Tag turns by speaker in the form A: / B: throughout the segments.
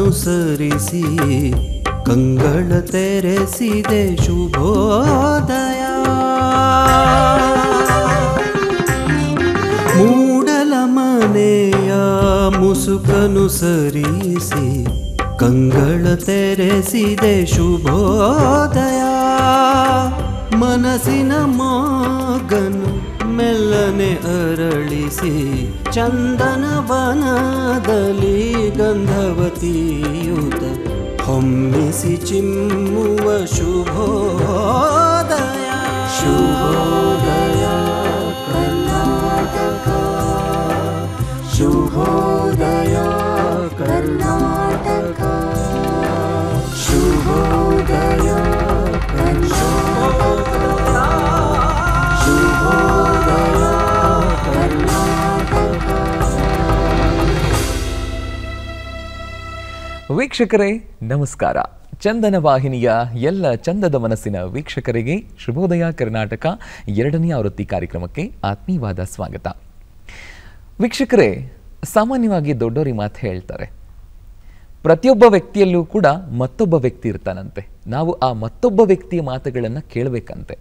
A: ಅನುಸರಿಸಿ ಕಂಗಳ ತೆರೆಸಿದೆ ಶುಭೋದಯ ಮೂಡಲ ಮನೆಯ ಮುಸುಕನುಸರಿಸಿ ಕಂಗಳ ತೆರೆಸಿದೆ ಶುಭೋದಯ ಮನಸ್ಸಿನ ಮಗನು ಮೆಲ್ಲನೆ ಅರಳಿಸಿ ಚಂದ म्बिसि चिम्मुव
B: ವೀಕ್ಷಕರೇ ನಮಸ್ಕಾರ ಚಂದನ ವಾಹಿನಿಯ ಎಲ್ಲ ಚಂದದ ಮನಸ್ಸಿನ ವೀಕ್ಷಕರಿಗೆ ಶುಭೋದಯ ಕರ್ನಾಟಕ ಎರಡನೇ ಆವೃತ್ತಿ ಕಾರ್ಯಕ್ರಮಕ್ಕೆ ಆತ್ಮೀಯವಾದ ಸ್ವಾಗತ ವೀಕ್ಷಕರೇ ಸಾಮಾನ್ಯವಾಗಿ ದೊಡ್ಡೋರಿ ಮಾತು ಹೇಳ್ತಾರೆ ಪ್ರತಿಯೊಬ್ಬ ವ್ಯಕ್ತಿಯಲ್ಲೂ ಕೂಡ ಮತ್ತೊಬ್ಬ ವ್ಯಕ್ತಿ ಇರ್ತಾನಂತೆ ನಾವು ಆ ಮತ್ತೊಬ್ಬ ವ್ಯಕ್ತಿಯ ಮಾತುಗಳನ್ನು ಕೇಳಬೇಕಂತೆ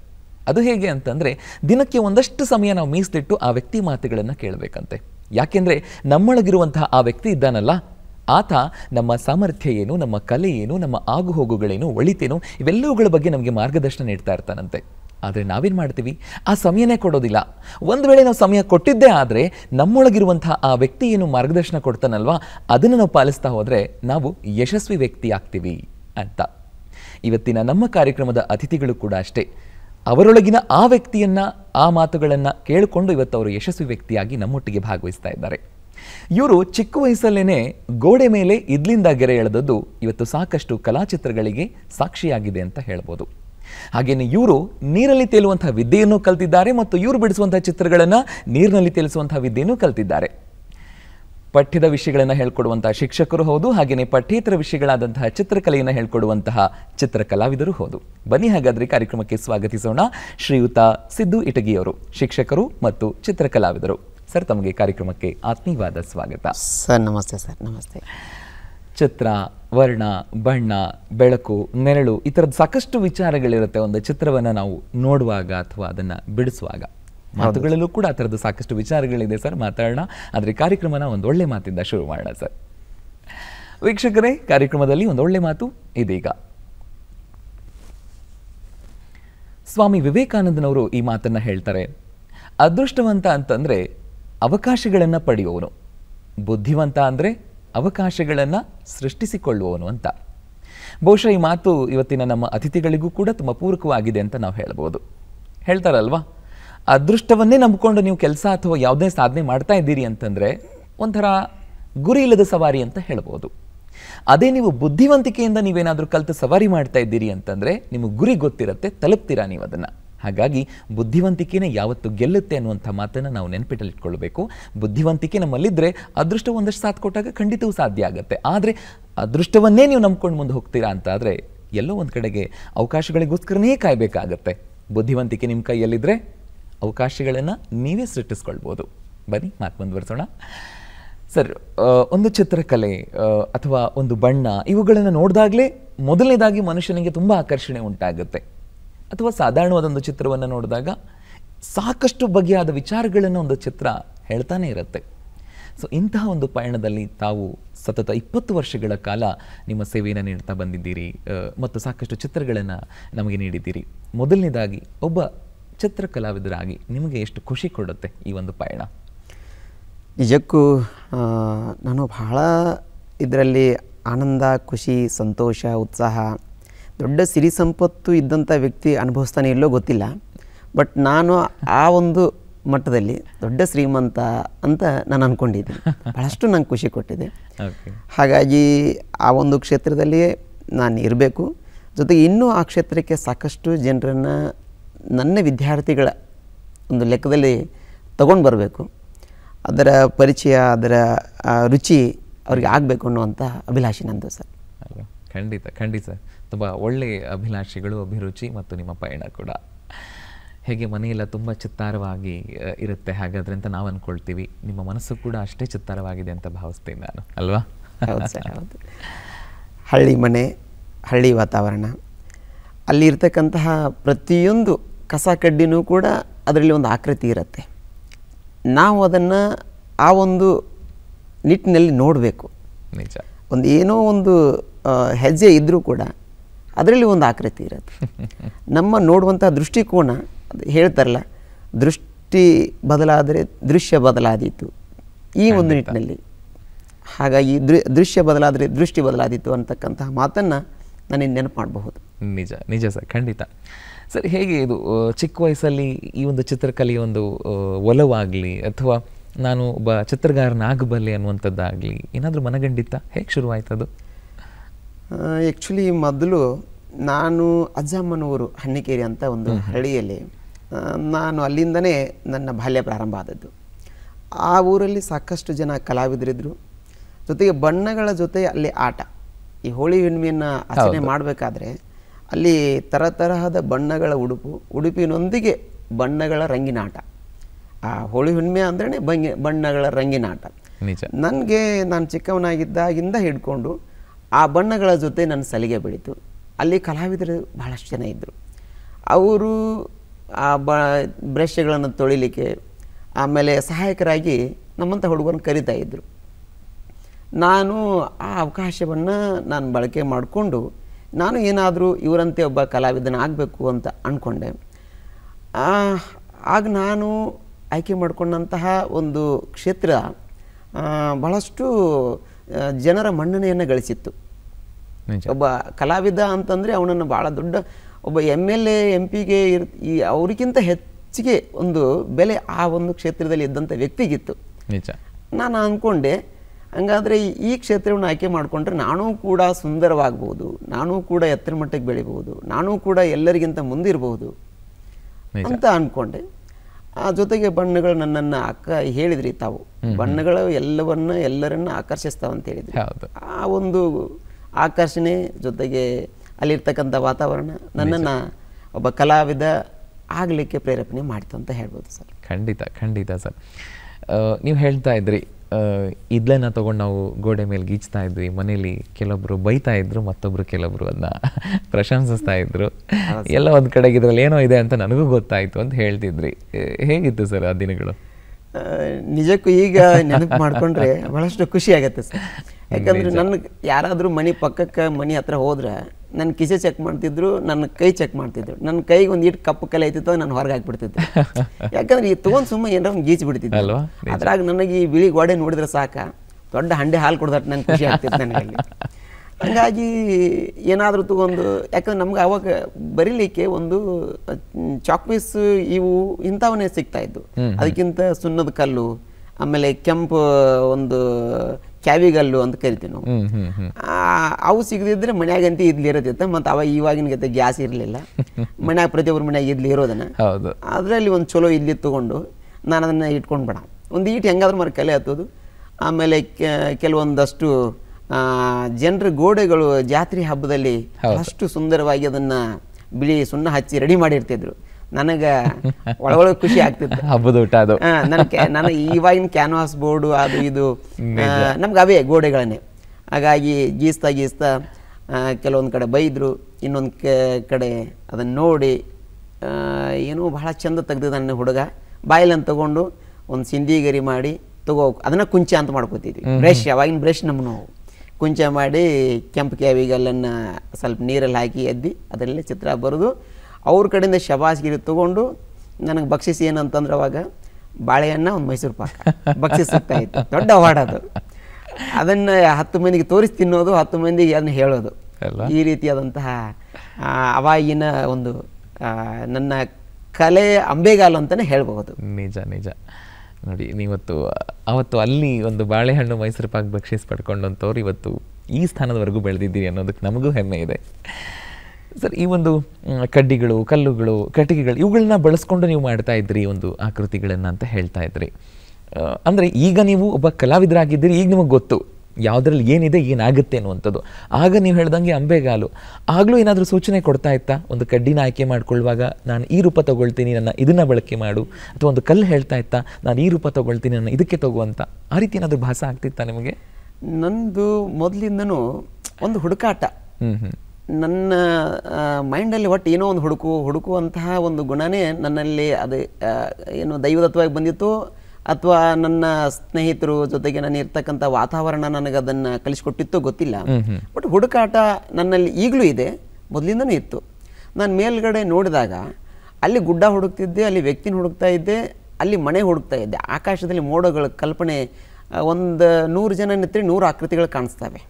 B: ಅದು ಹೇಗೆ ಅಂತಂದರೆ ದಿನಕ್ಕೆ ಒಂದಷ್ಟು ಸಮಯ ನಾವು ಮೀಸಲಿಟ್ಟು ಆ ವ್ಯಕ್ತಿ ಮಾತುಗಳನ್ನು ಕೇಳಬೇಕಂತೆ ಯಾಕೆಂದರೆ ನಮ್ಮೊಳಗಿರುವಂತಹ ಆ ವ್ಯಕ್ತಿ ಇದ್ದಾನಲ್ಲ ಆತ ನಮ್ಮ ಸಾಮರ್ಥ್ಯ ಏನು ನಮ್ಮ ಕಲೆ ಏನು ನಮ್ಮ ಆಗುಹೋಗುಗಳೇನು ಒಳಿತೇನು ಇವೆಲ್ಲವುಗಳ ಬಗ್ಗೆ ನಮಗೆ ಮಾರ್ಗದರ್ಶನ ನೀಡ್ತಾ ಇರ್ತಾನಂತೆ ಆದರೆ ನಾವೇನು ಮಾಡ್ತೀವಿ ಆ ಸಮಯನೇ ಕೊಡೋದಿಲ್ಲ ಒಂದು ವೇಳೆ ನಾವು ಸಮಯ ಕೊಟ್ಟಿದ್ದೇ ಆದರೆ ನಮ್ಮೊಳಗಿರುವಂತಹ ಆ ವ್ಯಕ್ತಿ ಏನು ಮಾರ್ಗದರ್ಶನ ಕೊಡ್ತಾನಲ್ವಾ ಅದನ್ನು ನಾವು ಪಾಲಿಸ್ತಾ ಹೋದರೆ ನಾವು ಯಶಸ್ವಿ ವ್ಯಕ್ತಿ ಆಗ್ತೀವಿ ಅಂತ ಇವತ್ತಿನ ನಮ್ಮ ಕಾರ್ಯಕ್ರಮದ ಅತಿಥಿಗಳು ಕೂಡ ಅಷ್ಟೇ ಅವರೊಳಗಿನ ಆ ವ್ಯಕ್ತಿಯನ್ನು ಆ ಮಾತುಗಳನ್ನು ಕೇಳಿಕೊಂಡು ಇವತ್ತು ಅವರು ಯಶಸ್ವಿ ವ್ಯಕ್ತಿಯಾಗಿ ನಮ್ಮೊಟ್ಟಿಗೆ ಭಾಗವಹಿಸ್ತಾ ಇದ್ದಾರೆ ಇವರು ಚಿಕ್ಕ ವಯಸ್ಸಲ್ಲೇನೆ ಗೋಡೆ ಮೇಲೆ ಇದ್ಲಿಂದ ಗೆರೆ ಎಳೆದದ್ದು ಇವತ್ತು ಸಾಕಷ್ಟು ಕಲಾಚಿತ್ರಗಳಿಗೆ ಸಾಕ್ಷಿಯಾಗಿದೆ ಅಂತ ಹೇಳ್ಬೋದು ಹಾಗೇನೆ ಇವರು ನೀರಲ್ಲಿ ತೇಲುವಂತಹ ವಿದ್ಯೆಯನ್ನು ಕಲ್ತಿದ್ದಾರೆ ಮತ್ತು ಇವರು ಬಿಡಿಸುವಂತಹ ಚಿತ್ರಗಳನ್ನು ನೀರಿನಲ್ಲಿ ತೇಲಿಸುವಂತಹ ವಿದ್ಯೆಯನ್ನು ಕಲ್ತಿದ್ದಾರೆ ಪಠ್ಯದ ವಿಷಯಗಳನ್ನು ಹೇಳ್ಕೊಡುವಂತಹ ಶಿಕ್ಷಕರು ಹೌದು ಹಾಗೆಯೇ ಪಠ್ಯೇತರ ವಿಷಯಗಳಾದಂತಹ ಚಿತ್ರಕಲೆಯನ್ನು ಹೇಳ್ಕೊಡುವಂತಹ ಚಿತ್ರಕಲಾವಿದರು ಹೌದು ಬನ್ನಿ ಹಾಗಾದ್ರೆ ಕಾರ್ಯಕ್ರಮಕ್ಕೆ ಸ್ವಾಗತಿಸೋಣ ಶ್ರೀಯುತ ಸಿದ್ದು ಇಟಗಿಯವರು ಶಿಕ್ಷಕರು ಮತ್ತು ಚಿತ್ರಕಲಾವಿದರು ಸರ್ ತಮಗೆ ಕಾರ್ಯಕ್ರಮಕ್ಕೆ ಆತ್ಮೀಯವಾದ ಸ್ವಾಗತ ಸರ್ ನಮಸ್ತೆ ಸರ್ ನಮಸ್ತೆ ಚಿತ್ರ ವರ್ಣ ಬಣ್ಣ ಬೆಳಕು ನೆರಳು ಈ ಥರದ ಸಾಕಷ್ಟು ವಿಚಾರಗಳಿರುತ್ತೆ ಒಂದು ಚಿತ್ರವನ್ನು ನಾವು ನೋಡುವಾಗ ಅಥವಾ ಅದನ್ನು ಬಿಡಿಸುವಾಗ ಮಾತುಗಳಲ್ಲೂ ಕೂಡ ಆ ಥರದ ಸಾಕಷ್ಟು ವಿಚಾರಗಳಿದೆ ಸರ್ ಮಾತಾಡೋಣ ಆದರೆ ಕಾರ್ಯಕ್ರಮನ ಒಂದು ಒಳ್ಳೆ ಮಾತಿಂದ ಶುರು ಮಾಡೋಣ ಸರ್ ವೀಕ್ಷಕರೇ ಕಾರ್ಯಕ್ರಮದಲ್ಲಿ ಒಂದು ಒಳ್ಳೆ ಮಾತು ಇದೀಗ ಸ್ವಾಮಿ ವಿವೇಕಾನಂದನವರು ಈ ಮಾತನ್ನು ಹೇಳ್ತಾರೆ ಅದೃಷ್ಟವಂತ ಅಂತಂದರೆ ಅವಕಾಶಗಳನ್ನು ಪಡೆಯುವವನು ಬುದ್ಧಿವಂತ ಅಂದರೆ ಅವಕಾಶಗಳನ್ನು ಸೃಷ್ಟಿಸಿಕೊಳ್ಳುವವನು ಅಂತ ಬಹುಶಃ ಈ ಮಾತು ಇವತ್ತಿನ ನಮ್ಮ ಅತಿಥಿಗಳಿಗೂ ಕೂಡ ತುಂಬ ಪೂರಕವಾಗಿದೆ ಅಂತ ನಾವು ಹೇಳ್ಬೋದು ಹೇಳ್ತಾರಲ್ವಾ ಅದೃಷ್ಟವನ್ನೇ ನಂಬಿಕೊಂಡು ನೀವು ಕೆಲಸ ಅಥವಾ ಯಾವುದೇ ಸಾಧನೆ ಮಾಡ್ತಾ ಇದ್ದೀರಿ ಅಂತಂದರೆ ಒಂಥರ ಗುರಿ ಇಲ್ಲದ ಸವಾರಿ ಅಂತ ಹೇಳ್ಬೋದು ಅದೇ ನೀವು ಬುದ್ಧಿವಂತಿಕೆಯಿಂದ ನೀವೇನಾದರೂ ಕಲಿತು ಸವಾರಿ ಮಾಡ್ತಾ ಇದ್ದೀರಿ ಅಂತಂದರೆ ನಿಮಗೆ ಗುರಿ ಗೊತ್ತಿರುತ್ತೆ ತಲುಪ್ತೀರಾ ನೀವು ಅದನ್ನು ಹಾಗಾಗಿ ಬುದ್ಧಿವಂತಿಕೆನೇ ಯಾವತ್ತು ಗೆಲ್ಲುತ್ತೆ ಅನ್ನುವಂಥ ಮಾತನ್ನು ನಾವು ನೆನಪಿಟ್ಟಲ್ಲಿಟ್ಕೊಳ್ಬೇಕು ಬುದ್ಧಿವಂತಿಕೆ ನಮ್ಮಲ್ಲಿದ್ದರೆ ಅದೃಷ್ಟ ಒಂದಷ್ಟು ಸಾಥ್ ಕೊಟ್ಟಾಗ ಖಂಡಿತವೂ ಸಾಧ್ಯ ಆಗುತ್ತೆ ಆದರೆ ಅದೃಷ್ಟವನ್ನೇ ನೀವು ನಂಬ್ಕೊಂಡು ಮುಂದೆ ಹೋಗ್ತೀರಾ ಅಂತ ಆದರೆ ಎಲ್ಲೋ ಒಂದು ಕಡೆಗೆ ಅವಕಾಶಗಳಿಗೋಸ್ಕರನೇ ಕಾಯಬೇಕಾಗತ್ತೆ ಬುದ್ಧಿವಂತಿಕೆ ನಿಮ್ಮ ಕೈಯಲ್ಲಿದ್ದರೆ ಅವಕಾಶಗಳನ್ನು ನೀವೇ ಸೃಷ್ಟಿಸ್ಕೊಳ್ಬೋದು ಬನ್ನಿ ಮಾತು ಮುಂದುವರೆಸೋಣ ಸರ್ ಒಂದು ಚಿತ್ರಕಲೆ ಅಥವಾ ಒಂದು ಬಣ್ಣ ಇವುಗಳನ್ನು ನೋಡಿದಾಗಲೇ ಮೊದಲನೇದಾಗಿ ಮನುಷ್ಯನಿಗೆ ತುಂಬ ಆಕರ್ಷಣೆ ಉಂಟಾಗುತ್ತೆ ಅಥವಾ ಸಾಧಾರಣವಾದ ಒಂದು ಚಿತ್ರವನ್ನು ನೋಡಿದಾಗ ಸಾಕಷ್ಟು ಬಗೆಯಾದ ವಿಚಾರಗಳನ್ನು ಒಂದು ಚಿತ್ರ ಹೇಳ್ತಾನೆ ಇರುತ್ತೆ ಸೊ ಇಂತಹ ಒಂದು ಪಯಣದಲ್ಲಿ ತಾವು ಸತತ ಇಪ್ಪತ್ತು ವರ್ಷಗಳ ಕಾಲ ನಿಮ್ಮ ಸೇವೆಯನ್ನು ನೀಡ್ತಾ ಬಂದಿದ್ದೀರಿ ಮತ್ತು ಸಾಕಷ್ಟು ಚಿತ್ರಗಳನ್ನು ನಮಗೆ ನೀಡಿದ್ದೀರಿ ಮೊದಲನೇದಾಗಿ ಒಬ್ಬ ಚಿತ್ರಕಲಾವಿದರಾಗಿ ನಿಮಗೆ ಎಷ್ಟು ಖುಷಿ ಕೊಡುತ್ತೆ ಈ ಒಂದು ಪಯಣ
A: ನಿಜಕ್ಕೂ ನಾನು ಬಹಳ ಇದರಲ್ಲಿ ಆನಂದ ಖುಷಿ ಸಂತೋಷ ಉತ್ಸಾಹ ದೊಡ್ಡ ಸಿರಿ ಸಂಪತ್ತು ಇದ್ದಂಥ ವ್ಯಕ್ತಿ ಅನುಭವಿಸ್ತಾನೆ ಇಲ್ಲೋ ಗೊತ್ತಿಲ್ಲ ಬಟ್ ನಾನು ಆ ಒಂದು ಮಟ್ಟದಲ್ಲಿ ದೊಡ್ಡ ಶ್ರೀಮಂತ ಅಂತ ನಾನು ಅಂದ್ಕೊಂಡಿದ್ದೆ ಬಹಳಷ್ಟು ನಂಗೆ ಖುಷಿ ಕೊಟ್ಟಿದೆ ಹಾಗಾಗಿ ಆ ಒಂದು ಕ್ಷೇತ್ರದಲ್ಲಿಯೇ ನಾನು ಇರಬೇಕು ಜೊತೆಗೆ ಇನ್ನೂ ಆ ಕ್ಷೇತ್ರಕ್ಕೆ ಸಾಕಷ್ಟು ಜನರನ್ನು ನನ್ನ ವಿದ್ಯಾರ್ಥಿಗಳ ಒಂದು ಲೆಕ್ಕದಲ್ಲಿ ತಗೊಂಡು ಬರಬೇಕು ಅದರ ಪರಿಚಯ ಅದರ ರುಚಿ ಅವ್ರಿಗೆ ಆಗಬೇಕು ಅನ್ನುವಂಥ ಅಭಿಲಾಷೆ ನಂದು ಸರ್
B: ಖಂಡಿತ ಖಂಡಿತ ತುಂಬ ಒಳ್ಳೆಯ ಅಭಿಲಾಷೆಗಳು ಅಭಿರುಚಿ ಮತ್ತು ನಿಮ್ಮ ಪಯಣ ಕೂಡ ಹೇಗೆ ಮನೆಯೆಲ್ಲ ತುಂಬ ಚಿತ್ತಾರವಾಗಿ ಇರುತ್ತೆ ಹಾಗಾದ್ರೆ ಅಂತ ನಾವು ಅಂದ್ಕೊಳ್ತೀವಿ ನಿಮ್ಮ ಮನಸ್ಸು ಕೂಡ ಅಷ್ಟೇ ಚಿತ್ತಾರವಾಗಿದೆ ಅಂತ ಭಾವಿಸ್ತೀನಿ ನಾನು
A: ಅಲ್ವಾ ಹಳ್ಳಿ ಮನೆ ಹಳ್ಳಿ ವಾತಾವರಣ ಅಲ್ಲಿ ಇರ್ತಕ್ಕಂತಹ ಪ್ರತಿಯೊಂದು ಕಸ ಕಡ್ಡಿನೂ ಕೂಡ ಅದರಲ್ಲಿ ಒಂದು ಆಕೃತಿ ಇರುತ್ತೆ ನಾವು ಅದನ್ನು ಆ ಒಂದು ನಿಟ್ಟಿನಲ್ಲಿ ನೋಡಬೇಕು ನಿಜ ಒಂದು ಏನೋ ಒಂದು ಹೆಜ್ಜೆ ಇದ್ದರೂ ಕೂಡ ಅದರಲ್ಲಿ ಒಂದು ಆಕೃತಿ ಇರುತ್ತೆ ನಮ್ಮ ನೋಡುವಂಥ ದೃಷ್ಟಿಕೋನ ಹೇಳ್ತಾರಲ್ಲ ದೃಷ್ಟಿ ಬದಲಾದರೆ ದೃಶ್ಯ ಬದಲಾದೀತು ಈ ಒಂದು ನಿಟ್ಟಿನಲ್ಲಿ ಹಾಗಾಗಿ ದೃಶ್ಯ ಬದಲಾದರೆ ದೃಷ್ಟಿ ಬದಲಾದೀತು ಅಂತಕ್ಕಂತಹ ಮಾತನ್ನು ನನಗೆ ನೆನಪು ಮಾಡಬಹುದು
B: ನಿಜ ನಿಜ ಸರ್ ಖಂಡಿತ ಸರ್ ಹೇಗೆ ಇದು ಚಿಕ್ಕ ವಯಸ್ಸಲ್ಲಿ ಈ ಒಂದು ಚಿತ್ರಕಲೆಯ ಒಂದು ಒಲವಾಗಲಿ ಅಥವಾ ನಾನು ಒಬ್ಬ ಚಿತ್ರಗಾರನಾಗಬಲ್ಲೆ ಅನ್ನುವಂಥದ್ದಾಗಲಿ ಏನಾದರೂ ಮನಗಂಡಿತ್ತ ಹೇಗೆ ಶುರುವಾಯ್ತದು
A: ಆ್ಯಕ್ಚುಲಿ ಮೊದಲು ನಾನು ಅಜ್ಜಮ್ಮನವರು ಹಣ್ಣಿಕೇರಿ ಅಂತ ಒಂದು ಹಳ್ಳಿಯಲ್ಲಿ ನಾನು ಅಲ್ಲಿಂದನೇ ನನ್ನ ಬಾಲ್ಯ ಪ್ರಾರಂಭ ಆದದ್ದು ಆ ಊರಲ್ಲಿ ಸಾಕಷ್ಟು ಜನ ಕಲಾವಿದರಿದ್ದರು ಜೊತೆಗೆ ಬಣ್ಣಗಳ ಜೊತೆ ಅಲ್ಲಿ ಆಟ ಈ ಹೋಳಿ ಹುಣ್ಣಿಮೆಯನ್ನು ಆಚರಣೆ ಮಾಡಬೇಕಾದ್ರೆ ಅಲ್ಲಿ ತರತರಹದ ಬಣ್ಣಗಳ ಉಡುಪು ಉಡುಪಿನೊಂದಿಗೆ ಬಣ್ಣಗಳ ರಂಗಿನಾಟ ಆ ಹೋಳಿ ಹುಣ್ಣಿಮೆ ಅಂದ್ರೆ ಬಂಗಿ ಬಣ್ಣಗಳ ರಂಗಿನಾಟ ನನಗೆ ನಾನು ಚಿಕ್ಕವನಾಗಿದ್ದಾಗಿಂದ ಹಿಡ್ಕೊಂಡು ಆ ಬಣ್ಣಗಳ ಜೊತೆ ನನ್ನ ಸಲಿಗೆ ಬೆಳೀತು ಅಲ್ಲಿ ಕಲಾವಿದರು ಬಹಳಷ್ಟು ಜನ ಇದ್ದರು ಅವರು ಆ ಬ ಬ್ರಷ್ಗಳನ್ನು ತೊಳಿಲಿಕ್ಕೆ ಆಮೇಲೆ ಸಹಾಯಕರಾಗಿ ನಮ್ಮಂಥ ಹುಡುಗರನ್ನು ಕರಿತಾ ಇದ್ದರು ನಾನು ಆ ಅವಕಾಶವನ್ನು ನಾನು ಬಳಕೆ ಮಾಡಿಕೊಂಡು ನಾನು ಏನಾದರೂ ಇವರಂತೆ ಒಬ್ಬ ಕಲಾವಿದನ ಆಗಬೇಕು ಅಂತ ಅಂದ್ಕೊಂಡೆ ಆಗ ನಾನು ಆಯ್ಕೆ ಮಾಡಿಕೊಂಡಂತಹ ಒಂದು ಕ್ಷೇತ್ರ ಭಾಳಷ್ಟು ಜನರ ಮನ್ನಣೆಯನ್ನು ಗಳಿಸಿತ್ತು ಒಬ್ಬ ಕಲಾವಿದ ಅಂತಂದರೆ ಅವನನ್ನು ಭಾಳ ದೊಡ್ಡ ಒಬ್ಬ ಎಮ್ ಎಲ್ ಎ ಎಂ ಪಿಗೆ ಇರ್ ಈ ಅವ್ರಿಗಿಂತ ಹೆಚ್ಚಿಗೆ ಒಂದು ಬೆಲೆ ಆ ಒಂದು ಕ್ಷೇತ್ರದಲ್ಲಿ ಇದ್ದಂಥ ವ್ಯಕ್ತಿಗಿತ್ತು ನಾನು ಅಂದ್ಕೊಂಡೆ ಹಂಗಾದರೆ ಈ ಕ್ಷೇತ್ರವನ್ನು ಆಯ್ಕೆ ಮಾಡಿಕೊಂಡ್ರೆ ನಾನೂ ಕೂಡ ಸುಂದರವಾಗ್ಬೋದು ನಾನೂ ಕೂಡ ಎತ್ತರ ಮಟ್ಟಕ್ಕೆ ಬೆಳಿಬಹುದು ನಾನೂ ಕೂಡ ಎಲ್ಲರಿಗಿಂತ ಮುಂದಿರಬಹುದು ಅಂತ ಅಂದ್ಕೊಂಡೆ ಆ ಜೊತೆಗೆ ಬಣ್ಣಗಳು ನನ್ನನ್ನು ಆಕ ಹೇಳಿದ್ರಿ ತಾವು ಬಣ್ಣಗಳು ಎಲ್ಲವನ್ನ ಎಲ್ಲರನ್ನ ಆಕರ್ಷಿಸ್ತಾವ ಅಂತ ಹೇಳಿದ್ರಿ ಆ ಒಂದು ಆಕರ್ಷಣೆ ಜೊತೆಗೆ ಅಲ್ಲಿರ್ತಕ್ಕಂಥ ವಾತಾವರಣ ನನ್ನನ್ನು ಒಬ್ಬ ಕಲಾವಿದ ಆಗಲಿಕ್ಕೆ
B: ಪ್ರೇರೇಪಣೆ ಮಾಡ್ತಂತ ಅಂತ ಹೇಳ್ಬೋದು ಸರ್ ಖಂಡಿತ ಖಂಡಿತ ಸರ್ ನೀವು ಹೇಳ್ತಾ ಇದ್ರಿ ಇದ್ಲನ್ನ ತೊಗೊಂಡು ನಾವು ಗೋಡೆ ಮೇಲೆ ಗೀಚ್ತಾ ಇದ್ವಿ ಮನೇಲಿ ಕೆಲವೊಬ್ರು ಬೈತಾ ಇದ್ರು ಮತ್ತೊಬ್ರು ಕೆಲವೊಬ್ರು ಅದನ್ನ ಪ್ರಶಂಸಿಸ್ತಾ ಇದ್ರು ಎಲ್ಲ ಒಂದ್ ಕಡೆಗೆ ಏನೋ ಇದೆ ಅಂತ ನನಗೂ ಗೊತ್ತಾಯ್ತು ಅಂತ ಹೇಳ್ತಿದ್ರಿ ಹೇಗಿತ್ತು ಸರ್ ಆ ದಿನಗಳು ನಿಜಕ್ಕೂ ಈಗ ನೆನಪು ಮಾಡ್ಕೊಂಡ್ರೆ
A: ಬಹಳಷ್ಟು ಖುಷಿ ಆಗತ್ತೆ ಸರ್ ಯಾಕಂದ್ರೆ ನನ್ನ ಯಾರಾದರೂ ಮನೆ ಪಕ್ಕಕ್ಕೆ ಮನೆ ಹತ್ರ ಹೋದ್ರೆ ನನ್ನ ಕಿಸೆ ಚೆಕ್ ಮಾಡ್ತಿದ್ರು ನನ್ನ ಕೈ ಚೆಕ್ ಮಾಡ್ತಿದ್ರು ನನ್ನ ಕೈಗೆ ಒಂದು ಇಟ್ಟು ಕಪ್ಪು ಕಲೆ ಐತಿತ್ತು ನಾನು ಹೊರಗೆ ಹಾಕ್ಬಿಡ್ತಿದ್ದೆ ಯಾಕಂದ್ರೆ ಈ ತೊಗೊಂಡು ಸುಮ್ಮನೆ ಏನಾರ ಗೀಚ್ ಬಿಡ್ತಿದ್ದೆ ಅದ್ರಾಗ ನನಗೆ ಈ ಬಿಳಿ ಗೋಡೆ ನೋಡಿದ್ರೆ ಸಾಕ ದೊಡ್ಡ ಹಂಡೆ ಹಾಲು ಕೊಡ್ದಟ್ಟು ನನ್ ಖುಷಿ ಆಗ್ತಿತ್ತು ನನಗೆ ಹಂಗಾಗಿ ಏನಾದರೂ ತಗೊಂಡು ಯಾಕಂದ್ರೆ ನಮ್ಗೆ ಅವಾಗ ಬರೀಲಿಕ್ಕೆ ಒಂದು ಪೀಸ್ ಇವು ಇಂಥವನ್ನೇ ಸಿಗ್ತಾ ಇದ್ದು ಅದಕ್ಕಿಂತ ಸುಣ್ಣದ ಕಲ್ಲು ಆಮೇಲೆ ಕೆಂಪು ಒಂದು ಕ್ಯಾವಿಗಲ್ಲು ಅಂತ ಕರಿತೀವಿ ನಾವು ಅವು ಸಿಗದಿದ್ರೆ ಮನ್ಯಾಗಂತೂ ಇದ್ಲಿ ಇರೋದಿತ್ತು ಮತ್ತು ಅವಾಗ ಇವಾಗಿನ ಗತೆ ಗ್ಯಾಸ್ ಇರಲಿಲ್ಲ ಮನ್ಯಾಗ ಪ್ರತಿಯೊಬ್ಬರು ಮನ್ಯಾಗ ಇದ್ಲಿ ಇರೋದನ್ನ ಅದರಲ್ಲಿ ಒಂದು ಚಲೋ ಇದ್ಲಿ ತೊಗೊಂಡು ನಾನು ಅದನ್ನು ಇಟ್ಕೊಂಡ್ಬೇಡ ಒಂದು ಈಟ್ ಹೆಂಗಾದ್ರೂ ಮರ ಕಲೆ ಹತ್ತೋದು ಆಮೇಲೆ ಕೆಲವೊಂದಷ್ಟು ಜನರ ಗೋಡೆಗಳು ಜಾತ್ರೆ ಹಬ್ಬದಲ್ಲಿ ಅಷ್ಟು ಸುಂದರವಾಗಿ ಅದನ್ನ ಬಿಳಿ ಸುಣ್ಣ ಹಚ್ಚಿ ರೆಡಿ ಮಾಡಿರ್ತಿದ್ರು ನನಗ
B: ಒಳಗೊಳಗೆ ಖುಷಿ ಆಗ್ತಿತ್ತು ಹಬ್ಬದ ಊಟ ಅದು
A: ನಾನು ಇವಾಗಿನ ಕ್ಯಾನ್ವಾಸ್ ಬೋರ್ಡು ಅದು ಇದು ನಮ್ಗೆ ಅವೇ ಗೋಡೆಗಳನ್ನೇ ಹಾಗಾಗಿ ಗೀಸ್ತಾ ಗೀಸ್ತಾ ಕೆಲವೊಂದು ಕಡೆ ಬೈದರು ಇನ್ನೊಂದು ಕಡೆ ಅದನ್ನು ನೋಡಿ ಏನೋ ಬಹಳ ಚಂದ ನನ್ನ ಹುಡುಗ ಬಾಯಿಲನ್ನು ತಗೊಂಡು ಒಂದು ಸಿಂಧಿಗರಿ ಮಾಡಿ ತಗೋ ಅದನ್ನ ಕುಂಚ ಅಂತ ಮಾಡ್ಕೋತಿದ್ವಿ ಬ್ರಷ್ ಅವಾಗಿನ ಬ್ರಷ್ ನಮ್ಗೆ ನೋವು ಕುಂಚ ಮಾಡಿ ಕೆಂಪು ಕ್ಯಾವಿಗಲ್ಲನ್ನು ಸ್ವಲ್ಪ ನೀರಲ್ಲಿ ಹಾಕಿ ಎದ್ದಿ ಅದರಲ್ಲಿ ಚಿತ್ರ ಬರೆದು ಅವ್ರ ಕಡೆಯಿಂದ ಶಬಾಸ್ಗಿರಿ ತೊಗೊಂಡು ನನಗೆ ಬಕ್ಷಿಸಿ ಏನಂತಂದ್ರೆ ಅವಾಗ ಬಾಳೆಹಣ್ಣ ಒಂದು ಮೈಸೂರು ಪಾಕ
C: ಬಕ್ಷಿಸ್ ಸಿಗ್ತಾ ಇತ್ತು ದೊಡ್ಡ ಅವಾರ್ಡ್ ಅದು
A: ಅದನ್ನು ಹತ್ತು ಮಂದಿಗೆ ತೋರಿಸಿ ತಿನ್ನೋದು ಹತ್ತು ಮಂದಿಗೆ ಅದನ್ನು ಹೇಳೋದು ಈ ರೀತಿಯಾದಂತಹ ಅವಾಗಿನ ಒಂದು ನನ್ನ ಕಲೆ
B: ಅಂಬೆಗಾಲು ಅಂತಲೇ ಹೇಳಬಹುದು ನಿಜ ನಿಜ ನೋಡಿ ನೀವತ್ತು ಅವತ್ತು ಅಲ್ಲಿ ಒಂದು ಬಾಳೆಹಣ್ಣು ಮೈಸೂರು ಪಾಕ್ ಬಕ್ಷೀಸ್ ಪಡ್ಕೊಂಡಂಥವ್ರು ಇವತ್ತು ಈ ಸ್ಥಾನದವರೆಗೂ ಬೆಳೆದಿದ್ದೀರಿ ಅನ್ನೋದಕ್ಕೆ ನಮಗೂ ಹೆಮ್ಮೆ ಇದೆ ಸರ್ ಈ ಒಂದು ಕಡ್ಡಿಗಳು ಕಲ್ಲುಗಳು ಕಟ್ಟಿಗೆಗಳು ಇವುಗಳನ್ನ ಬಳಸ್ಕೊಂಡು ನೀವು ಮಾಡ್ತಾ ಇದ್ರಿ ಒಂದು ಆಕೃತಿಗಳನ್ನು ಅಂತ ಹೇಳ್ತಾ ಇದ್ರಿ ಅಂದರೆ ಈಗ ನೀವು ಒಬ್ಬ ಕಲಾವಿದರಾಗಿದ್ದೀರಿ ಈಗ ನಿಮಗೆ ಗೊತ್ತು ಯಾವುದ್ರಲ್ಲಿ ಏನಿದೆ ಏನಾಗುತ್ತೆ ಅನ್ನುವಂಥದ್ದು ಆಗ ನೀವು ಹೇಳ್ದಂಗೆ ಅಂಬೆಗಾಲು ಆಗಲೂ ಏನಾದರೂ ಸೂಚನೆ ಕೊಡ್ತಾ ಇತ್ತಾ ಒಂದು ಕಡ್ಡಿನ ಆಯ್ಕೆ ಮಾಡಿಕೊಳ್ಳುವಾಗ ನಾನು ಈ ರೂಪ ತೊಗೊಳ್ತೀನಿ ನನ್ನ ಇದನ್ನು ಬಳಕೆ ಮಾಡು ಅಥವಾ ಒಂದು ಕಲ್ಲು ಹೇಳ್ತಾ ಇತ್ತಾ ನಾನು ಈ ರೂಪ ತೊಗೊಳ್ತೀನಿ ನನ್ನ ಇದಕ್ಕೆ ಅಂತ ಆ ರೀತಿ ಏನಾದರೂ ಭಾಸ ಆಗ್ತಿತ್ತಾ ನಿಮಗೆ
A: ನಂದು ಮೊದಲಿಂದನು ಒಂದು ಹುಡುಕಾಟ ನನ್ನ ಮೈಂಡಲ್ಲಿ ಒಟ್ಟು ಏನೋ ಒಂದು ಹುಡುಕು ಹುಡುಕುವಂತಹ ಒಂದು ಗುಣನೇ ನನ್ನಲ್ಲಿ ಅದು ಏನು ದೈವದತ್ವವಾಗಿ ಬಂದಿತ್ತು ಅಥವಾ ನನ್ನ ಸ್ನೇಹಿತರು ಜೊತೆಗೆ ನಾನು ಇರ್ತಕ್ಕಂಥ ವಾತಾವರಣ ನನಗೆ ಅದನ್ನು ಕಲಿಸಿಕೊಟ್ಟಿತ್ತು ಗೊತ್ತಿಲ್ಲ ಬಟ್ ಹುಡುಕಾಟ ನನ್ನಲ್ಲಿ ಈಗಲೂ ಇದೆ ಮೊದಲಿಂದನೂ ಇತ್ತು ನಾನು ಮೇಲ್ಗಡೆ ನೋಡಿದಾಗ ಅಲ್ಲಿ ಗುಡ್ಡ ಹುಡುಕ್ತಿದ್ದೆ ಅಲ್ಲಿ ವ್ಯಕ್ತಿನ ಹುಡುಕ್ತಾ ಇದ್ದೆ ಅಲ್ಲಿ ಮನೆ ಹುಡುಕ್ತಾ ಇದ್ದೆ ಆಕಾಶದಲ್ಲಿ ಮೋಡಗಳ ಕಲ್ಪನೆ ಒಂದು ನೂರು ಜನ ನಿತ್ರಿ ನೂರು ಆಕೃತಿಗಳು ಕಾಣಿಸ್ತವೆ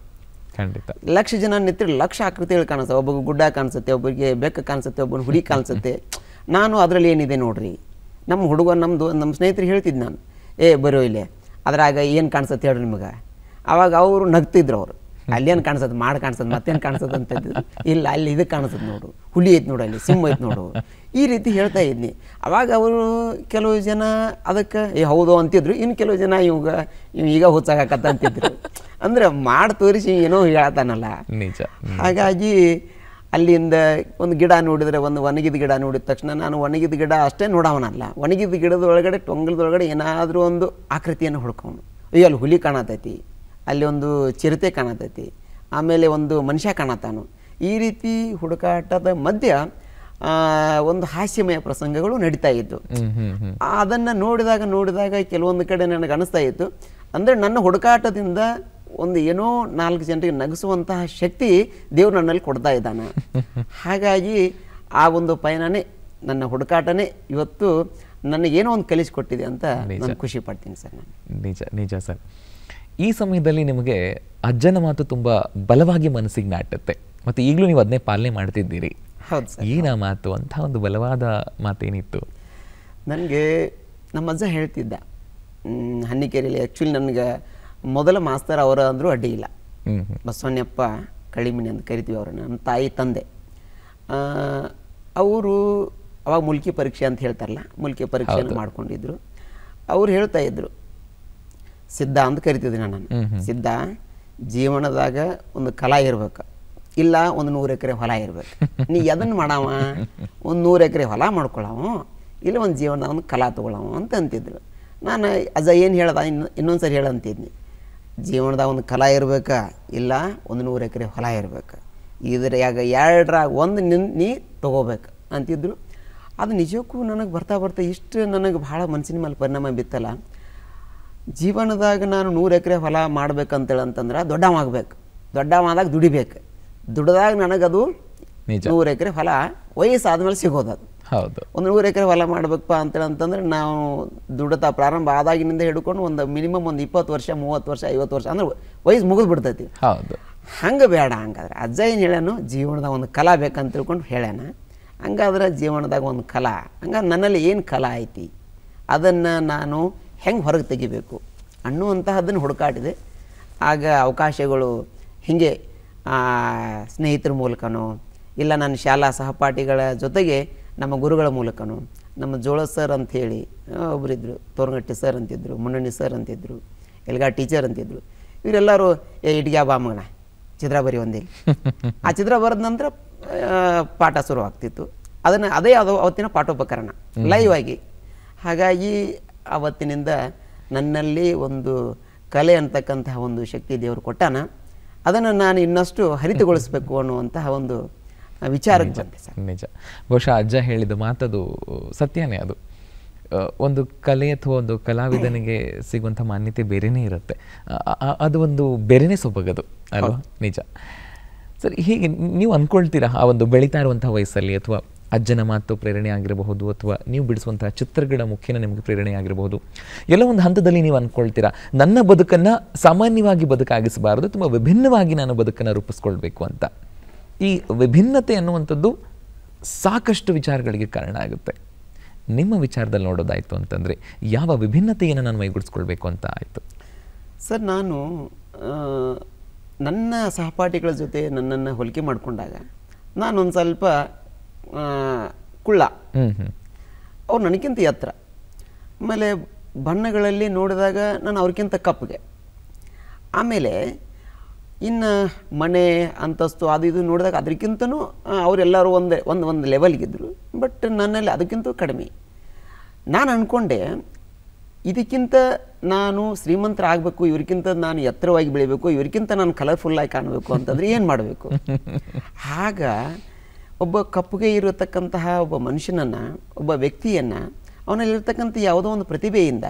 A: ಖಂಡಿತ ಲಕ್ಷ ಜನ ನಿತ್ರಿ ಲಕ್ಷ ಆಕೃತಿಗಳು ಕಾಣಿಸ್ತವೆ ಒಬ್ಬ ಗುಡ್ಡ ಕಾಣಿಸುತ್ತೆ ಒಬ್ಬರಿಗೆ ಬೆಕ್ಕ ಕಾಣಿಸುತ್ತೆ ಒಬ್ಬನ ಹುಡಿ ಕಾಣಿಸುತ್ತೆ ನಾನು ಅದರಲ್ಲಿ ಏನಿದೆ ನೋಡ್ರಿ ನಮ್ಮ ಹುಡುಗ ನಮ್ಮದು ನಮ್ಮ ಸ್ನೇಹಿತರು ಹೇಳ್ತಿದ್ದೆ ನಾನು ಏ ಬರೋ ಇಲ್ಲೇ ಅದ್ರಾಗ ಏನು ಕಾಣಿಸುತ್ತೆ ಹೇಳಿ ನಿಮಗೆ ಆವಾಗ ಅವರು ನಗ್ತಿದ್ರು ಅವರು ಅಲ್ಲೇನು ಕಾಣಿಸೋದು ಮಾಡಿ ಕಾಣಿಸೋದು ಮತ್ತೇನು ಕಾಣಿಸೋದು ಅಂತ ಇಲ್ಲ ಅಲ್ಲಿ ಇದು ಕಾಣಿಸೋದು ನೋಡು ಹುಲಿ ಐತೆ ನೋಡು ಅಲ್ಲಿ ಸಿಂಹ ಐತೆ ನೋಡು ಈ ರೀತಿ ಹೇಳ್ತಾ ಇದ್ನಿ ಅವಾಗ ಅವರು ಕೆಲವು ಜನ ಅದಕ್ಕೆ ಏ ಹೌದು ಅಂತಿದ್ರು ಇನ್ನು ಕೆಲವು ಜನ ಇವಾಗ ಈಗ ಹುಚ್ಚಾಗತ್ತ ಅಂತಿದ್ರು ಅಂದ್ರೆ ಮಾಡಿ ತೋರಿಸಿ ಏನೋ ಹೇಳ್ತಾನಲ್ಲ ಹಾಗಾಗಿ ಅಲ್ಲಿಂದ ಒಂದು ಗಿಡ ನೋಡಿದರೆ ಒಂದು ಒಣಗಿದ ಗಿಡ ನೋಡಿದ ತಕ್ಷಣ ನಾನು ಒಣಗಿದ ಗಿಡ ಅಷ್ಟೇ ನೋಡವನಲ್ಲ ಒಣಗಿದ ಗಿಡದೊಳಗಡೆ ಟೊಂಗಲ್ದೊಳಗಡೆ ಏನಾದರೂ ಒಂದು ಆಕೃತಿಯನ್ನು ಹುಡ್ಕೊಂಡು ಅಯ್ಯೋ ಅಲ್ಲಿ ಹುಲಿ ಕಾಣತೈತಿ ಅಲ್ಲಿ ಒಂದು ಚಿರತೆ ಕಾಣತೈತಿ ಆಮೇಲೆ ಒಂದು ಮನುಷ್ಯ ಕಾಣತಾನು ಈ ರೀತಿ ಹುಡುಕಾಟದ ಮಧ್ಯ ಒಂದು ಹಾಸ್ಯಮಯ ಪ್ರಸಂಗಗಳು ನಡೀತಾ ಇತ್ತು ಅದನ್ನು ನೋಡಿದಾಗ ನೋಡಿದಾಗ ಕೆಲವೊಂದು ಕಡೆ ನನಗೆ ಅನಿಸ್ತಾ ಇತ್ತು ಅಂದರೆ ನನ್ನ ಹುಡುಕಾಟದಿಂದ ಒಂದು ಏನೋ ನಾಲ್ಕು ಜನರಿಗೆ ನಗಿಸುವಂತಹ ಶಕ್ತಿ ದೇವ್ರು ನನ್ನಲ್ಲಿ ಕೊಡ್ತಾ ಇದ್ದಾನೆ ಹಾಗಾಗಿ ಆ ಒಂದು ಪಯಣನೇ ನನ್ನ ಹುಡುಕಾಟನೇ ಇವತ್ತು ಏನೋ ಒಂದು ಕಲಿಸಿಕೊಟ್ಟಿದೆ ಅಂತ ನಾನು ಖುಷಿ ಪಡ್ತೀನಿ ಸರ್
B: ನಾನು ನಿಜ ನಿಜ ಸರ್ ಈ ಸಮಯದಲ್ಲಿ ನಿಮಗೆ ಅಜ್ಜನ ಮಾತು ತುಂಬ ಬಲವಾಗಿ ಮನಸ್ಸಿಗೆ ನಾಟುತ್ತೆ ಮತ್ತು ಈಗಲೂ ನೀವು ಅದನ್ನೇ ಪಾಲನೆ ಮಾಡ್ತಿದ್ದೀರಿ ಹೌದು ಸರ್ ಏನ ಮಾತು ಅಂತ ಒಂದು ಬಲವಾದ ಮಾತೇನಿತ್ತು
A: ನನಗೆ ನಮ್ಮ ಅಜ್ಜ ಹೇಳ್ತಿದ್ದ ಹನ್ನಿಕೇರಿಯಲ್ಲಿ ಆ್ಯಕ್ಚುಲಿ ನನಗೆ ಮೊದಲ ಮಾಸ್ತರ್ ಅವರ ಅಂದರೂ ಅಡ್ಡಿ ಇಲ್ಲ ಬಸವಣ್ಣಪ್ಪ ಕಳಿಮಣಿ ಅಂತ ಕರಿತೀವಿ ಅವ್ರನ್ನ ನಮ್ಮ ತಾಯಿ ತಂದೆ ಅವರು ಅವಾಗ ಮುಲ್ಕಿ ಪರೀಕ್ಷೆ ಅಂತ ಹೇಳ್ತಾರಲ್ಲ ಮುಲ್ಕಿ ಪರೀಕ್ಷೆಯನ್ನು ಮಾಡ್ಕೊಂಡಿದ್ರು ಅವ್ರು ಹೇಳ್ತಾ ಇದ್ರು ಸಿದ್ಧ ಅಂತ ಕರಿತಿದ್ರು ನಾನು ಸಿದ್ಧ ಜೀವನದಾಗ ಒಂದು ಕಲಾ ಇರ್ಬೇಕು ಇಲ್ಲ ಒಂದು ನೂರು ಎಕರೆ ಹೊಲ ಇರ್ಬೇಕು ನೀ ಅದನ್ನು ಮಾಡಾವ ಒಂದು ನೂರು ಎಕರೆ ಹೊಲ ಮಾಡ್ಕೊಳವ ಇಲ್ಲ ಒಂದು ಜೀವನದಾಗ ಒಂದು ಕಲಾ ತಗೊಳವ ಅಂತ ಅಂತಿದ್ರು ನಾನು ಅಜ ಏನು ಹೇಳ್ದ ಇನ್ನು ಇನ್ನೊಂದು ಸರಿ ಹೇಳಂತಿದ್ನಿ ಜೀವನದಾಗ ಒಂದು ಕಲಾ ಇರಬೇಕು ಇಲ್ಲ ಒಂದು ನೂರು ಎಕರೆ ಹೊಲ ಇರಬೇಕು ಯಾಗ ಎರಡರಾಗ ಒಂದು ನಿನ್ ನೀ ತೊಗೋಬೇಕು ಅಂತಿದ್ರು ಅದು ನಿಜಕ್ಕೂ ನನಗೆ ಬರ್ತಾ ಬರ್ತಾ ಇಷ್ಟು ನನಗೆ ಭಾಳ ಮನಸ್ಸಿನ ಮೇಲೆ ಪರಿಣಾಮ ಬಿತ್ತಲ್ಲ ಜೀವನದಾಗ ನಾನು ನೂರು ಎಕರೆ ಹೊಲ ಮಾಡ್ಬೇಕಂತೇಳಿ ಅಂತಂದ್ರೆ ದೊಡ್ಡವಾಗಬೇಕು ದೊಡ್ಡವಾದಾಗ ದುಡಿಬೇಕು ದುಡ್ದಾಗ ನನಗದು ನೂರು ಎಕರೆ ಹೊಲ ವಯಸ್ಸಾದ್ಮೇಲೆ ಸಿಗೋದು ಅದು ಹೌದು ಒಂದು ನೂರು ಎಕರೆ ಹೊಲ ಮಾಡ್ಬೇಕಪ್ಪ ಅಂತೇಳಿ ಅಂತಂದ್ರೆ ನಾವು ದುಡತಾ ಪ್ರಾರಂಭ ಆದಾಗಿನಿಂದ ಹಿಡ್ಕೊಂಡು ಒಂದು ಮಿನಿಮಮ್ ಒಂದು ಇಪ್ಪತ್ತು ವರ್ಷ ಮೂವತ್ತು ವರ್ಷ ಐವತ್ತು ವರ್ಷ ಅಂದ್ರೆ ವಯಸ್ಸು ಮುಗಿದು ಬಿಡ್ತೈತಿ ಹೌದು ಹಂಗೆ ಬೇಡ ಹಂಗಾದ್ರೆ ಅಜ್ಜ ಏನು ಹೇಳ್ಯಾನು ಜೀವನದಾಗ ಒಂದು ಕಲಾ ಬೇಕಂತ ತಿಳ್ಕೊಂಡು ಹೇಳ್ಯಾನ ಹಂಗಾದ್ರೆ ಜೀವನದಾಗ ಒಂದು ಕಲಾ ಹಂಗ ನನ್ನಲ್ಲಿ ಏನು ಕಲಾ ಐತಿ ಅದನ್ನು ನಾನು ಹೆಂಗೆ ಹೊರಗೆ ತೆಗಿಬೇಕು ಅನ್ನುವಂತಹದ್ದನ್ನು ಹುಡುಕಾಟಿದೆ ಆಗ ಅವಕಾಶಗಳು ಹಿಂಗೆ ಸ್ನೇಹಿತರ ಮೂಲಕನೋ ಇಲ್ಲ ನನ್ನ ಶಾಲಾ ಸಹಪಾಠಿಗಳ ಜೊತೆಗೆ ನಮ್ಮ ಗುರುಗಳ ಮೂಲಕನೂ ನಮ್ಮ ಜೋಳ ಸರ್ ಅಂತ ಹೇಳಿ ಒಬ್ಬರಿದ್ದರು ತೋರ್ಗಟ್ಟಿ ಸರ್ ಅಂತಿದ್ದರು ಮುನ್ನಣ್ಣಿ ಸರ್ ಅಂತಿದ್ರು ಎಲ್ಗಾ ಟೀಚರ್ ಅಂತಿದ್ರು ಇವರೆಲ್ಲರೂ ಏ ಇಟ್ಗ್ಯಾ ಬಾ ಮಗಣ ಚಿತ್ರ ಬರಿ ಒಂದೇ ಆ ಚಿತ್ರ ಬರದ ನಂತರ ಪಾಠ ಶುರುವಾಗ್ತಿತ್ತು ಅದನ್ನು ಅದೇ ಅದು ಅವತ್ತಿನ ಪಾಠೋಪಕರಣ ಲೈವ್ ಆಗಿ ಹಾಗಾಗಿ ಅವತ್ತಿನಿಂದ ನನ್ನಲ್ಲಿ ಒಂದು ಕಲೆ ಅಂತಕ್ಕಂತಹ ಒಂದು ಶಕ್ತಿ ದೇವರು ಕೊಟ್ಟಾನ ಅದನ್ನು ನಾನು ಇನ್ನಷ್ಟು ಹರಿತಗೊಳಿಸಬೇಕು ಅನ್ನುವಂತಹ ಒಂದು
B: ವಿಚಾರಕ್ಕೆ ನಿಜ ಬಹುಶಃ ಅಜ್ಜ ಹೇಳಿದ ಮಾತದು ಸತ್ಯನೇ ಅದು ಒಂದು ಕಲೆ ಅಥವಾ ಒಂದು ಕಲಾವಿದನಿಗೆ ಸಿಗುವಂಥ ಮಾನ್ಯತೆ ಬೇರೆನೇ ಇರುತ್ತೆ ಅದು ಒಂದು ಬೇರೆನೇ ಸೊಬಗದು ಅಲ್ವಾ ನಿಜ ಸರ್ ಹೀಗೆ ನೀವು ಅಂದ್ಕೊಳ್ತೀರಾ ಆ ಒಂದು ಬೆಳೀತಾ ಇರುವಂಥ ವಯಸ್ಸಲ್ಲಿ ಅಥವಾ ಅಜ್ಜನ ಮಾತು ಪ್ರೇರಣೆ ಆಗಿರಬಹುದು ಅಥವಾ ನೀವು ಬಿಡಿಸುವಂತಹ ಚಿತ್ರಗಳ ಮುಖ್ಯನ ನಿಮಗೆ ಪ್ರೇರಣೆ ಆಗಿರಬಹುದು ಎಲ್ಲ ಒಂದು ಹಂತದಲ್ಲಿ ನೀವು ಅಂದ್ಕೊಳ್ತೀರಾ ನನ್ನ ಬದುಕನ್ನ ಸಾಮಾನ್ಯವಾಗಿ ಬದುಕಾಗಿಸಬಾರದು ತುಂಬಾ ವಿಭಿನ್ನವಾಗಿ ನಾನು ಬದುಕನ್ನು ರೂಪಿಸ್ಕೊಳ್ಬೇಕು ಅಂತ ಈ ವಿಭಿನ್ನತೆ ಅನ್ನುವಂಥದ್ದು ಸಾಕಷ್ಟು ವಿಚಾರಗಳಿಗೆ ಕಾರಣ ಆಗುತ್ತೆ ನಿಮ್ಮ ವಿಚಾರದಲ್ಲಿ ನೋಡೋದಾಯಿತು ಅಂತಂದರೆ ಯಾವ ವಿಭಿನ್ನತೆಯನ್ನು ನಾನು ಮೈಗೂಡಿಸ್ಕೊಳ್ಬೇಕು ಅಂತ ಆಯಿತು
A: ಸರ್ ನಾನು ನನ್ನ ಸಹಪಾಠಿಗಳ ಜೊತೆ ನನ್ನನ್ನು ಹೋಲಿಕೆ ಮಾಡಿಕೊಂಡಾಗ ನಾನೊಂದು ಸ್ವಲ್ಪ ಕುಳ್ಳ ಅವ್ರು ನನಗಿಂತ ಎತ್ತರ ಆಮೇಲೆ ಬಣ್ಣಗಳಲ್ಲಿ ನೋಡಿದಾಗ ನಾನು ಅವ್ರಿಗಿಂತ ಕಪ್ಪಗೆ ಆಮೇಲೆ ಇನ್ನು ಮನೆ ಅಂತಸ್ತು ಅದು ಇದು ನೋಡಿದಾಗ ಅದಕ್ಕಿಂತನೂ ಅವರೆಲ್ಲರೂ ಒಂದೇ ಒಂದು ಒಂದು ಲೆವೆಲ್ಗಿದ್ದರು ಬಟ್ ನನ್ನಲ್ಲಿ ಅದಕ್ಕಿಂತ ಕಡಿಮೆ ನಾನು ಅಂದ್ಕೊಂಡೆ ಇದಕ್ಕಿಂತ ನಾನು ಶ್ರೀಮಂತರಾಗಬೇಕು ಇವರಿಗಿಂತ ನಾನು ಎತ್ತರವಾಗಿ ಬೆಳಿಬೇಕು ಇವರಿಗಿಂತ ನಾನು ಕಲರ್ಫುಲ್ಲಾಗಿ ಕಾಣಬೇಕು ಅಂತಂದರೆ ಏನು ಮಾಡಬೇಕು ಆಗ ಒಬ್ಬ ಕಪ್ಪುಗೆ ಇರತಕ್ಕಂತಹ ಒಬ್ಬ ಮನುಷ್ಯನನ್ನು ಒಬ್ಬ ವ್ಯಕ್ತಿಯನ್ನು ಅವನಲ್ಲಿರ್ತಕ್ಕಂಥ ಯಾವುದೋ ಒಂದು ಪ್ರತಿಭೆಯಿಂದ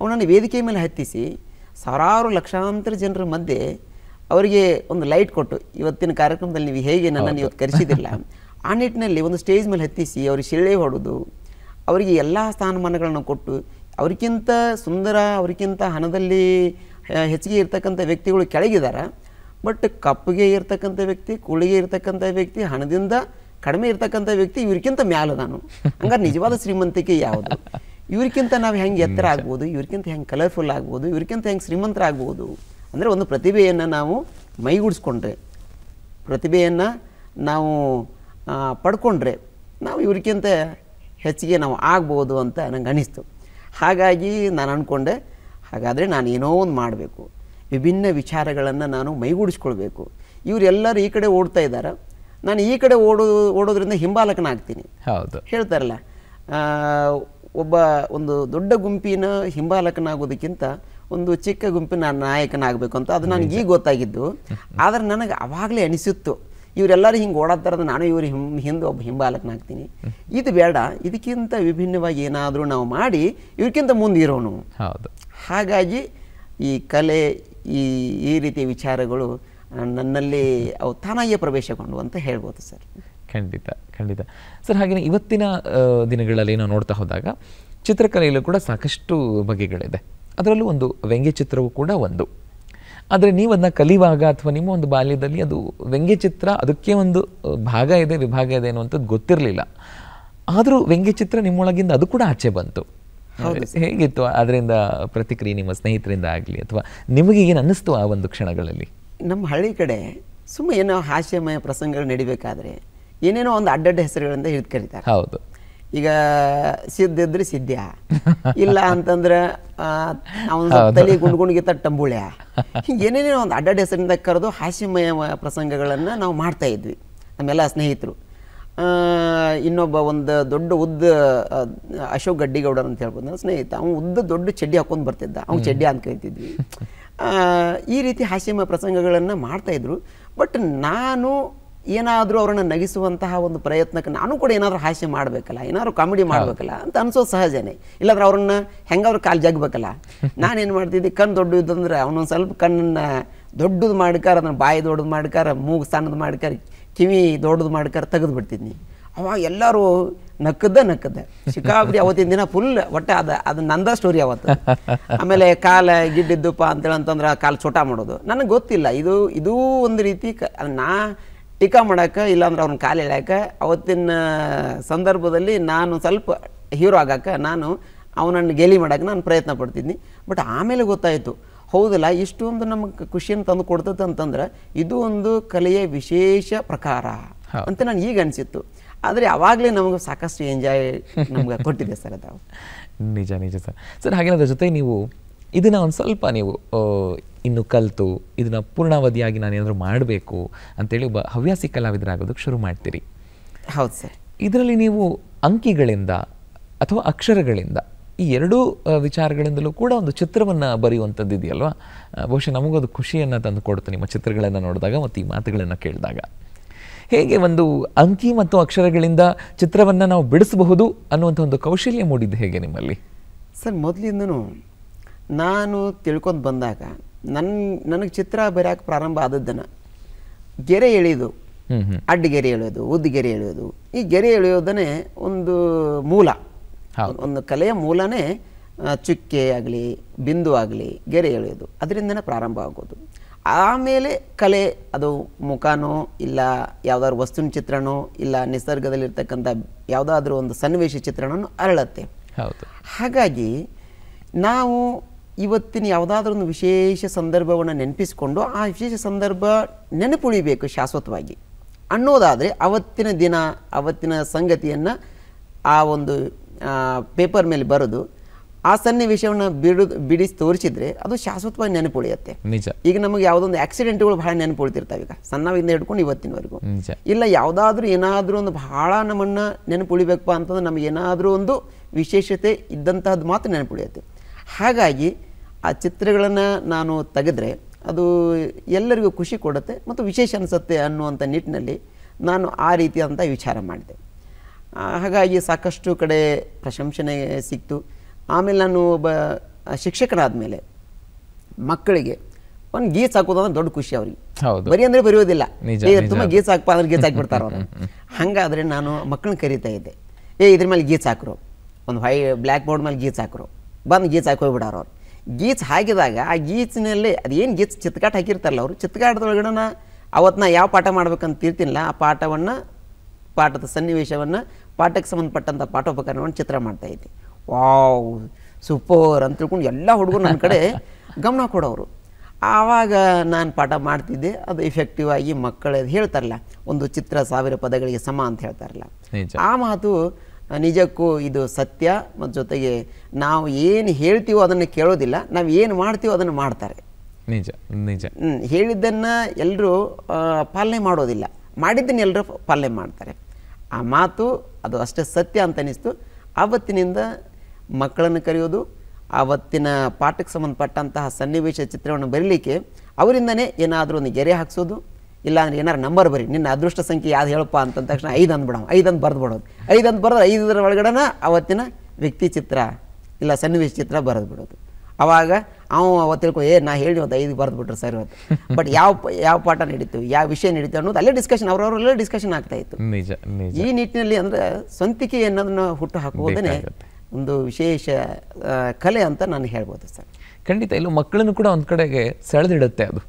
A: ಅವನನ್ನು ವೇದಿಕೆ ಮೇಲೆ ಹತ್ತಿಸಿ ಸಾವಿರಾರು ಲಕ್ಷಾಂತರ ಜನರ ಮಧ್ಯೆ ಅವರಿಗೆ ಒಂದು ಲೈಟ್ ಕೊಟ್ಟು ಇವತ್ತಿನ ಕಾರ್ಯಕ್ರಮದಲ್ಲಿ ನೀವು ಹೇಗೆ ನನ್ನನ್ನು ಇವತ್ತು ಕರೆಸಿದಿಲ್ಲ ಆ ನಿಟ್ಟಿನಲ್ಲಿ ಒಂದು ಸ್ಟೇಜ್ ಮೇಲೆ ಹತ್ತಿಸಿ ಅವ್ರಿಗೆ ಶಿಳ್ಳೆ ಹೊಡೆದು ಅವರಿಗೆ ಎಲ್ಲ ಸ್ಥಾನಮಾನಗಳನ್ನು ಕೊಟ್ಟು ಅವ್ರಿಗಿಂತ ಸುಂದರ ಅವ್ರಿಗಿಂತ ಹಣದಲ್ಲಿ ಹೆಚ್ಚಿಗೆ ಇರ್ತಕ್ಕಂಥ ವ್ಯಕ್ತಿಗಳು ಕೆಳಗಿದ್ದಾರೆ ಬಟ್ ಕಪ್ಪಿಗೆ ಇರ್ತಕ್ಕಂಥ ವ್ಯಕ್ತಿ ಕುಳಿಗೆ ಇರ್ತಕ್ಕಂಥ ವ್ಯಕ್ತಿ ಹಣದಿಂದ ಕಡಿಮೆ ಇರ್ತಕ್ಕಂಥ ವ್ಯಕ್ತಿ ಇವ್ರಿಗಿಂತ ಮ್ಯಾಲ ನಾನು ಹಂಗಾರೆ ನಿಜವಾದ ಶ್ರೀಮಂತಿಕೆ ಯಾವುದು ಇವ್ರಿಗಿಂತ ನಾವು ಹೆಂಗೆ ಎತ್ತರ ಆಗ್ಬೋದು ಇವ್ರಿಗಿಂತ ಹೆಂಗೆ ಕಲರ್ಫುಲ್ ಆಗ್ಬೋದು ಇವ್ರಿಗಿಂತ ಹೆಂಗೆ ಶ್ರೀಮಂತರಾಗ್ಬೋದು ಅಂದರೆ ಒಂದು ಪ್ರತಿಭೆಯನ್ನು ನಾವು ಮೈಗೂಡಿಸ್ಕೊಂಡ್ರೆ ಪ್ರತಿಭೆಯನ್ನು ನಾವು ಪಡ್ಕೊಂಡ್ರೆ ನಾವು ಇವ್ರಿಗಿಂತ ಹೆಚ್ಚಿಗೆ ನಾವು ಆಗ್ಬೋದು ಅಂತ ನನಗೆ ಅನಿಸ್ತು ಹಾಗಾಗಿ ನಾನು ಅಂದ್ಕೊಂಡೆ ಹಾಗಾದರೆ ನಾನು ಏನೋ ಒಂದು ಮಾಡಬೇಕು ವಿಭಿನ್ನ ವಿಚಾರಗಳನ್ನು ನಾನು ಮೈಗೂಡಿಸ್ಕೊಳ್ಬೇಕು ಇವರೆಲ್ಲರೂ ಈ ಕಡೆ ಓಡ್ತಾ ಇದ್ದಾರೆ ನಾನು ಈ ಕಡೆ ಓಡೋ ಓಡೋದ್ರಿಂದ ಹಿಂಬಾಲಕನಾಗ್ತೀನಿ ಹೌದು ಹೇಳ್ತಾರಲ್ಲ ಒಬ್ಬ ಒಂದು ದೊಡ್ಡ ಗುಂಪಿನ ಹಿಂಬಾಲಕನಾಗೋದಕ್ಕಿಂತ ಒಂದು ಚಿಕ್ಕ ಗುಂಪಿನ ನಾಯಕನಾಗಬೇಕು ಅಂತ ಅದು ನನಗೆ ಈಗ ಗೊತ್ತಾಗಿದ್ದು ಆದರೆ ನನಗೆ ಆವಾಗಲೇ ಅನಿಸಿತ್ತು ಇವರೆಲ್ಲರೂ ಹಿಂಗೆ ಓಡಾಡ್ತಾರದು ನಾನು ಇವರು ಹಿಂ ಹಿಂದೆ ಒಬ್ಬ ಹಿಂಬಾಲಕನಾಗ್ತೀನಿ ಇದು ಬೇಡ ಇದಕ್ಕಿಂತ ವಿಭಿನ್ನವಾಗಿ ಏನಾದರೂ ನಾವು ಮಾಡಿ ಇವ್ರಿಗಿಂತ ಮುಂದೆ ಇರೋನು ಹಾಗಾಗಿ ಈ ಕಲೆ ಈ ಈ ರೀತಿಯ ವಿಚಾರಗಳು ನನ್ನಲ್ಲಿ ಅವು ತಾನಾಗಿಯೇ ಪ್ರವೇಶಗೊಂಡು ಅಂತ
B: ಹೇಳ್ಬೋದು ಸರ್ ಖಂಡಿತ ಖಂಡಿತ ಸರ್ ಹಾಗೆ ಇವತ್ತಿನ ದಿನಗಳಲ್ಲಿ ನಾವು ನೋಡ್ತಾ ಹೋದಾಗ ಚಿತ್ರಕಲೆಯಲ್ಲೂ ಕೂಡ ಸಾಕಷ್ಟು ಬಗೆಗಳಿದೆ ಅದರಲ್ಲೂ ಒಂದು ವ್ಯಂಗ್ಯ ಕೂಡ ಒಂದು ಆದರೆ ನೀವು ಅದನ್ನ ಕಲಿಯುವಾಗ ಅಥವಾ ನಿಮ್ಮ ಒಂದು ಬಾಲ್ಯದಲ್ಲಿ ಅದು ವ್ಯಂಗ್ಯಚಿತ್ರ ಚಿತ್ರ ಅದಕ್ಕೆ ಒಂದು ಭಾಗ ಇದೆ ವಿಭಾಗ ಇದೆ ಅನ್ನುವಂಥದ್ದು ಗೊತ್ತಿರಲಿಲ್ಲ ಆದರೂ ವ್ಯಂಗ್ಯಚಿತ್ರ ಚಿತ್ರ ನಿಮ್ಮೊಳಗಿಂದ ಅದು ಕೂಡ ಆಚೆ ಬಂತು ಹೇಗಿತ್ತು ಅದರಿಂದ ಪ್ರತಿಕ್ರಿಯೆ ನಿಮ್ಮ ಸ್ನೇಹಿತರಿಂದ ಆಗಲಿ ಅಥವಾ ನಿಮಗೆ ಏನು ಅನ್ನಿಸ್ತು ಆ ಒಂದು ಕ್ಷಣಗಳಲ್ಲಿ
A: ನಮ್ಮ ಹಳ್ಳಿ ಕಡೆ ಸುಮ್ಮನೆ ಏನೋ ಹಾಸ್ಯಮಯ ಪ್ರಸಂಗಗಳು ನಡಿಬೇಕಾದ್ರೆ ಏನೇನೋ ಒಂದು ಅಡ್ಡಡ್ಡ ಹೆಸರುಗಳಿಂದ ಹಿಡಿದು ಕರೀತಾರೆ ಹೌದು ಈಗ ಸಿದ್ಧ ಇದ್ರೆ ಸಿದ್ಧ ಇಲ್ಲ ಅಂತಂದ್ರೆ ಅವನ ತಲೆ ಗುಂಡ್ಗುಣ್ಗಿತ ಟಂಬುಳ್ಯ ಹಿಂಗೆ ಏನೇನೋ ಒಂದು ಅಡ್ಡ ಹೆಸರಿಂದ ಕರೆದು ಹಾಸ್ಯಮಯ ಪ್ರಸಂಗಗಳನ್ನು ನಾವು ಮಾಡ್ತಾ ಇದ್ವಿ ನಮ್ಮೆಲ್ಲ ಸ್ನೇಹಿತರು ಇನ್ನೊಬ್ಬ ಒಂದು ದೊಡ್ಡ ಉದ್ದ ಅಶೋಕ್ ಗಡ್ಡಿಗೌಡರ್ ಅಂತ ಹೇಳ್ಬೋದು ಸ್ನೇಹಿತ ಅವ್ನು ಉದ್ದ ದೊಡ್ಡ ಚಡ್ಡಿ ಹಾಕೊಂಡು ಬರ್ತಿದ್ದ ಅವ್ನು ಚಡ್ಡಿ ಅಂತ ಕರಿತಿದ್ವಿ ಈ ರೀತಿ ಹಾಸ್ಯಮಯ ಪ್ರಸಂಗಗಳನ್ನು ಮಾಡ್ತಾಯಿದ್ರು ಬಟ್ ನಾನು ಏನಾದರೂ ಅವ್ರನ್ನ ನಗಿಸುವಂತಹ ಒಂದು ಪ್ರಯತ್ನಕ್ಕೆ ನಾನು ಕೂಡ ಏನಾದರೂ ಹಾಸ್ಯ ಮಾಡಬೇಕಲ್ಲ ಏನಾದರೂ ಕಾಮಿಡಿ ಮಾಡಬೇಕಲ್ಲ ಅಂತ ಅನ್ಸೋದು ಸಹಜನೇ ಇಲ್ಲಾಂದ್ರೆ ಅವ್ರನ್ನ ಹೆಂಗಾದ್ರೂ ಕಾಲು ಜಗ್ಬೇಕಲ್ಲ ನಾನೇನು ಮಾಡ್ತಿದ್ದೆ ಕಣ್ಣು ದೊಡ್ಡ ಇದ್ದಂದ್ರೆ ಅವನೊಂದು ಸ್ವಲ್ಪ ಕಣ್ಣನ್ನ ದೊಡ್ಡದು ಮಾಡ್ಕಾರ ಅದನ್ನ ಬಾಯಿ ದೊಡ್ಡದು ಮಾಡ್ಕಾರ ಮೂಗು ಸಣ್ಣದು ಮಾಡ್ಕಾರ ಕಿವಿ ದೊಡ್ಡದು ಮಾಡ್ಕಾರ ತೆಗೆದು ಬಿಡ್ತಿದ್ನಿ ಅವಾಗ ಎಲ್ಲರೂ ನಕ್ಕದ್ದ ನಕ್ಕದ್ದ ಸಿಕ್ಕಾಪಟ್ಟಿ ಅವತ್ತಿನ ದಿನ ಫುಲ್ ಒಟ್ಟೆ ಅದ ಅದು ನಂದ ಸ್ಟೋರಿ ಅವತ್ತು ಆಮೇಲೆ ಕಾಲ ಗಿಡ್ಡಿದ್ದುಪ್ಪ ಅಂತೇಳಿ ಆ ಕಾಲು ಚೋಟ ಮಾಡೋದು ನನಗೆ ಗೊತ್ತಿಲ್ಲ ಇದು ಇದೂ ಒಂದು ರೀತಿ ನಾ ಟೀಕಾ ಮಾಡೋಕ್ಕೆ ಇಲ್ಲಾಂದ್ರೆ ಅವ್ರನ್ನ ಕಾಲು ಅವತ್ತಿನ ಸಂದರ್ಭದಲ್ಲಿ ನಾನು ಸ್ವಲ್ಪ ಹೀರೋ ಆಗೋಕ್ಕೆ ನಾನು ಅವನನ್ನು ಗೆಲಿ ಮಾಡೋಕ್ಕೆ ನಾನು ಪ್ರಯತ್ನ ಪಡ್ತೀನಿ ಬಟ್ ಆಮೇಲೆ ಗೊತ್ತಾಯಿತು ಹೌದಲ್ಲ ಇಷ್ಟೊಂದು ನಮಗೆ ಖುಷಿಯನ್ನು ತಂದು ಕೊಡ್ತದೆ ಅಂತಂದ್ರೆ ಇದು ಒಂದು ಕಲೆಯ ವಿಶೇಷ ಪ್ರಕಾರ ಅಂತ ನಾನು ಈಗ ಅನಿಸಿತ್ತು ಆದರೆ ಆವಾಗಲೇ ನಮಗೆ ಸಾಕಷ್ಟು ಎಂಜಾಯ್ ನಮ್ಗೆ ಕೊಟ್ಟಿದೆ ಸರ್
B: ಅದು ನಿಜ ನಿಜ ಸರ್ ಸರ್ ಹಾಗೆ ಅದ್ರ ಜೊತೆ ನೀವು ಇದನ್ನು ಒಂದು ಸ್ವಲ್ಪ ನೀವು ಇನ್ನು ಕಲಿತು ಇದನ್ನು ಪೂರ್ಣಾವಧಿಯಾಗಿ ಏನಾದರೂ ಮಾಡಬೇಕು ಅಂತೇಳಿ ಒಬ್ಬ ಹವ್ಯಾಸಿ ಕಲಾವಿದರಾಗೋದಕ್ಕೆ ಶುರು ಮಾಡ್ತೀರಿ ಹೌದು ಸರ್ ಇದರಲ್ಲಿ ನೀವು ಅಂಕಿಗಳಿಂದ ಅಥವಾ ಅಕ್ಷರಗಳಿಂದ ಈ ಎರಡೂ ವಿಚಾರಗಳಿಂದಲೂ ಕೂಡ ಒಂದು ಚಿತ್ರವನ್ನು ಬರೆಯುವಂಥದ್ದು ಇದೆಯಲ್ವಾ ಬಹುಶಃ ನಮಗದು ಖುಷಿಯನ್ನು ತಂದು ಕೊಡುತ್ತೆ ನಿಮ್ಮ ಚಿತ್ರಗಳನ್ನು ನೋಡಿದಾಗ ಮತ್ತು ಈ ಮಾತುಗಳನ್ನು ಕೇಳಿದಾಗ ಹೇಗೆ ಒಂದು ಅಂಕಿ ಮತ್ತು ಅಕ್ಷರಗಳಿಂದ ಚಿತ್ರವನ್ನು ನಾವು ಬಿಡಿಸಬಹುದು ಅನ್ನುವಂಥ ಒಂದು ಕೌಶಲ್ಯ ಮೂಡಿದ್ದು ಹೇಗೆ ನಿಮ್ಮಲ್ಲಿ
A: ಸರ್ ಮೊದಲಿಂದನೂ ನಾನು ತಿಳ್ಕೊಂಡು ಬಂದಾಗ ನನ್ನ ನನಗೆ ಚಿತ್ರ ಬರೆಯಕ್ಕೆ ಪ್ರಾರಂಭ ಆದದ್ದನ್ನು ಗೆರೆ ಎಳೆಯೋದು ಅಡ್ಡ ಗೆರೆ ಎಳೆಯೋದು ಉದ್ದ ಗೆರೆ ಎಳೆಯೋದು ಈ ಗೆರೆ ಎಳೆಯೋದನ್ನೇ ಒಂದು ಮೂಲ ಒಂದು ಕಲೆಯ ಮೂಲನೇ ಚುಕ್ಕೆ ಆಗಲಿ ಬಿಂದು ಆಗಲಿ ಗೆರೆ ಎಳೆಯೋದು ಅದರಿಂದನೇ ಪ್ರಾರಂಭ ಆಗೋದು ಆಮೇಲೆ ಕಲೆ ಅದು ಮುಖನೋ ಇಲ್ಲ ಯಾವುದಾದ್ರು ವಸ್ತುವಿನ ಚಿತ್ರಣೋ ಇಲ್ಲ ನಿಸರ್ಗದಲ್ಲಿರ್ತಕ್ಕಂಥ ಯಾವುದಾದ್ರೂ ಒಂದು ಸನ್ನಿವೇಶ ಚಿತ್ರಣನೂ ಅರಳತ್ತೆ ಹಾಗಾಗಿ ನಾವು ಇವತ್ತಿನ ಯಾವುದಾದ್ರೂ ಒಂದು ವಿಶೇಷ ಸಂದರ್ಭವನ್ನು ನೆನಪಿಸಿಕೊಂಡು ಆ ವಿಶೇಷ ಸಂದರ್ಭ ನೆನಪುಳಿಬೇಕು ಶಾಶ್ವತವಾಗಿ ಅನ್ನೋದಾದರೆ ಅವತ್ತಿನ ದಿನ ಅವತ್ತಿನ ಸಂಗತಿಯನ್ನು ಆ ಒಂದು ಪೇಪರ್ ಮೇಲೆ ಬರೆದು ಆ ಸನ್ನಿವೇಶವನ್ನು ಬಿಡು ಬಿಡಿಸಿ ತೋರಿಸಿದ್ರೆ ಅದು ಶಾಶ್ವತವಾಗಿ ನೆನಪುಳಿಯುತ್ತೆ ಈಗ ನಮಗೆ ಯಾವುದೊಂದು ಆಕ್ಸಿಡೆಂಟ್ಗಳು ಬಹಳ ನೆನಪುಳಿತಿರ್ತಾವೆ ಈಗ ಸಣ್ಣವಿಂದ ಹಿಡ್ಕೊಂಡು ಇವತ್ತಿನವರೆಗೂ ಇಲ್ಲ ಯಾವುದಾದ್ರೂ ಏನಾದರೂ ಒಂದು ಬಹಳ ನಮ್ಮನ್ನು ನೆನಪುಳಿಬೇಕಪ್ಪ ಅಂತಂದ್ರೆ ನಮಗೆ ಏನಾದರೂ ಒಂದು ವಿಶೇಷತೆ ಇದ್ದಂತಹದ್ದು ಮಾತ್ರ ನೆನಪುಳಿಯುತ್ತೆ ಹಾಗಾಗಿ ಆ ಚಿತ್ರಗಳನ್ನು ನಾನು ತೆಗೆದ್ರೆ ಅದು ಎಲ್ಲರಿಗೂ ಖುಷಿ ಕೊಡುತ್ತೆ ಮತ್ತು ವಿಶೇಷ ಅನಿಸುತ್ತೆ ಅನ್ನುವಂಥ ನಿಟ್ಟಿನಲ್ಲಿ ನಾನು ಆ ರೀತಿಯಾದಂಥ ವಿಚಾರ ಮಾಡಿದೆ ಹಾಗಾಗಿ ಸಾಕಷ್ಟು ಕಡೆ ಪ್ರಶಂಸನೆ ಸಿಕ್ತು ಆಮೇಲೆ ನಾನು ಒಬ್ಬ ಶಿಕ್ಷಕರಾದ ಮೇಲೆ ಮಕ್ಕಳಿಗೆ ಒಂದು ಗೀಸ್ ಹಾಕೋದಂದ್ರೆ ದೊಡ್ಡ ಖುಷಿ ಅವ್ರಿಗೆ ಬರೀ ಅಂದರೆ ಬರೆಯೋದಿಲ್ಲ ತುಂಬ ಗೀಸ್ ಹಾಕಪ್ಪ ಅಂದ್ರೆ ಗೀಸ್ ಹಾಕ್ಬಿಡ್ತಾರೆ ಅವರು ಹಾಗಾದರೆ ನಾನು ಮಕ್ಕಳನ್ನ ಕರೀತಾ ಇದ್ದೆ ಏ ಇದ್ರ ಮೇಲೆ ಗೀಸ್ ಹಾಕರು ಒಂದು ವೈ ಬ್ಲ್ಯಾಕ್ ಬೋರ್ಡ್ ಮೇಲೆ ಗೀಸ್ ಹಾಕರು ಬಂದು ಗೀಸ್ ಹಾಕೋಗ್ಬಿಡಾರ ಅವ್ರು ಗೀಚ್ ಹಾಕಿದಾಗ ಆ ಗೀಚಿನಲ್ಲಿ ಅದೇನು ಗೀಚ್ ಚಿತ್ಕಾಟ್ ಹಾಕಿರ್ತಾರಲ್ಲ ಅವರು ಚಿತ್ಕಾಟದೊಳಗಡೆ ಅವತ್ತು ನಾ ಯಾವ ಪಾಠ ಮಾಡ್ಬೇಕಂತ ತಿರ್ತೀನಿಲ್ಲ ಆ ಪಾಠವನ್ನು ಪಾಠದ ಸನ್ನಿವೇಶವನ್ನು ಪಾಠಕ್ಕೆ ಸಂಬಂಧಪಟ್ಟಂಥ ಪಾಠೋಪಕರಣವನ್ನು ಚಿತ್ರ ಮಾಡ್ತಾ ಐತಿ ವಾವ್ ಸೂಪರ್ ಅಂತ ತಿಳ್ಕೊಂಡು ಎಲ್ಲ ಹುಡುಗರು ನನ್ನ ಕಡೆ ಗಮನ ಕೊಡೋರು ಆವಾಗ ನಾನು ಪಾಠ ಮಾಡ್ತಿದ್ದೆ ಅದು ಇಫೆಕ್ಟಿವ್ ಆಗಿ ಮಕ್ಕಳು ಹೇಳ್ತಾರಲ್ಲ ಒಂದು ಚಿತ್ರ ಸಾವಿರ ಪದಗಳಿಗೆ ಸಮ ಅಂತ ಹೇಳ್ತಾರಲ್ಲ ಆ ಮಾತು ನಿಜಕ್ಕೂ ಇದು ಸತ್ಯ ಮತ್ತು ಜೊತೆಗೆ ನಾವು ಏನು ಹೇಳ್ತೀವೋ ಅದನ್ನು ಕೇಳೋದಿಲ್ಲ ನಾವು ಏನು ಮಾಡ್ತೀವೋ ಅದನ್ನು ಮಾಡ್ತಾರೆ
B: ನಿಜ ನಿಜ
A: ಹೇಳಿದ್ದನ್ನು ಎಲ್ಲರೂ ಪಾಲನೆ ಮಾಡೋದಿಲ್ಲ ಮಾಡಿದ್ದನ್ನು ಎಲ್ಲರೂ ಪಾಲನೆ ಮಾಡ್ತಾರೆ ಆ ಮಾತು ಅದು ಅಷ್ಟೇ ಸತ್ಯ ಅಂತ ಅನ್ನಿಸ್ತು ಆವತ್ತಿನಿಂದ ಮಕ್ಕಳನ್ನು ಕರೆಯೋದು ಆವತ್ತಿನ ಪಾಠಕ್ಕೆ ಸಂಬಂಧಪಟ್ಟಂತಹ ಸನ್ನಿವೇಶ ಚಿತ್ರವನ್ನು ಬರೀಲಿಕ್ಕೆ ಅವರಿಂದನೇ ಏನಾದರೂ ಒಂದು ಗೆರೆ ಹಾಕ್ಸೋದು ಇಲ್ಲ ಅಂದ್ರೆ ಏನಾರು ನಂಬರ್ ಬರೀ ನಿನ್ನ ಅದೃಷ್ಟ ಸಂಖ್ಯೆ ಯಾವ್ದು ಹೇಳಪ್ಪ ಅಂತ ತಕ್ಷಣ ಐದು ಅಂದ್ಬಿಡೋಣ ಐದು ಅಂತ ಬರೆದು ಬಿಡೋದು ಐದು ಅಂತ ಬರೆದ್ರೆ ಐದರ ಒಳಗಡೆನ ಅವತ್ತಿನ ವ್ಯಕ್ತಿ ಚಿತ್ರ ಇಲ್ಲ ಸನ್ನಿವೇಶ ಚಿತ್ರ ಬರೆದು ಬಿಡೋದು ಅವಾಗ ಅವ ತಿಳ್ಕೊ ಏ ನಾ ಹೇಳಿ ಒಂದು ಐದು ಬರೆದು ಸರ್ ಇವತ್ತು ಬಟ್ ಯಾವ ಯಾವ ಪಾಠ ನೀಡಿತ್ತು ಯಾವ ವಿಷಯ ನಡೀತು ಅನ್ನೋದು ಅಲ್ಲೇ ಡಿಸ್ಕಷನ್ ಅವರವರಲ್ಲೇ ಡಿಸ್ಕಷನ್ ಆಗ್ತಾ ಇತ್ತು ಈ ನಿಟ್ಟಿನಲ್ಲಿ ಅಂದ್ರೆ ಸ್ವಂತಿಕೆ ಅನ್ನೋದನ್ನ ಹುಟ್ಟು ಹಾಕುವುದನ್ನೇ ಒಂದು ವಿಶೇಷ ಕಲೆ ಅಂತ ನಾನು ಹೇಳ್ಬೋದು ಸರ್
B: ಖಂಡಿತ ಇಲ್ಲೂ ಮಕ್ಕಳನ್ನು ಕೂಡ ಒಂದು ಕಡೆಗೆ ಸೆಳೆದಿಡುತ್ತೆ ಅದು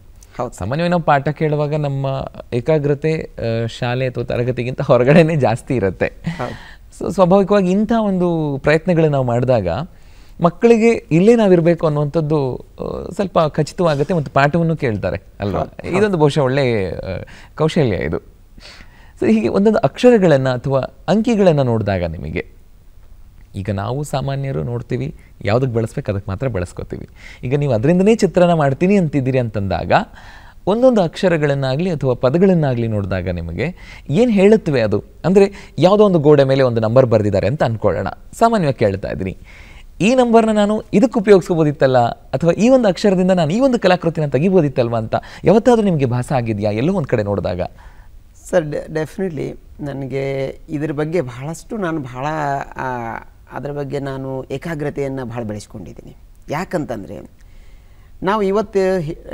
B: ಸಾಮಾನ್ಯವಾಗಿ ನಾವು ಪಾಠ ಕೇಳುವಾಗ ನಮ್ಮ ಏಕಾಗ್ರತೆ ಶಾಲೆ ಅಥವಾ ತರಗತಿಗಿಂತ ಹೊರಗಡೆನೆ ಜಾಸ್ತಿ ಇರುತ್ತೆ ಸೊ ಸ್ವಾಭಾವಿಕವಾಗಿ ಇಂಥ ಒಂದು ಪ್ರಯತ್ನಗಳು ನಾವು ಮಾಡಿದಾಗ ಮಕ್ಕಳಿಗೆ ಇಲ್ಲೇ ನಾವಿರಬೇಕು ಅನ್ನುವಂಥದ್ದು ಸ್ವಲ್ಪ ಖಚಿತವಾಗುತ್ತೆ ಮತ್ತು ಪಾಠವನ್ನು ಕೇಳ್ತಾರೆ ಅಲ್ವಾ ಇದೊಂದು ಬಹುಶಃ ಒಳ್ಳೆಯ ಕೌಶಲ್ಯ ಇದು ಸೊ ಹೀಗೆ ಒಂದೊಂದು ಅಕ್ಷರಗಳನ್ನು ಅಥವಾ ಅಂಕಿಗಳನ್ನು ನೋಡಿದಾಗ ನಿಮಗೆ ಈಗ ನಾವು ಸಾಮಾನ್ಯರು ನೋಡ್ತೀವಿ ಯಾವುದಕ್ಕೆ ಬಳಸ್ಬೇಕು ಅದಕ್ಕೆ ಮಾತ್ರ ಬಳಸ್ಕೋತೀವಿ ಈಗ ನೀವು ಅದರಿಂದನೇ ಚಿತ್ರಣ ಮಾಡ್ತೀನಿ ಅಂತಿದ್ದೀರಿ ಅಂತಂದಾಗ ಒಂದೊಂದು ಅಕ್ಷರಗಳನ್ನಾಗಲಿ ಅಥವಾ ಪದಗಳನ್ನಾಗಲಿ ನೋಡಿದಾಗ ನಿಮಗೆ ಏನು ಹೇಳುತ್ತವೆ ಅದು ಅಂದರೆ ಯಾವುದೋ ಒಂದು ಗೋಡೆ ಮೇಲೆ ಒಂದು ನಂಬರ್ ಬರೆದಿದ್ದಾರೆ ಅಂತ ಅಂದ್ಕೊಳ್ಳೋಣ ಸಾಮಾನ್ಯವಾಗಿ ಕೇಳ್ತಾ ಇದ್ದೀನಿ ಈ ನಂಬರ್ನ ನಾನು ಇದಕ್ಕೆ ಉಪಯೋಗಿಸ್ಕೋಬೋದಿತ್ತಲ್ಲ ಅಥವಾ ಈ ಒಂದು ಅಕ್ಷರದಿಂದ ನಾನು ಈ ಒಂದು ಕಲಾಕೃತಿನ ತೆಗಿಬೋದಿತ್ತಲ್ವ ಅಂತ ಯಾವತ್ತಾದರೂ ನಿಮಗೆ ಭಾಸ ಆಗಿದೆಯಾ ಎಲ್ಲೋ ಒಂದು ಕಡೆ ನೋಡಿದಾಗ
A: ಸರ್ ಡೆಫಿನೆಟ್ಲಿ ನನಗೆ ಇದ್ರ ಬಗ್ಗೆ ಬಹಳಷ್ಟು ನಾನು ಬಹಳ ಅದರ ಬಗ್ಗೆ ನಾನು ಏಕಾಗ್ರತೆಯನ್ನು ಭಾಳ ಬೆಳೆಸ್ಕೊಂಡಿದ್ದೀನಿ ಯಾಕಂತಂದರೆ ನಾವು ಇವತ್ತು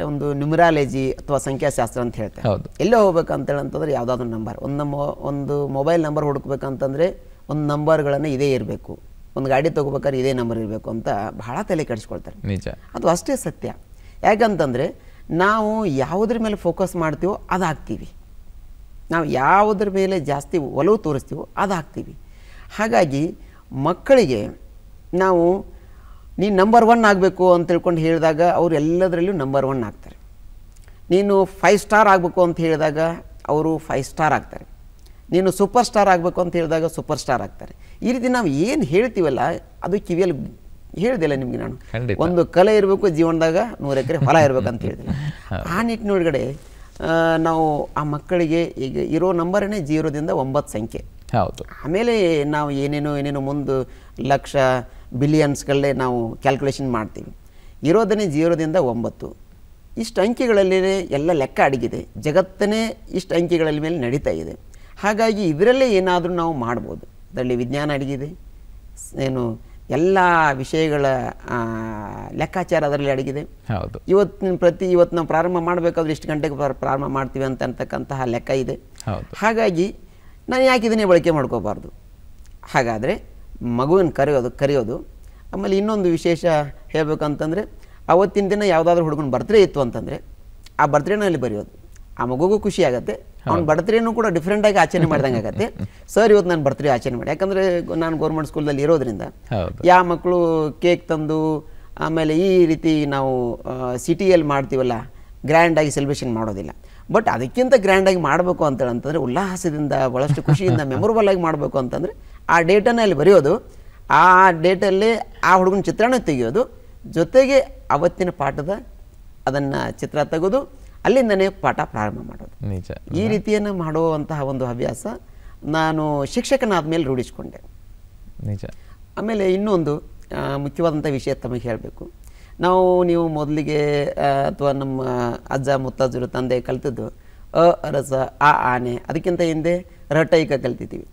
A: ಒಂದು ನ್ಯೂಮರಾಲಜಿ ಅಥವಾ ಸಂಖ್ಯಾಶಾಸ್ತ್ರ ಅಂತ ಹೇಳ್ತೇವೆ ಎಲ್ಲೇ ಹೋಗ್ಬೇಕಂತೇಳಿ ಅಂತಂದ್ರೆ ಯಾವುದಾದ್ರು ನಂಬರ್ ಒಂದು ಮೊ ಒಂದು ಮೊಬೈಲ್ ನಂಬರ್ ಹುಡುಕ್ಬೇಕಂತಂದರೆ ಒಂದು ನಂಬರ್ಗಳನ್ನು ಇದೇ ಇರಬೇಕು ಒಂದು ಗಾಡಿ ತೊಗೋಬೇಕಾದ್ರೆ ಇದೇ ನಂಬರ್ ಇರಬೇಕು ಅಂತ ಭಾಳ ತಲೆ ಕೆಡಿಸ್ಕೊಳ್ತಾರೆ ನಿಜ ಅದು ಅಷ್ಟೇ ಸತ್ಯ ಯಾಕಂತಂದರೆ ನಾವು ಯಾವುದ್ರ ಮೇಲೆ ಫೋಕಸ್ ಮಾಡ್ತೀವೋ ಅದಾಗ್ತೀವಿ ನಾವು ಯಾವುದ್ರ ಮೇಲೆ ಜಾಸ್ತಿ ಒಲವು ತೋರಿಸ್ತೀವೋ ಅದಾಗ್ತೀವಿ ಹಾಗಾಗಿ ಮಕ್ಕಳಿಗೆ ನಾವು ನೀನು ನಂಬರ್ ಒನ್ ಆಗಬೇಕು ಅಂತ ತಿಳ್ಕೊಂಡು ಹೇಳಿದಾಗ ಅವರು ಎಲ್ಲದರಲ್ಲೂ ನಂಬರ್ ಒನ್ ಆಗ್ತಾರೆ ನೀನು ಫೈವ್ ಸ್ಟಾರ್ ಆಗಬೇಕು ಅಂತ ಹೇಳಿದಾಗ ಅವರು ಫೈವ್ ಸ್ಟಾರ್ ಆಗ್ತಾರೆ ನೀನು ಸೂಪರ್ ಸ್ಟಾರ್ ಆಗಬೇಕು ಅಂತ ಹೇಳಿದಾಗ ಸೂಪರ್ ಸ್ಟಾರ್ ಆಗ್ತಾರೆ ಈ ರೀತಿ ನಾವು ಏನು ಹೇಳ್ತೀವಲ್ಲ ಅದು ಕಿವಿಯಲ್ಲಿ ಹೇಳ್ದಿಲ್ಲ ನಿಮಗೆ ನಾನು ಒಂದು ಕಲೆ ಇರಬೇಕು ಜೀವನದಾಗ ನೂರು ಎಕರೆ ಹೊಲ ಇರಬೇಕು ಅಂತ ಹೇಳಿದೆ ಆ ನಿಟ್ಟಿನೊಳಗಡೆ ನಾವು ಆ ಮಕ್ಕಳಿಗೆ ಈಗ ಇರೋ ನಂಬರ್ನೇ ಜೀರೋದಿಂದ ಒಂಬತ್ತು ಸಂಖ್ಯೆ ಹೌದು ಆಮೇಲೆ ನಾವು ಏನೇನೋ ಏನೇನೋ ಮುಂದೆ ಲಕ್ಷ ಬಿಲಿಯನ್ಸ್ಗಳೇ ನಾವು ಕ್ಯಾಲ್ಕುಲೇಷನ್ ಮಾಡ್ತೀವಿ ಇರೋದನ್ನೇ ಜೀರೋದಿಂದ ಒಂಬತ್ತು ಇಷ್ಟು ಅಂಕಿಗಳಲ್ಲಿ ಎಲ್ಲ ಲೆಕ್ಕ ಅಡಗಿದೆ ಜಗತ್ತನೇ ಇಷ್ಟು ಅಂಕಿಗಳಲ್ಲಿ ಮೇಲೆ ನಡೀತಾ ಇದೆ ಹಾಗಾಗಿ ಇದರಲ್ಲೇ ಏನಾದರೂ ನಾವು ಮಾಡ್ಬೋದು ಅದರಲ್ಲಿ ವಿಜ್ಞಾನ ಅಡಗಿದೆ ಏನು ಎಲ್ಲ ವಿಷಯಗಳ ಲೆಕ್ಕಾಚಾರ ಅದರಲ್ಲಿ ಅಡಗಿದೆ ಹೌದು ಇವತ್ತಿನ ಪ್ರತಿ ಇವತ್ತು ನಾವು ಪ್ರಾರಂಭ ಮಾಡಬೇಕಾದ್ರೆ ಇಷ್ಟು ಗಂಟೆಗೆ ಪ್ರಾರಂಭ ಮಾಡ್ತೀವಿ ಅಂತಕ್ಕಂತಹ ಲೆಕ್ಕ ಇದೆ ಹಾಗಾಗಿ ನಾನು ಯಾಕೆ ಇದನ್ನೇ ಬಳಕೆ ಮಾಡ್ಕೋಬಾರ್ದು ಹಾಗಾದರೆ ಮಗುವಿನ ಕರೆಯೋದು ಕರೆಯೋದು ಆಮೇಲೆ ಇನ್ನೊಂದು ವಿಶೇಷ ಹೇಳಬೇಕಂತಂದರೆ ಅವತ್ತಿನ ದಿನ ಯಾವುದಾದ್ರೂ ಹುಡುಗನ ಬರ್ತ್ಡೇ ಇತ್ತು ಅಂತಂದರೆ ಆ ಬರ್ತ್ಡೇನ ಅಲ್ಲಿ ಬರೆಯೋದು ಆ ಮಗುಗೂ ಖುಷಿ ಆಗುತ್ತೆ ಅವ್ನ ಬರ್ತ್ಡೇನೂ ಕೂಡ ಡಿಫ್ರೆಂಟಾಗಿ ಆಚರಣೆ ಮಾಡ್ದಂಗೆ ಆಗುತ್ತೆ ಸರ್ ಇವತ್ತು ನಾನು ಬರ್ತ್ಡೇ ಆಚರಣೆ ಮಾಡಿ ಯಾಕಂದರೆ ನಾನು ಗೌರ್ಮೆಂಟ್ ಸ್ಕೂಲ್ದಲ್ಲಿ ಇರೋದ್ರಿಂದ ಯಾವ ಮಕ್ಕಳು ಕೇಕ್ ತಂದು ಆಮೇಲೆ ಈ ರೀತಿ ನಾವು ಸಿಟಿಯಲ್ಲಿ ಮಾಡ್ತೀವಲ್ಲ ಗ್ರ್ಯಾಂಡಾಗಿ ಸೆಲೆಬ್ರೇಷನ್ ಮಾಡೋದಿಲ್ಲ ಬಟ್ ಅದಕ್ಕಿಂತ ಗ್ರ್ಯಾಂಡಾಗಿ ಮಾಡಬೇಕು ಅಂತೇಳಿ ಉಲ್ಲಾಸದಿಂದ ಭಾಳಷ್ಟು ಖುಷಿಯಿಂದ ಮೆಮೊರಬಲ್ ಆಗಿ ಮಾಡಬೇಕು ಅಂತಂದರೆ ಆ ಡೇಟನ್ನು ಅಲ್ಲಿ ಬರೆಯೋದು ಆ ಡೇಟಲ್ಲಿ ಆ ಹುಡುಗನ ಚಿತ್ರಣ ತೆಗೆಯೋದು ಜೊತೆಗೆ ಅವತ್ತಿನ ಪಾಠದ ಅದನ್ನು ಚಿತ್ರ ತೆಗೆದು ಅಲ್ಲಿಂದನೇ ಪಾಠ ಪ್ರಾರಂಭ ಮಾಡೋದು ಈ ರೀತಿಯನ್ನು ಮಾಡುವಂತಹ ಒಂದು ಹವ್ಯಾಸ ನಾನು ಶಿಕ್ಷಕನಾದ ಮೇಲೆ ರೂಢಿಸ್ಕೊಂಡೆ ನಿಜ ಆಮೇಲೆ ಇನ್ನೊಂದು ಮುಖ್ಯವಾದಂಥ ವಿಷಯ ತಮಗೆ ಹೇಳಬೇಕು ನಾವು ನೀವು ಮೊದಲಿಗೆ ಅಥವಾ ನಮ್ಮ ಅಜ್ಜ ಮುತ್ತಜ್ಜರು ತಂದೆ ಕಲಿತದ್ದು ಅ ಅರಸ ಆ ಆನೆ ಅದಕ್ಕಿಂತ ಹಿಂದೆ ರಟೈಕ ಕಲ್ತಿದ್ದೀವಿ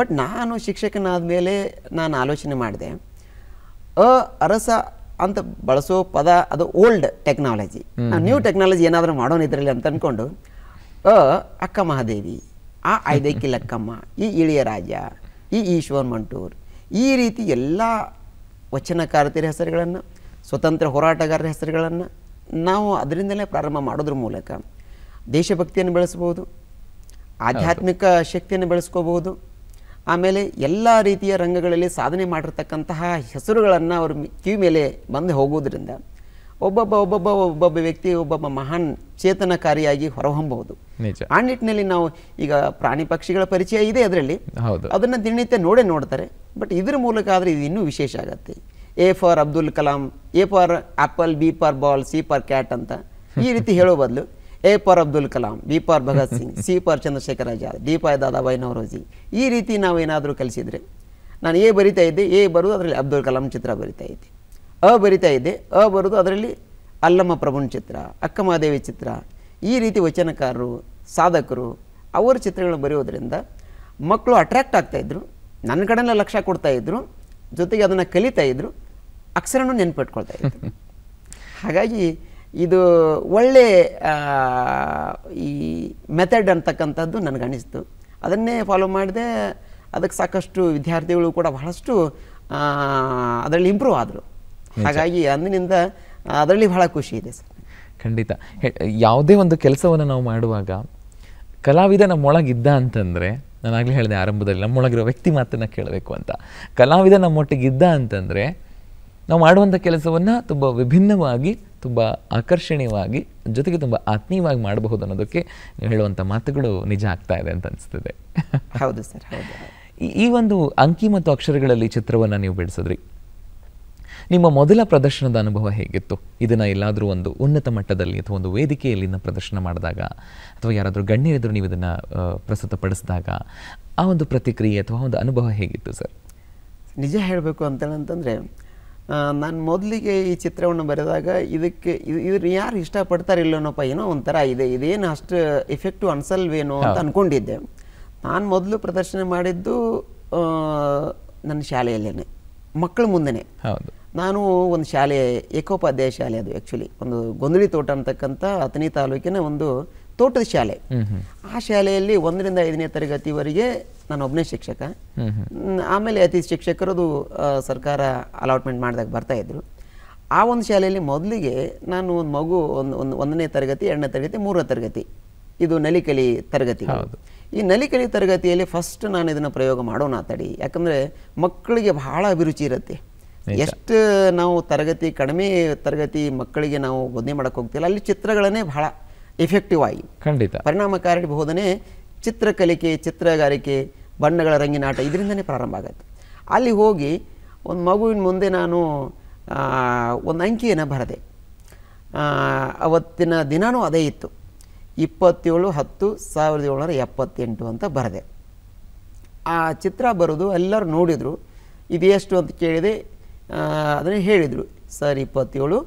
A: ಬಟ್ ನಾನು ಶಿಕ್ಷಕನಾದ ಮೇಲೆ ನಾನು ಆಲೋಚನೆ ಮಾಡಿದೆ ಅ ಅರಸ ಅಂತ ಬಳಸೋ ಪದ ಅದು ಓಲ್ಡ್ ಟೆಕ್ನಾಲಜಿ ನ್ಯೂ ಟೆಕ್ನಾಲಜಿ ಏನಾದರೂ ಮಾಡೋಣ ಇದರಲ್ಲಿ ಅಂತ ಅಂದ್ಕೊಂಡು ಅ ಅಕ್ಕ ಮಹಾದೇವಿ ಆ ಅಕ್ಕಮ್ಮ ಈ ಇಳಿಯ ರಾಜ ಈ ಈಶ್ವರ್ ಮಂಟೂರ್ ಈ ರೀತಿ ಎಲ್ಲ ವಚನಕಾರತಿರ ಹೆಸರುಗಳನ್ನು ಸ್ವತಂತ್ರ ಹೋರಾಟಗಾರರ ಹೆಸರುಗಳನ್ನು ನಾವು ಅದರಿಂದಲೇ ಪ್ರಾರಂಭ ಮಾಡೋದ್ರ ಮೂಲಕ ದೇಶಭಕ್ತಿಯನ್ನು ಬೆಳೆಸ್ಬೋದು ಆಧ್ಯಾತ್ಮಿಕ ಶಕ್ತಿಯನ್ನು ಬೆಳೆಸ್ಕೋಬಹುದು ಆಮೇಲೆ ಎಲ್ಲ ರೀತಿಯ ರಂಗಗಳಲ್ಲಿ ಸಾಧನೆ ಮಾಡಿರ್ತಕ್ಕಂತಹ ಹೆಸರುಗಳನ್ನು ಅವರು ಕಿವಿ ಮೇಲೆ ಬಂದು ಹೋಗೋದ್ರಿಂದ ಒಬ್ಬೊಬ್ಬ ಒಬ್ಬೊಬ್ಬ ಒಬ್ಬೊಬ್ಬ ವ್ಯಕ್ತಿ ಒಬ್ಬೊಬ್ಬ ಮಹಾನ್ ಚೇತನಕಾರಿಯಾಗಿ ಹೊರಹೊಮ್ಮಬಹುದು ಆ ನಿಟ್ಟಿನಲ್ಲಿ ನಾವು ಈಗ ಪ್ರಾಣಿ ಪಕ್ಷಿಗಳ ಪರಿಚಯ ಇದೆ ಅದರಲ್ಲಿ ಅದನ್ನು ದಿನನಿತ್ಯ ನೋಡೇ ನೋಡ್ತಾರೆ ಬಟ್ ಇದ್ರ ಮೂಲಕ ಆದರೆ ಇದು ಇನ್ನೂ ವಿಶೇಷ ಆಗತ್ತೆ A for Abdul Kalam A for apple B for ball C for cat ಅಂತ ಈ ರೀತಿ ಹೇಳೋ ಬದಲು A for Abdul Kalam B for Bhagat Singh C for Chandrashekhar Azad D for Dadabhai Naoroji ಈ ರೀತಿ ನಾವೇನಾದರೂ ಕಲಿಸಿದರೆ ನಾನು ಎ ಬರಿತಾ ಇದ್ದೆ ಎ ಬರೋದು ಅದರಲ್ಲಿ ಅಬ್ದುಲ್ ಕಲಾಂ ಚಿತ್ರ ಬರಿತಾ ಇದ್ದೆ ಅ ಬರಿತಾ ಇದ್ದೆ ಅ ಬರೋದು ಅದರಲ್ಲಿ ಅಲ್ಲಮ್ಮ ಪ್ರಭುನ್ ಚಿತ್ರ ಅಕ್ಕಮಹಾದೇವಿ ಚಿತ್ರ ಈ ರೀತಿ ವಚನಕಾರರು ಸಾಧಕರು ಅವರ ಚಿತ್ರಗಳನ್ನು ಬರೆಯೋದ್ರಿಂದ ಮಕ್ಕಳು ಅಟ್ರ್ಯಾಕ್ಟ್ ಆಗ್ತಾಯಿದ್ರು ನನ್ನ ಕಡೆಯೇ ಲಕ್ಷ್ಯ ಕೊಡ್ತಾಯಿದ್ರು ಜೊತೆಗೆ ಅದನ್ನು ಕಲಿತಾ ಇದ್ದರು ಅಕ್ಷರನೂ ನೆನ್ಪಿಟ್ಕೊಳ್ತಾ ಇತ್ತು ಹಾಗಾಗಿ ಇದು ಒಳ್ಳೆ ಈ ಮೆಥಡ್ ಅಂತಕ್ಕಂಥದ್ದು ನನಗನ್ನಿಸ್ತು ಅದನ್ನೇ ಫಾಲೋ ಮಾಡಿದೆ ಅದಕ್ಕೆ ಸಾಕಷ್ಟು ವಿದ್ಯಾರ್ಥಿಗಳು ಕೂಡ ಬಹಳಷ್ಟು ಅದರಲ್ಲಿ ಇಂಪ್ರೂವ್ ಆದರು ಹಾಗಾಗಿ ಅಂದಿನಿಂದ ಅದರಲ್ಲಿ ಬಹಳ ಖುಷಿ ಇದೆ ಸರ್
B: ಖಂಡಿತ ಯಾವುದೇ ಒಂದು ಕೆಲಸವನ್ನು ನಾವು ಮಾಡುವಾಗ ಕಲಾವಿದ ನಮ್ಮೊಳಗಿದ್ದ ಅಂತಂದರೆ ನಾನಾಗಲೇ ಹೇಳಿದೆ ಆರಂಭದಲ್ಲಿ ನಮ್ಮೊಳಗಿರೋ ವ್ಯಕ್ತಿ ಮಾತನ್ನು ಕೇಳಬೇಕು ಅಂತ ಕಲಾವಿದ ನಮ್ಮೊಟ್ಟಿಗಿದ್ದ ಅಂತಂದರೆ ನಾವು ಮಾಡುವಂಥ ಕೆಲಸವನ್ನು ತುಂಬ ವಿಭಿನ್ನವಾಗಿ ತುಂಬ ಆಕರ್ಷಣೀಯವಾಗಿ ಜೊತೆಗೆ ತುಂಬ ಆತ್ಮೀಯವಾಗಿ ಮಾಡಬಹುದು ಅನ್ನೋದಕ್ಕೆ ನೀವು ಹೇಳುವಂಥ ಮಾತುಗಳು ನಿಜ ಆಗ್ತಾ ಇದೆ ಅಂತ ಅನಿಸ್ತದೆ ಹೌದು ಸರ್ ಈ ಒಂದು ಅಂಕಿ ಮತ್ತು ಅಕ್ಷರಗಳಲ್ಲಿ ಚಿತ್ರವನ್ನು ನೀವು ಬಿಡಿಸಿದ್ರಿ ನಿಮ್ಮ ಮೊದಲ ಪ್ರದರ್ಶನದ ಅನುಭವ ಹೇಗಿತ್ತು ಇದನ್ನು ಎಲ್ಲಾದರೂ ಒಂದು ಉನ್ನತ ಮಟ್ಟದಲ್ಲಿ ಅಥವಾ ಒಂದು ವೇದಿಕೆಯಲ್ಲಿನ ಪ್ರದರ್ಶನ ಮಾಡಿದಾಗ ಅಥವಾ ಯಾರಾದರೂ ಎದುರು ನೀವು ಇದನ್ನು ಪ್ರಸ್ತುತಪಡಿಸಿದಾಗ ಆ ಒಂದು ಪ್ರತಿಕ್ರಿಯೆ ಅಥವಾ ಒಂದು ಅನುಭವ ಹೇಗಿತ್ತು ಸರ್
A: ನಿಜ ಹೇಳಬೇಕು ಅಂತಂತಂದರೆ ನಾನು ಮೊದಲಿಗೆ ಈ ಚಿತ್ರವನ್ನು ಬರೆದಾಗ ಇದಕ್ಕೆ ಇದ್ರ ಯಾರು ಇಷ್ಟಪಡ್ತಾರಿಲ್ಲನೋಪ್ಪ ಏನೋ ಒಂಥರ ಇದೆ ಇದೇನು ಅಷ್ಟು ಎಫೆಕ್ಟಿವ್ ಅನ್ಸಲ್ವೇನೋ ಅಂತ ಅಂದ್ಕೊಂಡಿದ್ದೆ ನಾನು ಮೊದಲು ಪ್ರದರ್ಶನ ಮಾಡಿದ್ದು ನನ್ನ ಶಾಲೆಯಲ್ಲೇ ಮಕ್ಕಳ ಮುಂದೆನೆ ನಾನು ಒಂದು ಶಾಲೆ ಏಕೋಪಾಧ್ಯಾಯ ಶಾಲೆ ಅದು ಆ್ಯಕ್ಚುಲಿ ಒಂದು ಗೊಂದಳಿ ತೋಟ ಅಂತಕ್ಕಂಥ ಹತ್ತನೇ ತಾಲೂಕಿನ ಒಂದು ತೋಟದ ಶಾಲೆ ಆ ಶಾಲೆಯಲ್ಲಿ ಒಂದರಿಂದ ಐದನೇ ತರಗತಿವರೆಗೆ ನಾನು ಒಬ್ಬನೇ ಶಿಕ್ಷಕ ಆಮೇಲೆ ಅತಿ ಶಿಕ್ಷಕರದು ಸರ್ಕಾರ ಅಲಾಟ್ಮೆಂಟ್ ಮಾಡಿದಾಗ ಬರ್ತಾ ಇದ್ರು ಆ ಒಂದು ಶಾಲೆಯಲ್ಲಿ ಮೊದಲಿಗೆ ನಾನು ಒಂದು ಮಗು ಒಂದು ಒಂದು ಒಂದನೇ ತರಗತಿ ಎರಡನೇ ತರಗತಿ ಮೂರನೇ ತರಗತಿ ಇದು ನಲಿಕಲಿ ತರಗತಿ ಈ ನಲಿಕಲಿ ತರಗತಿಯಲ್ಲಿ ಫಸ್ಟ್ ನಾನು ಇದನ್ನು ಪ್ರಯೋಗ ಮಾಡೋಣ ತಡಿ ಯಾಕಂದರೆ ಮಕ್ಕಳಿಗೆ ಬಹಳ ಅಭಿರುಚಿ ಇರುತ್ತೆ ಎಷ್ಟು ನಾವು ತರಗತಿ ಕಡಿಮೆ ತರಗತಿ ಮಕ್ಕಳಿಗೆ ನಾವು ಬೋಧನೆ ಮಾಡೋಕ್ಕೆ ಹೋಗ್ತಿಲ್ಲ ಅಲ್ಲಿ ಚಿತ್ರಗಳನ್ನೇ ಬಹಳ ಎಫೆಕ್ಟಿವ್ ಆಗಿ ಖಂಡಿತ ಪರಿಣಾಮಕಾರಿ ಬೋಧನೆ ಚಿತ್ರಕಲಿಕೆ ಚಿತ್ರಗಾರಿಕೆ ಬಣ್ಣಗಳ ರಂಗಿನಾಟ ಇದರಿಂದನೇ ಪ್ರಾರಂಭ ಆಗುತ್ತೆ ಅಲ್ಲಿ ಹೋಗಿ ಒಂದು ಮಗುವಿನ ಮುಂದೆ ನಾನು ಒಂದು ಅಂಕಿಯನ್ನು ಬರದೆ ಅವತ್ತಿನ ದಿನವೂ ಅದೇ ಇತ್ತು ಇಪ್ಪತ್ತೇಳು ಹತ್ತು ಸಾವಿರದ ಏಳ್ನೂರ ಎಪ್ಪತ್ತೆಂಟು ಅಂತ ಬರದೆ ಆ ಚಿತ್ರ ಬರೋದು ಎಲ್ಲರೂ ನೋಡಿದರು ಇದು ಎಷ್ಟು ಅಂತ ಕೇಳಿದೆ ಅದನ್ನು ಹೇಳಿದರು ಸರ್ ಇಪ್ಪತ್ತೇಳು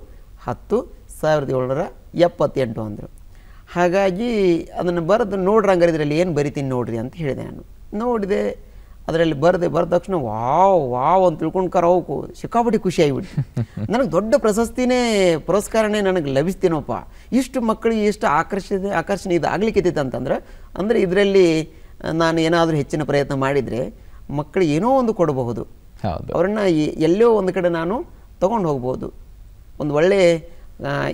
A: ಹತ್ತು ಸಾವಿರದ ಏಳ್ನೂರ ಎಪ್ಪತ್ತೆಂಟು ಅಂದರು ಹಾಗಾಗಿ ಅದನ್ನು ಬರೆದು ನೋಡ್ರಿ ಹಂಗಾರೆ ಇದರಲ್ಲಿ ಏನು ಬರಿತೀನಿ ನೋಡ್ರಿ ಅಂತ ಹೇಳಿದೆ ನಾನು ನೋಡಿದೆ ಅದರಲ್ಲಿ ಬರೆದೆ ಬರೆದ ತಕ್ಷಣ ವಾವ್ ವಾವ್ ಅಂತ ತಿಳ್ಕೊಂಡು ಕರೋಕು ಸಿಕ್ಕಾಪಟ್ಟಿ ಖುಷಿ ಆಗಿಬಿಟ್ಟು ನನಗೆ ದೊಡ್ಡ ಪ್ರಶಸ್ತಿನೇ ಪುರಸ್ಕಾರನೇ ನನಗೆ ಲಭಿಸ್ತೀನೋಪ್ಪ ಇಷ್ಟು ಮಕ್ಕಳಿಗೆ ಎಷ್ಟು ಆಕರ್ಷಿತ ಆಕರ್ಷಣೆ ಇದು ಆಗ್ಲಿಕ್ಕಿತ್ತು ಅಂತಂದ್ರೆ ಅಂದರೆ ಇದರಲ್ಲಿ ನಾನು ಏನಾದರೂ ಹೆಚ್ಚಿನ ಪ್ರಯತ್ನ ಮಾಡಿದರೆ ಮಕ್ಕಳು ಏನೋ ಒಂದು ಕೊಡಬಹುದು ಅವ್ರನ್ನ ಎಲ್ಲೋ ಒಂದು ಕಡೆ ನಾನು ತೊಗೊಂಡು ಹೋಗ್ಬೋದು ಒಂದು ಒಳ್ಳೆಯ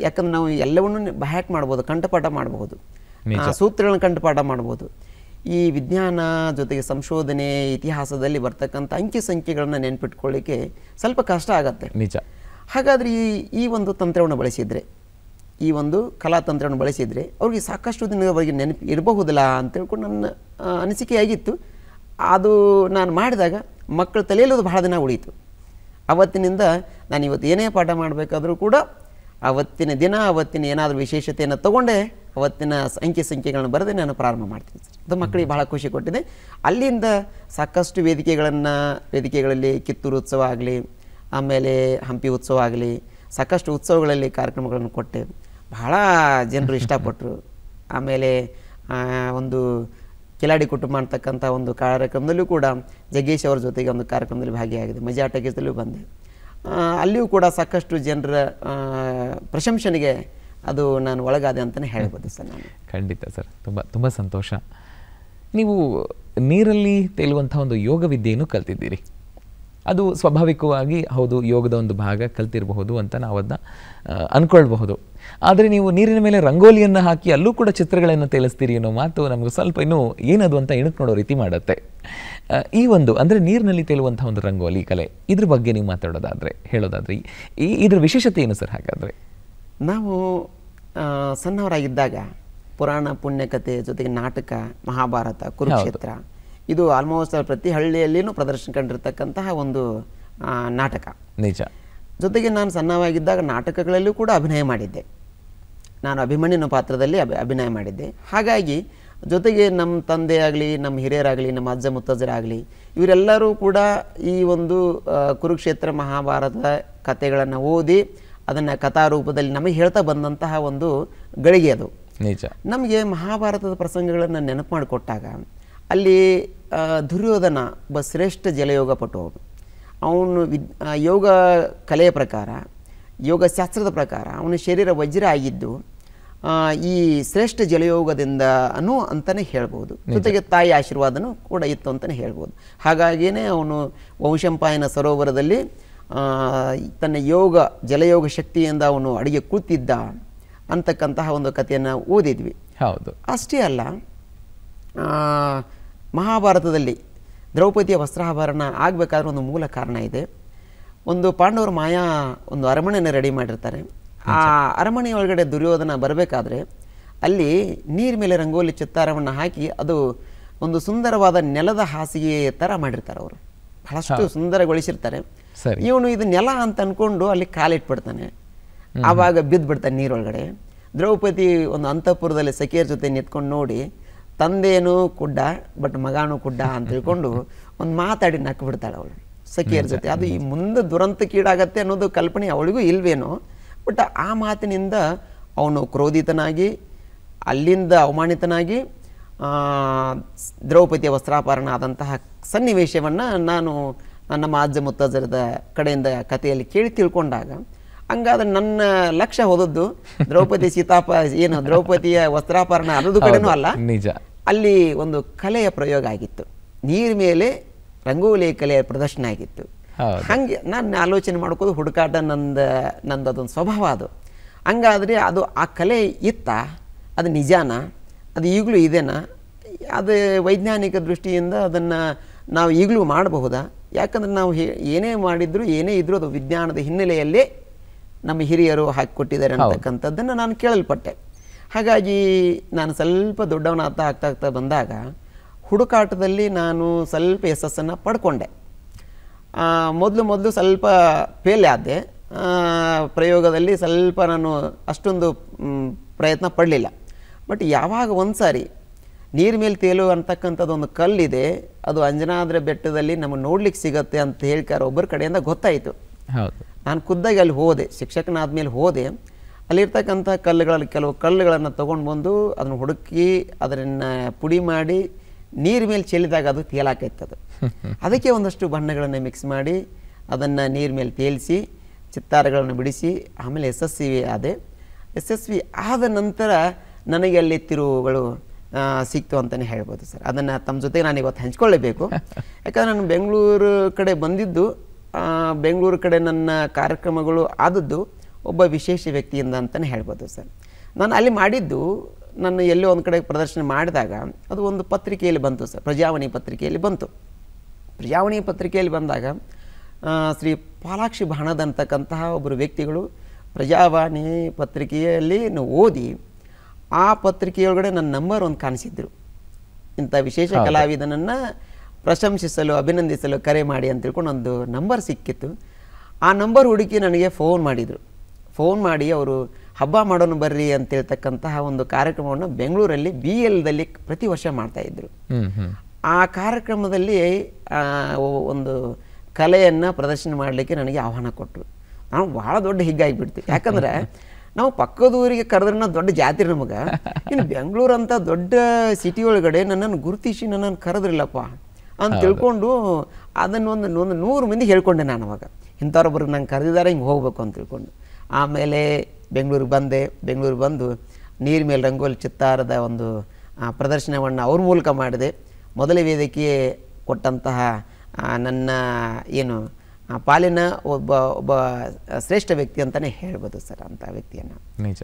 A: ಯಾಕಂದ್ರೆ ನಾವು ಎಲ್ಲವನ್ನೂ ಹ್ಯಾಕ್ ಮಾಡ್ಬೋದು ಕಂಠಪಾಠ ಮಾಡಬಹುದು ಸೂತ್ರಗಳನ್ನ ಕಂಠಪಾಠ ಮಾಡ್ಬೋದು ಈ ವಿಜ್ಞಾನ ಜೊತೆಗೆ ಸಂಶೋಧನೆ ಇತಿಹಾಸದಲ್ಲಿ ಬರ್ತಕ್ಕಂಥ ಅಂಕಿ ಸಂಖ್ಯೆಗಳನ್ನು ನೆನ್ಪಿಟ್ಕೊಳ್ಳಿಕ್ಕೆ ಸ್ವಲ್ಪ ಕಷ್ಟ ಆಗತ್ತೆ ನಿಜ ಹಾಗಾದರೆ ಈ ಈ ಒಂದು ತಂತ್ರವನ್ನು ಬಳಸಿದರೆ ಈ ಒಂದು ಕಲಾ ಕಲಾತಂತ್ರವನ್ನು ಬಳಸಿದರೆ ಅವ್ರಿಗೆ ಸಾಕಷ್ಟು ಅವರಿಗೆ ನೆನಪು ಇರಬಹುದಿಲ್ಲ ಅಂತ ಹೇಳ್ಕೊಂಡು ನನ್ನ ಅನಿಸಿಕೆಯಾಗಿತ್ತು ಅದು ನಾನು ಮಾಡಿದಾಗ ಮಕ್ಕಳ ತಲೆಯಲ್ಲಿ ಅದು ಬಹಳ ದಿನ ಉಳಿಯಿತು ಅವತ್ತಿನಿಂದ ನಾನು ಇವತ್ತು ಏನೇ ಪಾಠ ಮಾಡಬೇಕಾದರೂ ಕೂಡ ಆವತ್ತಿನ ದಿನ ಅವತ್ತಿನ ಏನಾದರೂ ವಿಶೇಷತೆಯನ್ನು ತೊಗೊಂಡೆ ಅವತ್ತಿನ ಅಂಕಿ ಸಂಖ್ಯೆಗಳನ್ನು ಬರೆದು ನಾನು ಪ್ರಾರಂಭ ಮಾಡ್ತೀನಿ ಸರ್ ಅದು ಮಕ್ಕಳಿಗೆ ಬಹಳ ಖುಷಿ ಕೊಟ್ಟಿದೆ ಅಲ್ಲಿಂದ ಸಾಕಷ್ಟು ವೇದಿಕೆಗಳನ್ನು ವೇದಿಕೆಗಳಲ್ಲಿ ಕಿತ್ತೂರು ಉತ್ಸವ ಆಗಲಿ ಆಮೇಲೆ ಹಂಪಿ ಉತ್ಸವ ಆಗಲಿ ಸಾಕಷ್ಟು ಉತ್ಸವಗಳಲ್ಲಿ ಕಾರ್ಯಕ್ರಮಗಳನ್ನು ಕೊಟ್ಟೆ ಬಹಳ ಜನರು ಇಷ್ಟಪಟ್ಟರು ಆಮೇಲೆ ಒಂದು ಕಿಲಾಡಿ ಕುಟುಂಬ ಅಂತಕ್ಕಂಥ ಒಂದು ಕಾರ್ಯಕ್ರಮದಲ್ಲೂ ಕೂಡ ಜಗ್ಗೇಶ್ ಅವರ ಜೊತೆಗೆ ಒಂದು ಕಾರ್ಯಕ್ರಮದಲ್ಲಿ ಭಾಗಿಯಾಗಿದೆ ಮಜಾ ಟಗೇಶದಲ್ಲೂ ಬಂದೆ ಅಲ್ಲಿಯೂ ಕೂಡ ಸಾಕಷ್ಟು ಜನರ ಪ್ರಶಂಸನೆಗೆ ಅದು ನಾನು ಒಳಗಾದೆ ಅಂತಲೇ ಹೇಳ್ಬೋದು ಸರ್ ನಾನು
B: ಖಂಡಿತ ಸರ್ ತುಂಬ ತುಂಬ ಸಂತೋಷ ನೀವು ನೀರಲ್ಲಿ ತೇಲುವಂಥ ಒಂದು ಯೋಗ ವಿದ್ಯೆಯನ್ನು ಕಲ್ತಿದ್ದೀರಿ ಅದು ಸ್ವಾಭಾವಿಕವಾಗಿ ಹೌದು ಯೋಗದ ಒಂದು ಭಾಗ ಕಲ್ತಿರಬಹುದು ಅಂತ ನಾವು ಅದನ್ನ ಅಂದ್ಕೊಳ್ಬಹುದು ಆದರೆ ನೀವು ನೀರಿನ ಮೇಲೆ ರಂಗೋಲಿಯನ್ನು ಹಾಕಿ ಅಲ್ಲೂ ಕೂಡ ಚಿತ್ರಗಳನ್ನು ತೇಲಿಸ್ತೀರಿ ಅನ್ನೋ ಮಾತು ನಮಗೆ ಸ್ವಲ್ಪ ಇನ್ನೂ ಏನದು ಅಂತ ಇಣಕ್ ನೋಡೋ ರೀತಿ ಮಾಡುತ್ತೆ ಈ ಒಂದು ಅಂದರೆ ನೀರಿನಲ್ಲಿ ತೇಲುವಂಥ ಒಂದು ರಂಗೋಲಿ ಕಲೆ ಇದ್ರ ಬಗ್ಗೆ ನೀವು ಮಾತಾಡೋದಾದರೆ ಹೇಳೋದಾದ್ರೆ ಈ ಇದ್ರ ವಿಶೇಷತೆ ಏನು ಸರ್ ಹಾಗಾದರೆ
A: ನಾವು ಸಣ್ಣವರಾಗಿದ್ದಾಗ ಪುರಾಣ ಪುಣ್ಯಕತೆ ಜೊತೆಗೆ ನಾಟಕ ಮಹಾಭಾರತ ಕುರುಕ್ಷೇತ್ರ ಇದು ಆಲ್ಮೋಸ್ಟ್ ಪ್ರತಿ ಹಳ್ಳಿಯಲ್ಲಿ ಪ್ರದರ್ಶನ ಕಂಡಿರ್ತಕ್ಕಂತಹ ಒಂದು ನಾಟಕ ನಿಜ ಜೊತೆಗೆ ನಾನು ಸಣ್ಣವಾಗಿದ್ದಾಗ ನಾಟಕಗಳಲ್ಲೂ ಕೂಡ ಅಭಿನಯ ಮಾಡಿದ್ದೆ ನಾನು ಅಭಿಮನ್ಯನ ಪಾತ್ರದಲ್ಲಿ ಅಭಿ ಅಭಿನಯ ಮಾಡಿದ್ದೆ ಹಾಗಾಗಿ ಜೊತೆಗೆ ನಮ್ಮ ತಂದೆ ಆಗಲಿ ನಮ್ಮ ಹಿರಿಯರಾಗಲಿ ನಮ್ಮ ಅಜ್ಜ ಮುತ್ತಜ್ಜರಾಗಲಿ ಇವರೆಲ್ಲರೂ ಕೂಡ ಈ ಒಂದು ಕುರುಕ್ಷೇತ್ರ ಮಹಾಭಾರತ ಕಥೆಗಳನ್ನು ಓದಿ ಅದನ್ನು ಕಥಾ ರೂಪದಲ್ಲಿ ನಮಗೆ ಹೇಳ್ತಾ ಬಂದಂತಹ ಒಂದು ಗಳಿಗೆ ಅದು ನಿಜ ನಮಗೆ ಮಹಾಭಾರತದ ಪ್ರಸಂಗಗಳನ್ನು ನೆನಪು ಮಾಡಿಕೊಟ್ಟಾಗ ಅಲ್ಲಿ ದುರ್ಯೋಧನ ಒಬ್ಬ ಶ್ರೇಷ್ಠ ಜಲಯೋಗ ಪಟು ಅವನು ವಿದ್ ಯೋಗ ಕಲೆಯ ಪ್ರಕಾರ ಯೋಗಶಾಸ್ತ್ರದ ಪ್ರಕಾರ ಅವನ ಶರೀರ ವಜ್ರ ಆಗಿದ್ದು ಈ ಶ್ರೇಷ್ಠ ಜಲಯೋಗದಿಂದ ಅನ್ನು ಅಂತಲೇ ಹೇಳ್ಬೋದು ಜೊತೆಗೆ ತಾಯಿ ಆಶೀರ್ವಾದನೂ ಕೂಡ ಇತ್ತು ಅಂತಲೇ ಹೇಳ್ಬೋದು ಹಾಗಾಗಿಯೇ ಅವನು ವಂಶಂಪಾಯನ ಸರೋವರದಲ್ಲಿ ತನ್ನ ಯೋಗ ಜಲಯೋಗ ಶಕ್ತಿಯಿಂದ ಅವನು ಅಡುಗೆ ಕೂತಿದ್ದ ಅಂತಕ್ಕಂತಹ ಒಂದು ಕಥೆಯನ್ನು ಓದಿದ್ವಿ ಹೌದು ಅಷ್ಟೇ ಅಲ್ಲ ಮಹಾಭಾರತದಲ್ಲಿ ದ್ರೌಪದಿಯ ವಸ್ತ್ರಾಭರಣ ಆಗಬೇಕಾದ್ರೆ ಒಂದು ಮೂಲ ಕಾರಣ ಇದೆ ಒಂದು ಪಾಂಡವರ ಮಾಯಾ ಒಂದು ಅರಮನೆಯನ್ನು ರೆಡಿ ಮಾಡಿರ್ತಾರೆ ಆ ಅರಮನೆಯೊಳಗಡೆ ದುರ್ಯೋಧನ ಬರಬೇಕಾದ್ರೆ ಅಲ್ಲಿ ನೀರ ಮೇಲೆ ರಂಗೋಲಿ ಚಿತ್ತಾರವನ್ನು ಹಾಕಿ ಅದು ಒಂದು ಸುಂದರವಾದ ನೆಲದ ಹಾಸಿಗೆ ಥರ ಮಾಡಿರ್ತಾರೆ ಅವರು ಬಹಳಷ್ಟು ಸುಂದರಗೊಳಿಸಿರ್ತಾರೆ ಇವನು ಇದು ನೆಲ ಅಂತ ಅಂದ್ಕೊಂಡು ಅಲ್ಲಿ ಕಾಲಿಟ್ಬಿಡ್ತಾನೆ ಆವಾಗ ಬಿದ್ದು ಬಿಡ್ತಾನೆ ನೀರೊಳಗಡೆ ದ್ರೌಪದಿ ಒಂದು ಅಂತಃಪುರದಲ್ಲಿ ಸಖಿಯರ ಜೊತೆ ನಿಂತ್ಕೊಂಡು ನೋಡಿ ತಂದೆಯೂ ಕುಡ್ಡ ಬಟ್ ಮಗಾನು ಕುಡ್ಡ ಅಂತ ತಿಳ್ಕೊಂಡು ಒಂದು ಮಾತಾಡಿ ನಕ್ಕ ಬಿಡ್ತಾಳೆ ಅವಳು ಸಖಿಯರ ಜೊತೆ ಅದು ಈ ಮುಂದೆ ದುರಂತಕ್ಕೀಡಾಗತ್ತೆ ಅನ್ನೋದು ಕಲ್ಪನೆ ಅವಳಿಗೂ ಇಲ್ವೇನೋ ಬಟ್ ಆ ಮಾತಿನಿಂದ ಅವನು ಕ್ರೋಧಿತನಾಗಿ ಅಲ್ಲಿಂದ ಅವಮಾನಿತನಾಗಿ ದ್ರೌಪದಿಯ ವಸ್ತ್ರಾಪರಣ ಆದಂತಹ ಸನ್ನಿವೇಶವನ್ನು ನಾನು ನಮ್ಮ ಅಜ್ಜ ಮುತ್ತಜ್ಜರದ ಕಡೆಯಿಂದ ಕಥೆಯಲ್ಲಿ ಕೇಳಿ ತಿಳ್ಕೊಂಡಾಗ ಹಂಗಾದ್ರೆ ನನ್ನ ಲಕ್ಷ್ಯ ಹೋದದ್ದು ದ್ರೌಪದಿ ಸೀತಾಪ ಏನು ದ್ರೌಪದಿಯ ವಸ್ತ್ರಾಪರಣ ಅನ್ನೋದು ಕಡೆನೂ ಅಲ್ಲ ನಿಜ ಅಲ್ಲಿ ಒಂದು ಕಲೆಯ ಪ್ರಯೋಗ ಆಗಿತ್ತು ನೀರ್ ಮೇಲೆ ರಂಗೋಲಿ ಕಲೆಯ ಪ್ರದರ್ಶನ ಆಗಿತ್ತು ಹಂಗೆ ನಾನು ಆಲೋಚನೆ ಮಾಡ್ಕೋದು ಹುಡುಕಾಟ ನಂದ ನಂದದೊಂದು ಸ್ವಭಾವ ಅದು ಹಂಗಾದ್ರೆ ಅದು ಆ ಕಲೆ ಇತ್ತ ಅದು ನಿಜಾನ ಅದು ಈಗಲೂ ಇದೇನಾ ಅದು ವೈಜ್ಞಾನಿಕ ದೃಷ್ಟಿಯಿಂದ ಅದನ್ನು ನಾವು ಈಗಲೂ ಮಾಡಬಹುದಾ ಯಾಕಂದ್ರೆ ನಾವು ಏನೇ ಮಾಡಿದ್ರು ಏನೇ ಇದ್ದರೂ ಅದು ವಿಜ್ಞಾನದ ಹಿನ್ನೆಲೆಯಲ್ಲೇ ನಮ್ಮ ಹಿರಿಯರು ಹಾಕಿಕೊಟ್ಟಿದ್ದಾರೆ ಅಂತಕ್ಕಂಥದ್ದನ್ನು ನಾನು ಕೇಳಲ್ಪಟ್ಟೆ ಹಾಗಾಗಿ ನಾನು ಸ್ವಲ್ಪ ದೊಡ್ಡವನ ಆಗ್ತಾ ಆಗ್ತಾ ಆಗ್ತಾ ಬಂದಾಗ ಹುಡುಕಾಟದಲ್ಲಿ ನಾನು ಸ್ವಲ್ಪ ಯಶಸ್ಸನ್ನು ಪಡ್ಕೊಂಡೆ ಮೊದಲು ಮೊದಲು ಸ್ವಲ್ಪ ಫೇಲ್ ಆದೆ ಪ್ರಯೋಗದಲ್ಲಿ ಸ್ವಲ್ಪ ನಾನು ಅಷ್ಟೊಂದು ಪ್ರಯತ್ನ ಪಡಲಿಲ್ಲ ಬಟ್ ಯಾವಾಗ ಒಂದು ಸಾರಿ ನೀರು ಮೇಲೆ ತೇಲು ಅಂತಕ್ಕಂಥದ್ದೊಂದು ಕಲ್ಲಿದೆ ಅದು ಅಂಜನಾದ್ರೆ ಬೆಟ್ಟದಲ್ಲಿ ನಮಗೆ ನೋಡ್ಲಿಕ್ಕೆ ಸಿಗತ್ತೆ ಅಂತ ಹೇಳ್ಕಾರ ಒಬ್ಬರ ಕಡೆಯಿಂದ ಗೊತ್ತಾಯಿತು ಹೌದು ನಾನು ಖುದ್ದಾಗಿ ಅಲ್ಲಿ ಹೋದೆ ಶಿಕ್ಷಕನಾದ ಮೇಲೆ ಹೋದೆ ಅಲ್ಲಿರ್ತಕ್ಕಂಥ ಕಲ್ಲುಗಳಲ್ಲಿ ಕೆಲವು ಕಲ್ಲುಗಳನ್ನು ತೊಗೊಂಡು ಬಂದು ಅದನ್ನು ಹುಡುಕಿ ಅದನ್ನು ಪುಡಿ ಮಾಡಿ ನೀರು ಮೇಲೆ ಚೆಲ್ಲಿದಾಗ ಅದು ತೇಲಾಕೈತದು ಅದಕ್ಕೆ ಒಂದಷ್ಟು ಬಣ್ಣಗಳನ್ನು ಮಿಕ್ಸ್ ಮಾಡಿ ಅದನ್ನು ನೀರು ಮೇಲೆ ತೇಲಿಸಿ ಚಿತ್ತಾರಗಳನ್ನು ಬಿಡಿಸಿ ಆಮೇಲೆ ಯಶಸ್ವಿ ಆದೆ ಯಶಸ್ವಿ ಆದ ನಂತರ ನನಗೆ ಅಲ್ಲಿ ತಿರುವುಗಳು ಸಿಕ್ತು ಅಂತಲೇ ಹೇಳ್ಬೋದು ಸರ್ ಅದನ್ನು ತಮ್ಮ ಜೊತೆ ನಾನು ಇವತ್ತು ಹಂಚ್ಕೊಳ್ಳೇಬೇಕು ಯಾಕಂದರೆ ನಾನು ಬೆಂಗಳೂರು ಕಡೆ ಬಂದಿದ್ದು ಬೆಂಗಳೂರು ಕಡೆ ನನ್ನ ಕಾರ್ಯಕ್ರಮಗಳು ಆದದ್ದು ಒಬ್ಬ ವಿಶೇಷ ವ್ಯಕ್ತಿಯಿಂದ ಅಂತಲೇ ಹೇಳ್ಬೋದು ಸರ್ ನಾನು ಅಲ್ಲಿ ಮಾಡಿದ್ದು ನಾನು ಎಲ್ಲೋ ಒಂದು ಕಡೆ ಪ್ರದರ್ಶನ ಮಾಡಿದಾಗ ಅದು ಒಂದು ಪತ್ರಿಕೆಯಲ್ಲಿ ಬಂತು ಸರ್ ಪ್ರಜಾವಾಣಿ ಪತ್ರಿಕೆಯಲ್ಲಿ ಬಂತು ಪ್ರಜಾವಾಣಿ ಪತ್ರಿಕೆಯಲ್ಲಿ ಬಂದಾಗ ಶ್ರೀ ಪಾಲಾಕ್ಷಿ ಬಾಣದ ಅಂತಕ್ಕಂತಹ ಒಬ್ಬರು ವ್ಯಕ್ತಿಗಳು ಪ್ರಜಾವಾಣಿ ಪತ್ರಿಕೆಯಲ್ಲಿ ಓದಿ ಆ ಪತ್ರಿಕೆಯೊಳಗಡೆ ನನ್ನ ನಂಬರ್ ಒಂದು ಕಾಣಿಸಿದ್ರು ಇಂಥ ವಿಶೇಷ ಕಲಾವಿದನನ್ನು ಪ್ರಶಂಸಿಸಲು ಅಭಿನಂದಿಸಲು ಕರೆ ಮಾಡಿ ಅಂತ ತಿಳ್ಕೊಂಡು ಒಂದು ನಂಬರ್ ಸಿಕ್ಕಿತ್ತು ಆ ನಂಬರ್ ಹುಡುಕಿ ನನಗೆ ಫೋನ್ ಮಾಡಿದರು ಫೋನ್ ಮಾಡಿ ಅವರು ಹಬ್ಬ ಮಾಡೋಣ ಬರ್ರಿ ಅಂತ ಹೇಳ್ತಕ್ಕಂತಹ ಒಂದು ಕಾರ್ಯಕ್ರಮವನ್ನು ಬೆಂಗಳೂರಲ್ಲಿ ಬಿ ಎಲ್ದಲ್ಲಿ ಪ್ರತಿ ವರ್ಷ ಮಾಡ್ತಾಯಿದ್ರು ಆ ಕಾರ್ಯಕ್ರಮದಲ್ಲಿ ಒಂದು ಕಲೆಯನ್ನು ಪ್ರದರ್ಶನ ಮಾಡಲಿಕ್ಕೆ ನನಗೆ ಆಹ್ವಾನ ಕೊಟ್ಟರು ನಾನು ಭಾಳ ದೊಡ್ಡ ಹಿಗ್ಗಾಗಿಬಿಡ್ತೀವಿ ಯಾಕಂದ್ರೆ ನಾವು ಪಕ್ಕದ ಊರಿಗೆ ಕರೆದ್ರನ್ನ ದೊಡ್ಡ ಜಾತ್ರೆ ನಮಗೆ ಇನ್ನು ಬೆಂಗಳೂರಂಥ ದೊಡ್ಡ ಸಿಟಿ ಒಳಗಡೆ ನನ್ನನ್ನು ಗುರುತಿಸಿ ನನ್ನನ್ನು ಕರೆದ್ರಿಲ್ಲಪ್ಪ
B: ಅಂತ ತಿಳ್ಕೊಂಡು
A: ಅದನ್ನು ಒಂದು ನೂರು ಮಂದಿ ಹೇಳ್ಕೊಂಡೆ ನಾನು ಅವಾಗ ಇಂಥವ್ರೊಬ್ಬರು ನಂಗೆ ಕರೆದಿದ್ದಾರೆ ಹಿಂಗೆ ಹೋಗಬೇಕು ಅಂತ ತಿಳ್ಕೊಂಡು ಆಮೇಲೆ ಬೆಂಗಳೂರಿಗೆ ಬಂದೆ ಬೆಂಗಳೂರಿಗೆ ಬಂದು ನೀರ್ ಮೇಲೆ ರಂಗೋಲಿ ಚಿತ್ತಾರದ ಒಂದು ಪ್ರದರ್ಶನವನ್ನು ಅವ್ರ ಮೂಲಕ ಮಾಡಿದೆ ಮೊದಲ ವೇದಿಕೆ ಕೊಟ್ಟಂತಹ ನನ್ನ ಏನು ಪಾಲಿನ ಒಬ್ಬ ಒಬ್ಬ ಶ್ರೇಷ್ಠ ವ್ಯಕ್ತಿ ಅಂತಲೇ ಹೇಳ್ಬೋದು ಸರ್ ಅಂತ ವ್ಯಕ್ತಿಯನ್ನು
B: ನಿಜ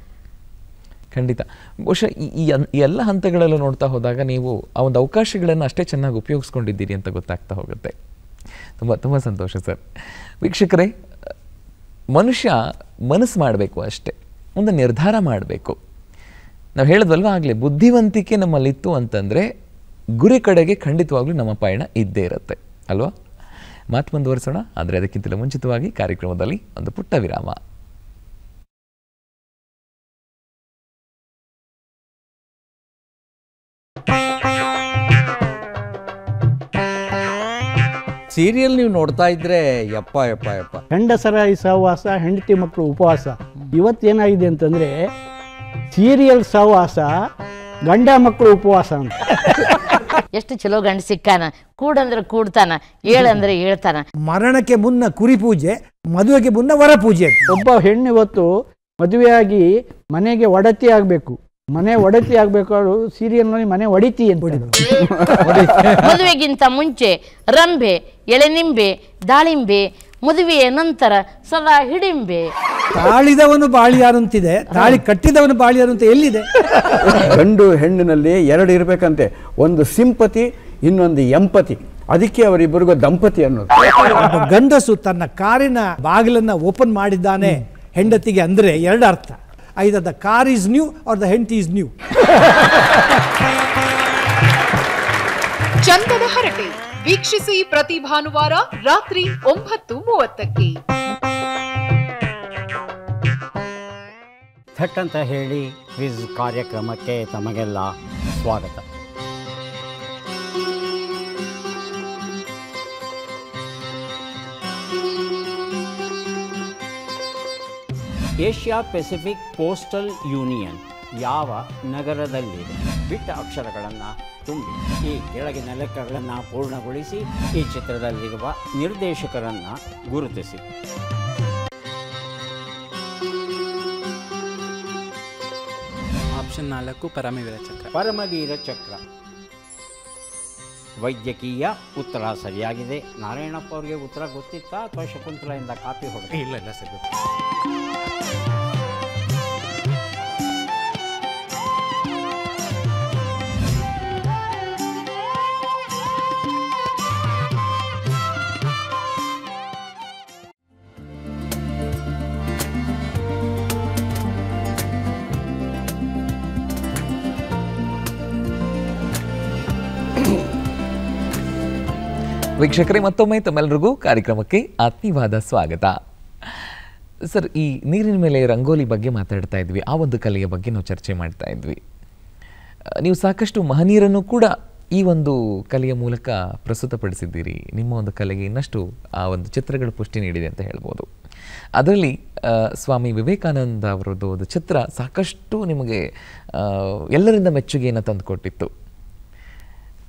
B: ಖಂಡಿತ ಬಹುಶಃ ಈ ಎಲ್ಲ ಹಂತಗಳಲ್ಲೂ ನೋಡ್ತಾ ಹೋದಾಗ ನೀವು ಆ ಒಂದು ಅವಕಾಶಗಳನ್ನು ಅಷ್ಟೇ ಚೆನ್ನಾಗಿ ಉಪಯೋಗಿಸ್ಕೊಂಡಿದ್ದೀರಿ ಅಂತ ಗೊತ್ತಾಗ್ತಾ ಹೋಗುತ್ತೆ ತುಂಬ ತುಂಬ ಸಂತೋಷ ಸರ್ ವೀಕ್ಷಕರೇ ಮನುಷ್ಯ ಮನಸ್ಸು ಮಾಡಬೇಕು ಅಷ್ಟೇ ಒಂದು ನಿರ್ಧಾರ ಮಾಡಬೇಕು ನಾವು ಹೇಳಿದ್ವಲ್ವ ಆಗಲೇ ಬುದ್ಧಿವಂತಿಕೆ ನಮ್ಮಲ್ಲಿತ್ತು ಅಂತಂದರೆ ಗುರಿ ಕಡೆಗೆ ಖಂಡಿತವಾಗ್ಲೂ ನಮ್ಮ ಪಯಣ ಇದ್ದೇ ಇರುತ್ತೆ ಅಲ್ವಾ ಮಾತು ಮುಂದುವರಿಸೋಣ ಆದರೆ ಅದಕ್ಕಿಂತಲೂ ಮುಂಚಿತವಾಗಿ ಕಾರ್ಯಕ್ರಮದಲ್ಲಿ ಒಂದು ಪುಟ್ಟ ವಿರಾಮ ಸೀರಿಯಲ್ ನೀವು ನೋಡ್ತಾ ಇದ್ರೆ ಯಪ್ಪ ಯಪ್ಪ ಯಪ್ಪ
A: ಹೆಂಡಸರ ಸಹವಾಸ ಹೆಂಡತಿ ಮಕ್ಕಳು ಉಪವಾಸ ಇವತ್ತೇನಾಗಿದೆ ಅಂತಂದ್ರೆ ಸೀರಿಯಲ್
C: ಸಹವಾಸ ಗಂಡ ಮಕ್ಕಳು ಉಪವಾಸ ಅಂತ ಎಷ್ಟು ಚಲೋ ಗಂಡ ಸಿಕ್ಕಾನ ಕೂಡಂದ್ರೆ ಕೂಡ್ತಾನ ಏಳಂದ್ರೆ ಹೇಳ್ತಾನ
A: ಮರಣಕ್ಕೆ ಮುನ್ನ ಕುರಿ ಪೂಜೆ ಮದುವೆಗೆ ಮುನ್ನ ವರ ಪೂಜೆ ಒಬ್ಬ ಹೆಣ್ಣು ಇವತ್ತು ಮದುವೆಯಾಗಿ ಮನೆಗೆ ಒಡತಿ ಆಗ್ಬೇಕು ಮನೆ ಒಡತಿ ಆಗ್ಬೇಕಾದ್ರು ಸೀರಿಯನ್ನು ಮನೆ ಒಡಿತಿ ಅಂತ
C: ಮದುವೆಗಿಂತ ಮುಂಚೆ ರಂಬೆ ಎಳೆನಿಂಬೆ ದಾಳಿಂಬೆ ಮದುವೆಯ ನಂತರ ಸದಾ ಹಿಡಿಂಬೆ
B: ತಾಳಿದವನು ಬಾಳಿಯಾರು ಅಂತಿದೆ ತಾಳಿ ಕಟ್ಟಿದವನು ಬಾಳಿಯಾರು ಅಂತ ಎಲ್ಲಿದೆ ಗಂಡು ಹೆಣ್ಣಿನಲ್ಲಿ ಎರಡು ಇರಬೇಕಂತೆ ಒಂದು ಸಿಂಪತಿ ಇನ್ನೊಂದು ಎಂಪತಿ ಅದಕ್ಕೆ ಅವರಿಬ್ಬರಿಗೂ ದಂಪತಿ ಅನ್ನೋದು ಗಂಡಸು ತನ್ನ ಕಾರಿನ ಬಾಗಿಲನ್ನ ಓಪನ್ ಮಾಡಿದ್ದಾನೆ ಹೆಂಡತಿಗೆ ಅಂದ್ರೆ ಎರಡು ಅರ್ಥ Either the car is new or the henti is new. ಚಂದನ ಹರಟೆ ವೀಕ್ಷಿಸಿ ಪ್ರತಿ ಭಾನುವಾರ ರಾತ್ರಿ ಒಂಬತ್ತು ಮೂವತ್ತಕ್ಕೆ
A: ಥಟ್ ಅಂತ ಹೇಳಿ ಕ್ವಿಜ್ ಕಾರ್ಯಕ್ರಮಕ್ಕೆ ತಮಗೆಲ್ಲ ಸ್ವಾಗತ
C: ಏಷ್ಯಾ ಪೆಸಿಫಿಕ್ ಪೋಸ್ಟಲ್ ಯೂನಿಯನ್
A: ಯಾವ ನಗರದಲ್ಲಿದೆ ಬಿಟ್ಟ ಅಕ್ಷರಗಳನ್ನು ತುಂಬಿ ಈ ಕೆಳಗಿನ ಲೆಕ್ಕಗಳನ್ನು
C: ಪೂರ್ಣಗೊಳಿಸಿ ಈ ಚಿತ್ರದಲ್ಲಿರುವ ನಿರ್ದೇಶಕರನ್ನು ಗುರುತಿಸಿ
B: ಆಪ್ಷನ್ ನಾಲ್ಕು ಪರಮವೀರ ಚಕ್ರ ಪರಮವೀರ ಚಕ್ರ ವೈದ್ಯಕೀಯ ಉತ್ತರ ಸರಿಯಾಗಿದೆ ನಾರಾಯಣಪ್ಪ ಅವರಿಗೆ ಉತ್ತರ ಗೊತ್ತಿತ್ತಾ ಅಥವಾ ಶಕುಂತಲೆಯಿಂದ ಕಾಪಿ ಹೊಡೆದು ಇಲ್ಲ ಇಲ್ಲ ವೀಕ್ಷಕರೇ ಮತ್ತೊಮ್ಮೆ ತಮ್ಮೆಲ್ಲರಿಗೂ ಕಾರ್ಯಕ್ರಮಕ್ಕೆ ಆತ್ಮೀಯವಾದ ಸ್ವಾಗತ ಸರ್ ಈ ನೀರಿನ ಮೇಲೆ ರಂಗೋಲಿ ಬಗ್ಗೆ ಮಾತಾಡ್ತಾ ಇದ್ವಿ ಆ ಒಂದು ಕಲೆಯ ಬಗ್ಗೆ ನಾವು ಚರ್ಚೆ ಮಾಡ್ತಾ ಇದ್ವಿ ನೀವು ಸಾಕಷ್ಟು ಮಹನೀರನ್ನು ಕೂಡ ಈ ಒಂದು ಕಲೆಯ ಮೂಲಕ ಪ್ರಸ್ತುತಪಡಿಸಿದ್ದೀರಿ ನಿಮ್ಮ ಒಂದು ಕಲೆಗೆ ಇನ್ನಷ್ಟು ಆ ಒಂದು ಚಿತ್ರಗಳ ಪುಷ್ಟಿ ನೀಡಿದೆ ಅಂತ ಹೇಳ್ಬೋದು ಅದರಲ್ಲಿ ಸ್ವಾಮಿ ವಿವೇಕಾನಂದ ಅವರದ್ದು ಒಂದು ಚಿತ್ರ ಸಾಕಷ್ಟು ನಿಮಗೆ ಎಲ್ಲರಿಂದ ಮೆಚ್ಚುಗೆಯನ್ನು ತಂದುಕೊಟ್ಟಿತ್ತು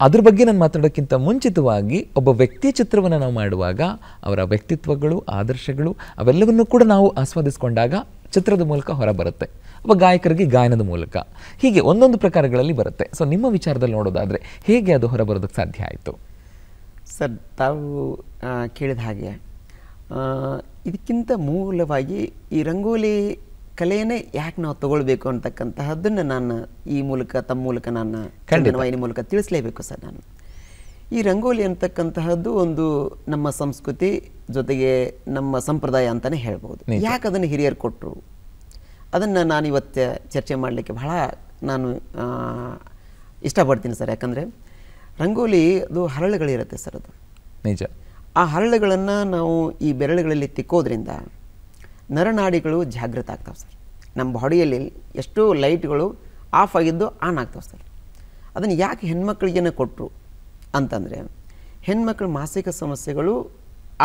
B: ಅದ್ರ ಬಗ್ಗೆ ನಾನು ಮಾತಾಡೋಕ್ಕಿಂತ ಮುಂಚಿತವಾಗಿ ಒಬ್ಬ ವ್ಯಕ್ತಿ ಚಿತ್ರವನ್ನು ನಾವು ಮಾಡುವಾಗ ಅವರ ವ್ಯಕ್ತಿತ್ವಗಳು ಆದರ್ಶಗಳು ಅವೆಲ್ಲವನ್ನು ಕೂಡ ನಾವು ಆಸ್ವಾದಿಸಿಕೊಂಡಾಗ ಚಿತ್ರದ ಮೂಲಕ ಹೊರಬರುತ್ತೆ ಒಬ್ಬ ಗಾಯಕರಿಗೆ ಗಾಯನದ ಮೂಲಕ ಹೀಗೆ ಒಂದೊಂದು ಪ್ರಕಾರಗಳಲ್ಲಿ ಬರುತ್ತೆ ಸೊ ನಿಮ್ಮ ವಿಚಾರದಲ್ಲಿ ನೋಡೋದಾದರೆ ಹೇಗೆ ಅದು ಹೊರಬರೋದಕ್ಕೆ ಸಾಧ್ಯ ಆಯಿತು ಸರ್ ತಾವು ಕೇಳಿದ ಹಾಗೆ
A: ಇದಕ್ಕಿಂತ ಮೂಲವಾಗಿ ಈ ರಂಗೋಲಿ ಕಲೆಯನ್ನೇ ಯಾಕೆ ನಾವು ತಗೊಳ್ಬೇಕು ಅಂತಕ್ಕಂತಹದ್ದನ್ನು ನಾನು ಈ ಮೂಲಕ ತಮ್ಮ ಮೂಲಕ ನಾನು ವಾಹಿನಿ ಮೂಲಕ ತಿಳಿಸಲೇಬೇಕು ಸರ್ ನಾನು ಈ ರಂಗೋಲಿ ಅಂತಕ್ಕಂತಹದ್ದು ಒಂದು ನಮ್ಮ ಸಂಸ್ಕೃತಿ ಜೊತೆಗೆ ನಮ್ಮ ಸಂಪ್ರದಾಯ ಅಂತಲೇ ಹೇಳ್ಬೋದು ಯಾಕೆ ಅದನ್ನು ಹಿರಿಯರು ಕೊಟ್ಟರು ಅದನ್ನು ನಾನು ಇವತ್ತು ಚರ್ಚೆ ಮಾಡಲಿಕ್ಕೆ ಬಹಳ ನಾನು ಇಷ್ಟಪಡ್ತೀನಿ ಸರ್ ಯಾಕಂದರೆ ರಂಗೋಲಿ ಅದು ಹರಳುಗಳಿರುತ್ತೆ ಸರ್ ಅದು ನಿಜ ಆ ಹರಳುಗಳನ್ನು ನಾವು ಈ ಬೆರಳುಗಳಲ್ಲಿ ತಿಕ್ಕೋದ್ರಿಂದ ನರನಾಡಿಗಳು ಜಾಗೃತ ಆಗ್ತವೆ ಸರ್ ನಮ್ಮ ಬಾಡಿಯಲ್ಲಿ ಎಷ್ಟೋ ಲೈಟ್ಗಳು ಆಫ್ ಆಗಿದ್ದು ಆನ್ ಆಗ್ತವೆ ಸರ್ ಅದನ್ನು ಯಾಕೆ ಹೆಣ್ಮಕ್ಳಿಗೇನೆ ಕೊಟ್ಟರು ಅಂತಂದರೆ ಹೆಣ್ಮಕ್ಳ ಮಾಸಿಕ ಸಮಸ್ಯೆಗಳು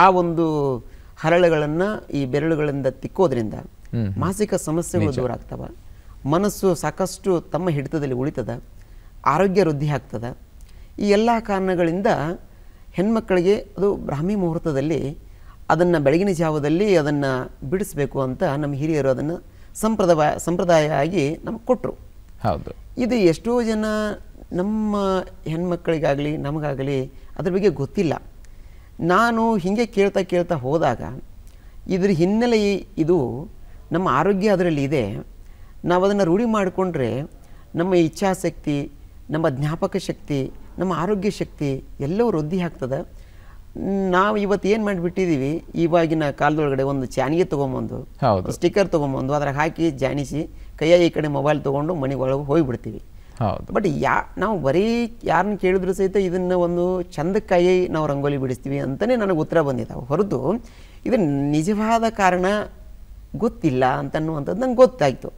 A: ಆ ಒಂದು ಹರಳುಗಳನ್ನು ಈ ಬೆರಳುಗಳಿಂದ ತಿಕ್ಕೋದ್ರಿಂದ ಮಾಸಿಕ ಸಮಸ್ಯೆಗಳು ದೂರ ಆಗ್ತವೆ ಮನಸ್ಸು ಸಾಕಷ್ಟು ತಮ್ಮ ಹಿಡಿತದಲ್ಲಿ ಉಳಿತದ ಆರೋಗ್ಯ ವೃದ್ಧಿ ಆಗ್ತದೆ ಈ ಎಲ್ಲ ಕಾರಣಗಳಿಂದ ಹೆಣ್ಮಕ್ಕಳಿಗೆ ಅದು ಬ್ರಾಹ್ಮಿ ಮುಹೂರ್ತದಲ್ಲಿ ಅದನ್ನು ಬೆಳಗಿನ ಜಾವದಲ್ಲಿ ಅದನ್ನು ಬಿಡಿಸಬೇಕು ಅಂತ ನಮ್ಮ ಹಿರಿಯರು ಅದನ್ನು ಸಂಪ್ರದಾಯ ಸಂಪ್ರದಾಯ ಆಗಿ ನಮಗೆ ಕೊಟ್ಟರು ಹೌದು ಇದು ಎಷ್ಟೋ ಜನ ನಮ್ಮ ಹೆಣ್ಮಕ್ಕಳಿಗಾಗಲಿ ನಮಗಾಗಲಿ ಅದ್ರ ಬಗ್ಗೆ ಗೊತ್ತಿಲ್ಲ ನಾನು ಹೀಗೆ ಕೇಳ್ತಾ ಕೇಳ್ತಾ ಹೋದಾಗ ಇದ್ರ ಹಿನ್ನೆಲೆ ಇದು ನಮ್ಮ ಆರೋಗ್ಯ ಅದರಲ್ಲಿ ಇದೆ ನಾವು ಅದನ್ನು ರೂಢಿ ಮಾಡಿಕೊಂಡ್ರೆ ನಮ್ಮ ಇಚ್ಛಾಶಕ್ತಿ ನಮ್ಮ ಜ್ಞಾಪಕ ಶಕ್ತಿ ನಮ್ಮ ಆರೋಗ್ಯ ಶಕ್ತಿ ಎಲ್ಲವೂ ವೃದ್ಧಿ ಆಗ್ತದೆ ನಾವು ಇವತ್ತು ಏನು ಮಾಡಿಬಿಟ್ಟಿದ್ದೀವಿ ಇವಾಗಿನ ಕಾಲದೊಳಗಡೆ ಒಂದು ಚಾನಿಗೆ ತೊಗೊಂಬಂದು ಸ್ಟಿಕ್ಕರ್ ತೊಗೊಂಬಂದು ಅದ್ರಾಗ ಹಾಕಿ ಜಾನಿಸಿ ಕೈಯ ಈ ಕಡೆ ಮೊಬೈಲ್ ತೊಗೊಂಡು ಮನೆ ಒಳಗೆ ಹೋಗಿಬಿಡ್ತೀವಿ ಬಟ್ ಯಾ ನಾವು ಬರೀ ಯಾರನ್ನ ಕೇಳಿದ್ರು ಸಹಿತ ಇದನ್ನ ಒಂದು ಚಂದಕ್ಕಾಗಿ ನಾವು ರಂಗೋಲಿ ಬಿಡಿಸ್ತೀವಿ ಅಂತಲೇ ನನಗೆ ಉತ್ತರ ಬಂದಿದ್ದಾವೆ ಹೊರತು ಇದು ನಿಜವಾದ ಕಾರಣ ಗೊತ್ತಿಲ್ಲ ಅಂತನ್ನುವಂಥದ್ದು ನಂಗೆ ಗೊತ್ತಾಯ್ತು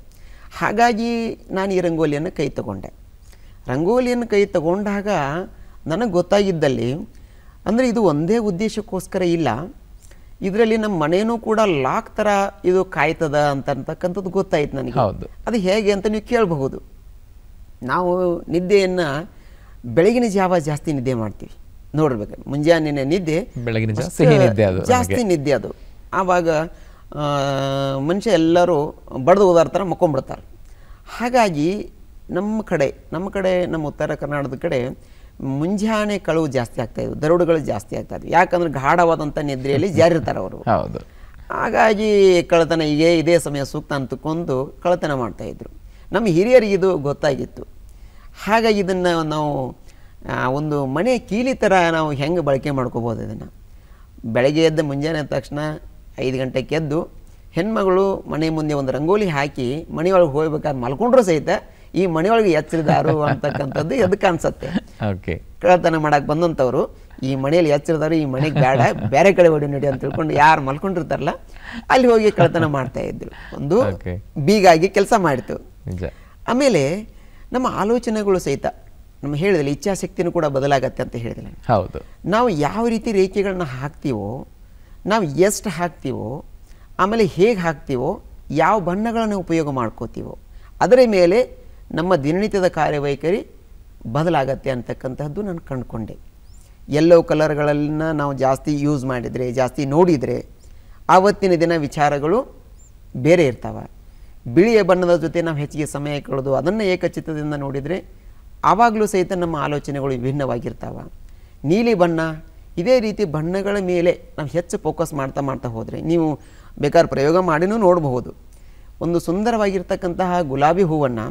A: ಹಾಗಾಗಿ ನಾನು ಈ ರಂಗೋಲಿಯನ್ನು ಕೈ ತಗೊಂಡೆ ರಂಗೋಲಿಯನ್ನು ಕೈ ತಗೊಂಡಾಗ ನನಗೆ ಗೊತ್ತಾಗಿದ್ದಲ್ಲಿ ಅಂದರೆ ಇದು ಒಂದೇ ಉದ್ದೇಶಕ್ಕೋಸ್ಕರ ಇಲ್ಲ ಇದರಲ್ಲಿ ನಮ್ಮ ಮನೆಯೂ ಕೂಡ ಲಾಕ್ ಥರ ಇದು ಕಾಯ್ತದ ಅಂತಕ್ಕಂಥದ್ದು ಗೊತ್ತಾಯ್ತು ನನಗೆ ಅದು ಹೇಗೆ ಅಂತ ನೀವು ಕೇಳಬಹುದು ನಾವು ನಿದ್ದೆಯನ್ನು ಬೆಳಗಿನ ಜಾವ ಜಾಸ್ತಿ ನಿದ್ದೆ ಮಾಡ್ತೀವಿ ನೋಡ್ಬೇಕು ಮುಂಜಾನೆ ನಿದ್ದೆ ಬೆಳಗಿನ ಜಾಸ್ತಿ ನಿದ್ದೆ ಅದು ಆವಾಗ ಮನುಷ್ಯ ಎಲ್ಲರೂ ಬಡ್ದು ಓದಾರ್ತಾರೆ ಮಕ್ಕೊಂಬಿಡ್ತಾರೆ ಹಾಗಾಗಿ ನಮ್ಮ ಕಡೆ ನಮ್ಮ ಕಡೆ ನಮ್ಮ ಉತ್ತರ ಕರ್ನಾಟಕದ ಕಡೆ ಮುಂಜಾನೆ ಕಳವು ಜಾಸ್ತಿ ಆಗ್ತಾ ಇದ್ವು ದರೋಡುಗಳು ಜಾಸ್ತಿ ಆಗ್ತಾ ಇದ್ವು ಯಾಕಂದ್ರೆ ಗಾಢವಾದಂಥ ನಿದ್ರೆಯಲ್ಲಿ ಜಾರಿರ್ತಾರೆ ಅವರು ಹೌದು ಹಾಗಾಗಿ ಕಳ್ಳತನ ಈಗ ಇದೇ ಸಮಯ ಸೂಕ್ತ ಅಂತಕೊಂಡು ಕಳ್ಳತನ ಮಾಡ್ತಾ ಇದ್ರು ನಮ್ಮ ಹಿರಿಯರಿಗೆ ಇದು ಗೊತ್ತಾಗಿತ್ತು ಹಾಗಾಗಿ ಇದನ್ನು ನಾವು ಒಂದು ಮನೆ ಕೀಲಿ ಥರ ನಾವು ಹೆಂಗೆ ಬಳಕೆ ಮಾಡ್ಕೋಬೋದು ಇದನ್ನು ಬೆಳಗ್ಗೆ ಎದ್ದ ಮುಂಜಾನೆ ಎದ್ದ ತಕ್ಷಣ ಐದು ಗಂಟೆಗೆ ಎದ್ದು ಹೆಣ್ಮಗಳು ಮನೆ ಮುಂದೆ ಒಂದು ರಂಗೋಲಿ ಹಾಕಿ ಮನೆಯೊಳಗೆ ಹೋಗ್ಬೇಕಾದ್ರೆ ಮಲ್ಕೊಂಡ್ರೂ ಸಹಿತ ಈ ಮನೆಯೊಳಗೆ ಎಚ್ಚರಿದಾರು ಅಂತಕ್ಕಂಥದ್ದು ಎದಕ್ಕೆ ಅನ್ಸತ್ತೆ ಕಳ್ಳತನ ಮಾಡಕ್ ಬಂದಂತವ್ರು ಈ ಮನೆಯಲ್ಲಿ ಎಚ್ಚರಿದಾರು ಈ ಮನೆಗೆ ಬೇಡ ಬೇರೆ ಕಡೆ ಹೊಡಿ ನಡಿ ಅಂತ ತಿಳ್ಕೊಂಡು ಯಾರು ಮಲ್ಕೊಂಡಿರ್ತಾರಲ್ಲ ಅಲ್ಲಿ ಹೋಗಿ ಕಳ್ಳತನ ಮಾಡ್ತಾ ಇದ್ರು ಒಂದು ಬೀಗಾಗಿ ಕೆಲಸ ಮಾಡ್ತೇವೆ ಆಮೇಲೆ ನಮ್ಮ ಆಲೋಚನೆಗಳು ಸಹಿತ ನಮ್ಮ ಹೇಳಿದಲ್ಲಿ ಇಚ್ಛಾಶಕ್ತಿನೂ ಕೂಡ ಬದಲಾಗತ್ತೆ ಅಂತ ಹೇಳಿದೆ ಹೌದು ನಾವು ಯಾವ ರೀತಿ ರೇಖೆಗಳನ್ನ ಹಾಕ್ತೀವೋ ನಾವು ಎಷ್ಟು ಹಾಕ್ತೀವೋ ಆಮೇಲೆ ಹೇಗೆ ಹಾಕ್ತೀವೋ ಯಾವ ಬಣ್ಣಗಳನ್ನು ಉಪಯೋಗ ಮಾಡ್ಕೋತೀವೋ ಅದರ ಮೇಲೆ ನಮ್ಮ ದಿನನಿತ್ಯದ ಕಾರ್ಯವೈಖರಿ ಬದಲಾಗತ್ತೆ ಅಂತಕ್ಕಂತಹದ್ದು ನಾನು ಕಂಡುಕೊಂಡೆ ಎಲ್ಲೋ ಕಲರ್ಗಳನ್ನು ನಾವು ಜಾಸ್ತಿ ಯೂಸ್ ಮಾಡಿದರೆ ಜಾಸ್ತಿ ನೋಡಿದರೆ ಆವತ್ತಿನ ದಿನ ವಿಚಾರಗಳು ಬೇರೆ ಇರ್ತಾವೆ ಬಿಳಿಯ ಬಣ್ಣದ ಜೊತೆ ನಾವು ಹೆಚ್ಚಿಗೆ ಸಮಯ ಕಳೆದು ಅದನ್ನು ಏಕಚಿತ್ತದಿಂದ ನೋಡಿದರೆ ಆವಾಗಲೂ ಸಹಿತ ನಮ್ಮ ಆಲೋಚನೆಗಳು ವಿಭಿನ್ನವಾಗಿರ್ತಾವೆ ನೀಲಿ ಬಣ್ಣ ಇದೇ ರೀತಿ ಬಣ್ಣಗಳ ಮೇಲೆ ನಾವು ಹೆಚ್ಚು ಫೋಕಸ್ ಮಾಡ್ತಾ ಮಾಡ್ತಾ ಹೋದರೆ ನೀವು ಬೇಕಾದ್ರೆ ಪ್ರಯೋಗ ಮಾಡಿನೂ ನೋಡಬಹುದು ಒಂದು ಸುಂದರವಾಗಿರ್ತಕ್ಕಂತಹ ಗುಲಾಬಿ ಹೂವನ್ನು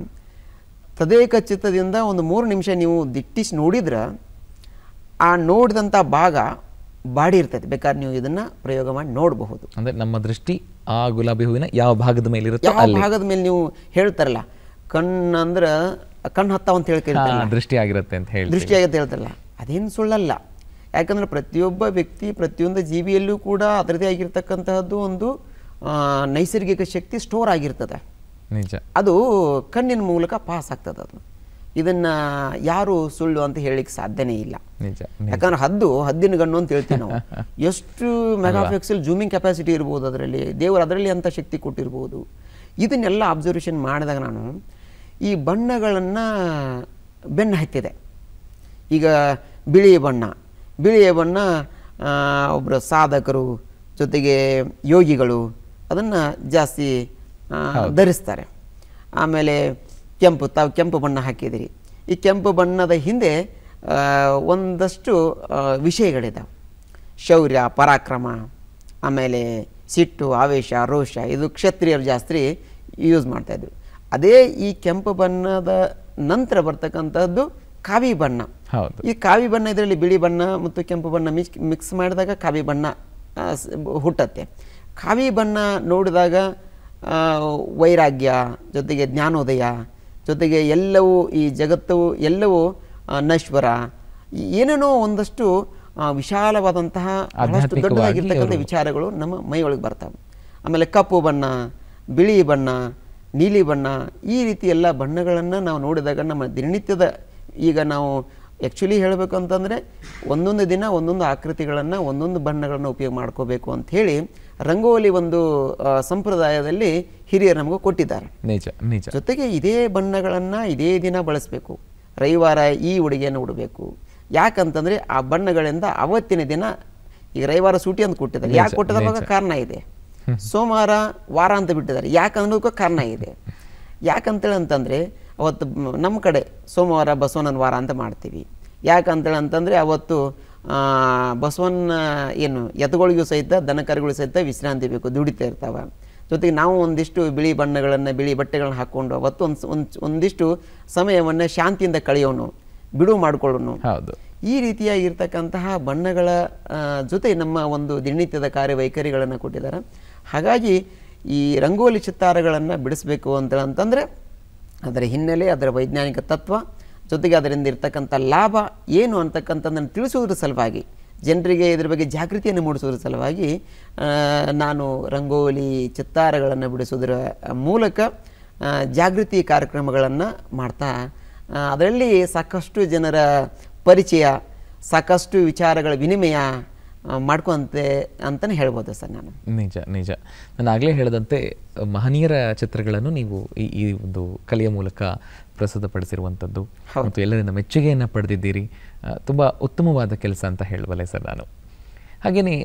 A: ತದೇಕ ಚಿತ್ತದಿಂದ ಒಂದು ಮೂರು ನಿಮಿಷ ನೀವು ದಿಟ್ಟಿಸಿ ನೋಡಿದ್ರೆ ಆ ನೋಡಿದಂಥ ಭಾಗ ಬಾಡಿ ಇರ್ತೈತೆ ಬೇಕಾದ್ರೆ ನೀವು ಇದನ್ನ ಪ್ರಯೋಗ ಮಾಡಿ ನೋಡಬಹುದು
B: ಅಂದರೆ ನಮ್ಮ ದೃಷ್ಟಿ ಆ ಗುಲಾಬಿ ಹೂವಿನ ಯಾವ ಭಾಗದ ಮೇಲೆ ಇರುತ್ತೆ ಯಾವ ಭಾಗದ
A: ಮೇಲೆ ನೀವು ಹೇಳ್ತಾರಲ್ಲ ಕಣ್ಣಂದ್ರೆ ಕಣ್ಣು ಹತ್ತಾವ ಅಂತ ಹೇಳ್ತಿರ್ತಾರೆ
B: ದೃಷ್ಟಿ ಆಗಿರುತ್ತೆ ಅಂತ ಹೇಳಿ ದೃಷ್ಟಿ
A: ಆಗಿರುತ್ತೆ ಹೇಳ್ತಾರಲ್ಲ ಅದೇನು ಸುಳ್ಳಲ್ಲ ಯಾಕಂದ್ರೆ ಪ್ರತಿಯೊಬ್ಬ ವ್ಯಕ್ತಿ ಪ್ರತಿಯೊಂದು ಜೀವಿಯಲ್ಲೂ ಕೂಡ ಅದರದೇ ಆಗಿರ್ತಕ್ಕಂತಹದ್ದು ಒಂದು ನೈಸರ್ಗಿಕ ಶಕ್ತಿ ಸ್ಟೋರ್ ಆಗಿರ್ತದೆ ನಿಜ ಅದು ಕಣ್ಣಿನ ಮೂಲಕ ಪಾಸ್ ಆಗ್ತದೆ ಅದು ಇದನ್ನ ಯಾರು ಸುಳ್ಳು ಅಂತ ಹೇಳಿಕ್ ಸಾಧ್ಯನೇ ಇಲ್ಲ ಯಾಕಂದ್ರೆ ಹದ್ದು ಹದ್ದಿನ ಗಣ್ಣು ಅಂತ ಹೇಳ್ತೀವಿ ನಾವು ಎಷ್ಟು ಮೆಗಾಫಿಕ್ಸೆಲ್ ಜೂಮಿಂಗ್ ಕೆಪಾಸಿಟಿ ಇರ್ಬೋದು ಅದರಲ್ಲಿ ದೇವರು ಅದರಲ್ಲಿ ಅಂತ ಶಕ್ತಿ ಕೊಟ್ಟಿರ್ಬೋದು ಇದನ್ನೆಲ್ಲ ಅಬ್ಸರ್ವೇಷನ್ ಮಾಡಿದಾಗ ನಾನು ಈ ಬಣ್ಣಗಳನ್ನು ಬೆನ್ನು ಹತ್ತಿದೆ ಈಗ ಬಿಳಿಯ ಬಣ್ಣ ಬಿಳಿಯ ಬಣ್ಣ ಒಬ್ಬರು ಸಾಧಕರು ಜೊತೆಗೆ ಯೋಗಿಗಳು ಅದನ್ನು ಜಾಸ್ತಿ ಧರಿಸ್ತಾರೆ ಆಮೇಲೆ ಕೆಂಪು ತಾವು ಕೆಂಪು ಬಣ್ಣ ಹಾಕಿದಿರಿ ಈ ಕೆಂಪು ಬಣ್ಣದ ಹಿಂದೆ ಒಂದಷ್ಟು ವಿಷಯಗಳಿದ್ದಾವೆ ಶೌರ್ಯ ಪರಾಕ್ರಮ ಆಮೇಲೆ ಸಿಟ್ಟು ಆವೇಶ ರೋಷ ಇದು ಕ್ಷತ್ರಿಯರು ಜಾಸ್ತಿ ಯೂಸ್ ಮಾಡ್ತಾಯಿದ್ರು ಅದೇ ಈ ಕೆಂಪು ಬಣ್ಣದ ನಂತರ ಬರ್ತಕ್ಕಂಥದ್ದು ಕಾವಿ ಬಣ್ಣ ಈ ಕಾವಿ ಬಣ್ಣ ಇದರಲ್ಲಿ ಬಿಳಿ ಬಣ್ಣ ಮತ್ತು ಕೆಂಪು ಬಣ್ಣ ಮಿಕ್ಸ್ ಮಿಕ್ಸ್ ಮಾಡಿದಾಗ ಕಾವಿ ಬಣ್ಣ ಹುಟ್ಟತ್ತೆ ಕಾವಿ ಬಣ್ಣ ನೋಡಿದಾಗ ವೈರಾಗ್ಯ ಜೊತೆಗೆ ಜ್ಞಾನೋದಯ ಜೊತೆಗೆ ಎಲ್ಲವೂ ಈ ಜಗತ್ತು ಎಲ್ಲವೂ ನಶ್ವರ ಏನೇನೋ ಒಂದಷ್ಟು ವಿಶಾಲವಾದಂತಹ ಬಹಳಷ್ಟು ದೊಡ್ಡದಾಗಿರ್ತಕ್ಕಂಥ ವಿಚಾರಗಳು ನಮ್ಮ ಮೈಯೊಳಗೆ ಬರ್ತವೆ ಆಮೇಲೆ ಕಪ್ಪು ಬಣ್ಣ ಬಿಳಿ ಬಣ್ಣ ನೀಲಿ ಬಣ್ಣ ಈ ರೀತಿ ಎಲ್ಲ ಬಣ್ಣಗಳನ್ನು ನಾವು ನೋಡಿದಾಗ ನಮ್ಮ ದಿನನಿತ್ಯದ ಈಗ ನಾವು ಆ್ಯಕ್ಚುಲಿ ಹೇಳಬೇಕು ಅಂತಂದರೆ ಒಂದೊಂದು ದಿನ ಒಂದೊಂದು ಆಕೃತಿಗಳನ್ನು ಒಂದೊಂದು ಬಣ್ಣಗಳನ್ನು ಉಪಯೋಗ ಮಾಡ್ಕೋಬೇಕು ಅಂಥೇಳಿ ರಂಗೋಲಿ ಒಂದು ಸಂಪ್ರದಾಯದಲ್ಲಿ ಹಿರಿಯರು ನಮಗೂ ಕೊಟ್ಟಿದ್ದಾರೆ ನಿಜ ನಿಜ ಜೊತೆಗೆ ಇದೇ ಬಣ್ಣಗಳನ್ನು ಇದೇ ದಿನ ಬಳಸಬೇಕು ರವಿವಾರ ಈ ಉಡುಗೆಯನ್ನು ಉಡಬೇಕು ಯಾಕಂತಂದರೆ ಆ ಬಣ್ಣಗಳಿಂದ ಅವತ್ತಿನ ದಿನ ಈಗ ರವಿವಾರ ಸೂಟಿ ಅಂತ ಕೊಟ್ಟಿದ್ದಾರೆ ಯಾಕೆ ಕೊಟ್ಟಿದಾಗ ಕಾರಣ ಇದೆ ಸೋಮವಾರ ವಾರ ಅಂತ ಬಿಟ್ಟಿದ್ದಾರೆ ಯಾಕೆ ಕಾರಣ ಇದೆ ಯಾಕಂತೇಳಿ ಅಂತಂದರೆ ಅವತ್ತು ನಮ್ಮ ಕಡೆ ಸೋಮವಾರ ಬಸವನ ವಾರ ಅಂತ ಮಾಡ್ತೀವಿ ಯಾಕಂತೇಳಿ ಅಂತಂದರೆ ಅವತ್ತು ಬಸವನ್ ಏನು ಎತ್ತುಗಳಿಗೂ ಸಹಿತ ದನಕರಿಗಳು ಸಹಿತ ವಿಶ್ರಾಂತಿ ಬೇಕು ದುಡಿತಾ ಇರ್ತಾವೆ ಜೊತೆಗೆ ನಾವು ಒಂದಿಷ್ಟು ಬಿಳಿ ಬಣ್ಣಗಳನ್ನು ಬಿಳಿ ಬಟ್ಟೆಗಳನ್ನ ಹಾಕ್ಕೊಂಡು ಅವತ್ತು ಒಂದಿಷ್ಟು ಸಮಯವನ್ನು ಶಾಂತಿಯಿಂದ ಕಳೆಯೋನು ಬಿಡುವು ಮಾಡಿಕೊಳ್ಳೋನು ಈ ರೀತಿಯಾಗಿರ್ತಕ್ಕಂತಹ ಬಣ್ಣಗಳ ಜೊತೆ ನಮ್ಮ ಒಂದು ದಿನನಿತ್ಯದ ಕಾರ್ಯವೈಖರಿಗಳನ್ನು ಕೊಟ್ಟಿದ್ದಾರೆ ಹಾಗಾಗಿ ಈ ರಂಗೋಲಿ ಚಿತ್ತಾರಗಳನ್ನು ಬಿಡಿಸಬೇಕು ಅಂತ ಅಂತಂದರೆ ಅದರ ಹಿನ್ನೆಲೆ ಅದರ ವೈಜ್ಞಾನಿಕ ತತ್ವ ಜೊತೆಗೆ ಅದರಿಂದ ಇರ್ತಕ್ಕಂಥ ಲಾಭ ಏನು ಅಂತಕ್ಕಂಥದ್ದನ್ನು ತಿಳಿಸುವುದರ ಸಲುವಾಗಿ ಜನರಿಗೆ ಇದರ ಬಗ್ಗೆ ಜಾಗೃತಿಯನ್ನು ಮೂಡಿಸುವುದರ ಸಲುವಾಗಿ ನಾನು ರಂಗೋಲಿ ಚಿತ್ತಾರಗಳನ್ನು ಬಿಡಿಸುವುದರ ಮೂಲಕ ಜಾಗೃತಿ ಕಾರ್ಯಕ್ರಮಗಳನ್ನು ಮಾಡ್ತಾ ಅದರಲ್ಲಿ ಸಾಕಷ್ಟು ಜನರ ಪರಿಚಯ ಸಾಕಷ್ಟು ವಿಚಾರಗಳ ವಿನಿಮಯ ಮಾಡ್ಕೊಂತೆ ಅಂತಲೇ ಹೇಳ್ಬೋದು ಸರ್ ನಾನು
B: ನಿಜ ನಿಜ ನಾನು ಆಗಲೇ ಹೇಳಿದಂತೆ ಮಹನೀಯರ ಚಿತ್ರಗಳನ್ನು ನೀವು ಈ ಈ ಒಂದು ಕಲೆಯ ಮೂಲಕ ಪ್ರಸ್ತುತಪಡಿಸಿರುವಂಥದ್ದು ಮತ್ತು ಎಲ್ಲರಿಂದ ಮೆಚ್ಚುಗೆಯನ್ನು ಪಡೆದಿದ್ದೀರಿ ತುಂಬ ಉತ್ತಮವಾದ ಕೆಲಸ ಅಂತ ಹೇಳಬಲ್ಲೆ ಸರ್ ನಾನು ಹಾಗೆಯೇ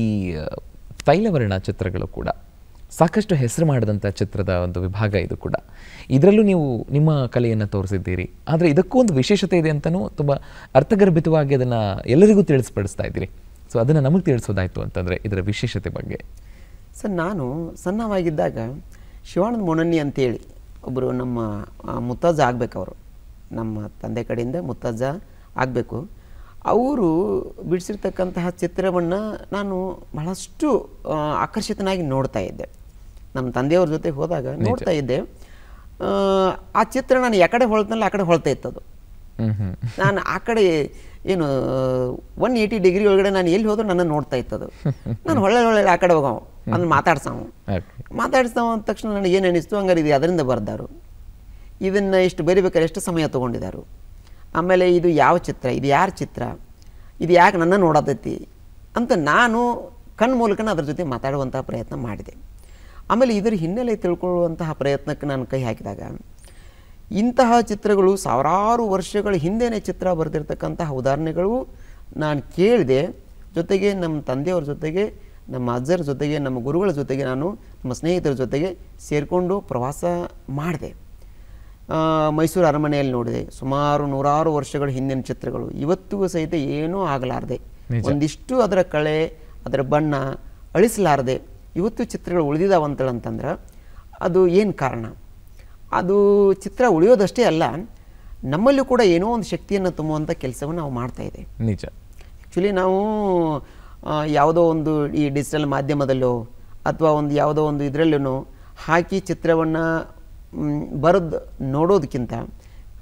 B: ಈ ತೈಲವರ್ಣ ಚಿತ್ರಗಳು ಕೂಡ ಸಾಕಷ್ಟು ಹೆಸರು ಮಾಡಿದಂಥ ಚಿತ್ರದ ಒಂದು ವಿಭಾಗ ಇದು ಕೂಡ ಇದರಲ್ಲೂ ನೀವು ನಿಮ್ಮ ಕಲೆಯನ್ನು ತೋರಿಸಿದ್ದೀರಿ ಆದರೆ ಇದಕ್ಕೂ ಒಂದು ವಿಶೇಷತೆ ಇದೆ ಅಂತಲೂ ತುಂಬ ಅರ್ಥಗರ್ಭಿತವಾಗಿ ಅದನ್ನು ಎಲ್ಲರಿಗೂ ತಿಳಿಸ್ಪಡಿಸ್ತಾ ಇದ್ದೀರಿ ಸೊ ಅದನ್ನು ನಮಗೆ ತಿಳಿಸೋದಾಯಿತು ಅಂತಂದರೆ ಇದರ ವಿಶೇಷತೆ ಬಗ್ಗೆ
A: ಸರ್ ನಾನು ಸಣ್ಣವಾಗಿದ್ದಾಗ ಶಿವಾನಂದ ಮೊಣನ್ನಿ ಅಂತೇಳಿ ಒಬ್ಬರು ನಮ್ಮ ಮುತ್ತಜ್ಜ ಆಗಬೇಕು ಅವರು ನಮ್ಮ ತಂದೆ ಕಡೆಯಿಂದ ಮುತ್ತಜ್ಜ ಆಗಬೇಕು ಅವರು ಬಿಡಿಸಿರ್ತಕ್ಕಂತಹ ಚಿತ್ರವನ್ನು ನಾನು ಬಹಳಷ್ಟು ಆಕರ್ಷಿತನಾಗಿ ನೋಡ್ತಾ ಇದ್ದೆ ನಮ್ಮ ತಂದೆಯವ್ರ ಜೊತೆ ಹೋದಾಗ ನೋಡ್ತಾ ಇದ್ದೆ ಆ ಚಿತ್ರ ನಾನು ಯಾಕಡೆ ಹೊಳ್ತನಲ್ಲ ಆ ಕಡೆ ಹೊಳ್ತಾ ಇತ್ತದು ನಾನು ಆ ಕಡೆ ಏನು ಒನ್ ಏಯ್ಟಿ ಡಿಗ್ರಿ ಒಳಗಡೆ ನಾನು ಎಲ್ಲಿ ಹೋದ್ರೂ ನನ್ನ ನೋಡ್ತಾ ಇತ್ತದು ನಾನು ಹೊಳ್ಳೆ ಹೊಳ್ಳೆ ಆ ಕಡೆ ಹೋಗೋ ಅದನ್ನು ಮಾತಾಡ್ಸಾವು ಮಾತಾಡ್ಸಾವು ಅಂದ ತಕ್ಷಣ ನನಗೆ ಏನು ಅನಿಸ್ತು ಹಂಗಾರೆ ಇದು ಅದರಿಂದ ಬರ್ದಾರು ಇದನ್ನು ಎಷ್ಟು ಬರಿಬೇಕಾದ್ರೆ ಎಷ್ಟು ಸಮಯ ತೊಗೊಂಡಿದ್ದಾರು ಆಮೇಲೆ ಇದು ಯಾವ ಚಿತ್ರ ಇದು ಯಾರ ಚಿತ್ರ ಇದು ಯಾಕೆ ನನ್ನ ನೋಡತೈತಿ ಅಂತ ನಾನು ಕಣ್ಣು ಮೂಲಕನ ಅದ್ರ ಜೊತೆ ಮಾತಾಡುವಂತಹ ಪ್ರಯತ್ನ ಮಾಡಿದೆ ಆಮೇಲೆ ಇದರ ಹಿನ್ನೆಲೆ ತಿಳ್ಕೊಳ್ಳುವಂತಹ ಪ್ರಯತ್ನಕ್ಕೆ ನಾನು ಕೈ ಹಾಕಿದಾಗ ಇಂತಹ ಚಿತ್ರಗಳು ಸಾವಿರಾರು ವರ್ಷಗಳ ಹಿಂದೆನೇ ಚಿತ್ರ ಬರೆದಿರ್ತಕ್ಕಂತಹ ಉದಾಹರಣೆಗಳು ನಾನು ಕೇಳಿದೆ ಜೊತೆಗೆ ನಮ್ಮ ತಂದೆಯವ್ರ ಜೊತೆಗೆ ನಮ್ಮ ಅಜ್ಜರ ಜೊತೆಗೆ ನಮ್ಮ ಗುರುಗಳ ಜೊತೆಗೆ ನಾನು ನಮ್ಮ ಸ್ನೇಹಿತರ ಜೊತೆಗೆ ಸೇರಿಕೊಂಡು ಪ್ರವಾಸ ಮಾಡಿದೆ ಮೈಸೂರು ಅರಮನೆಯಲ್ಲಿ ನೋಡಿದೆ ಸುಮಾರು ನೂರಾರು ವರ್ಷಗಳ ಹಿಂದಿನ ಚಿತ್ರಗಳು ಇವತ್ತಿಗೂ ಸಹಿತ ಏನೂ ಆಗಲಾರದೆ ಒಂದಿಷ್ಟು ಅದರ ಕಳೆ ಅದರ ಬಣ್ಣ ಅಳಿಸಲಾರದೆ ಇವತ್ತು ಚಿತ್ರಗಳು ಉಳಿದಿದ್ದಾವಂತೇಳಂತಂದ್ರೆ ಅದು ಏನು ಕಾರಣ ಅದು ಚಿತ್ರ ಉಳಿಯೋದಷ್ಟೇ ಅಲ್ಲ ನಮ್ಮಲ್ಲೂ ಕೂಡ ಏನೋ ಒಂದು ಶಕ್ತಿಯನ್ನು ತುಂಬುವಂಥ ಕೆಲಸವನ್ನು ನಾವು ಮಾಡ್ತಾ ಇದೆ ನಿಜ ಆ್ಯಕ್ಚುಲಿ ನಾವು ಯಾವುದೋ ಒಂದು ಈ ಡಿಜಿಟಲ್ ಮಾಧ್ಯಮದಲ್ಲೋ ಅಥವಾ ಒಂದು ಯಾವುದೋ ಒಂದು ಇದರಲ್ಲೂ ಹಾಕಿ ಚಿತ್ರವನ್ನು ಬರೆದು ನೋಡೋದಕ್ಕಿಂತ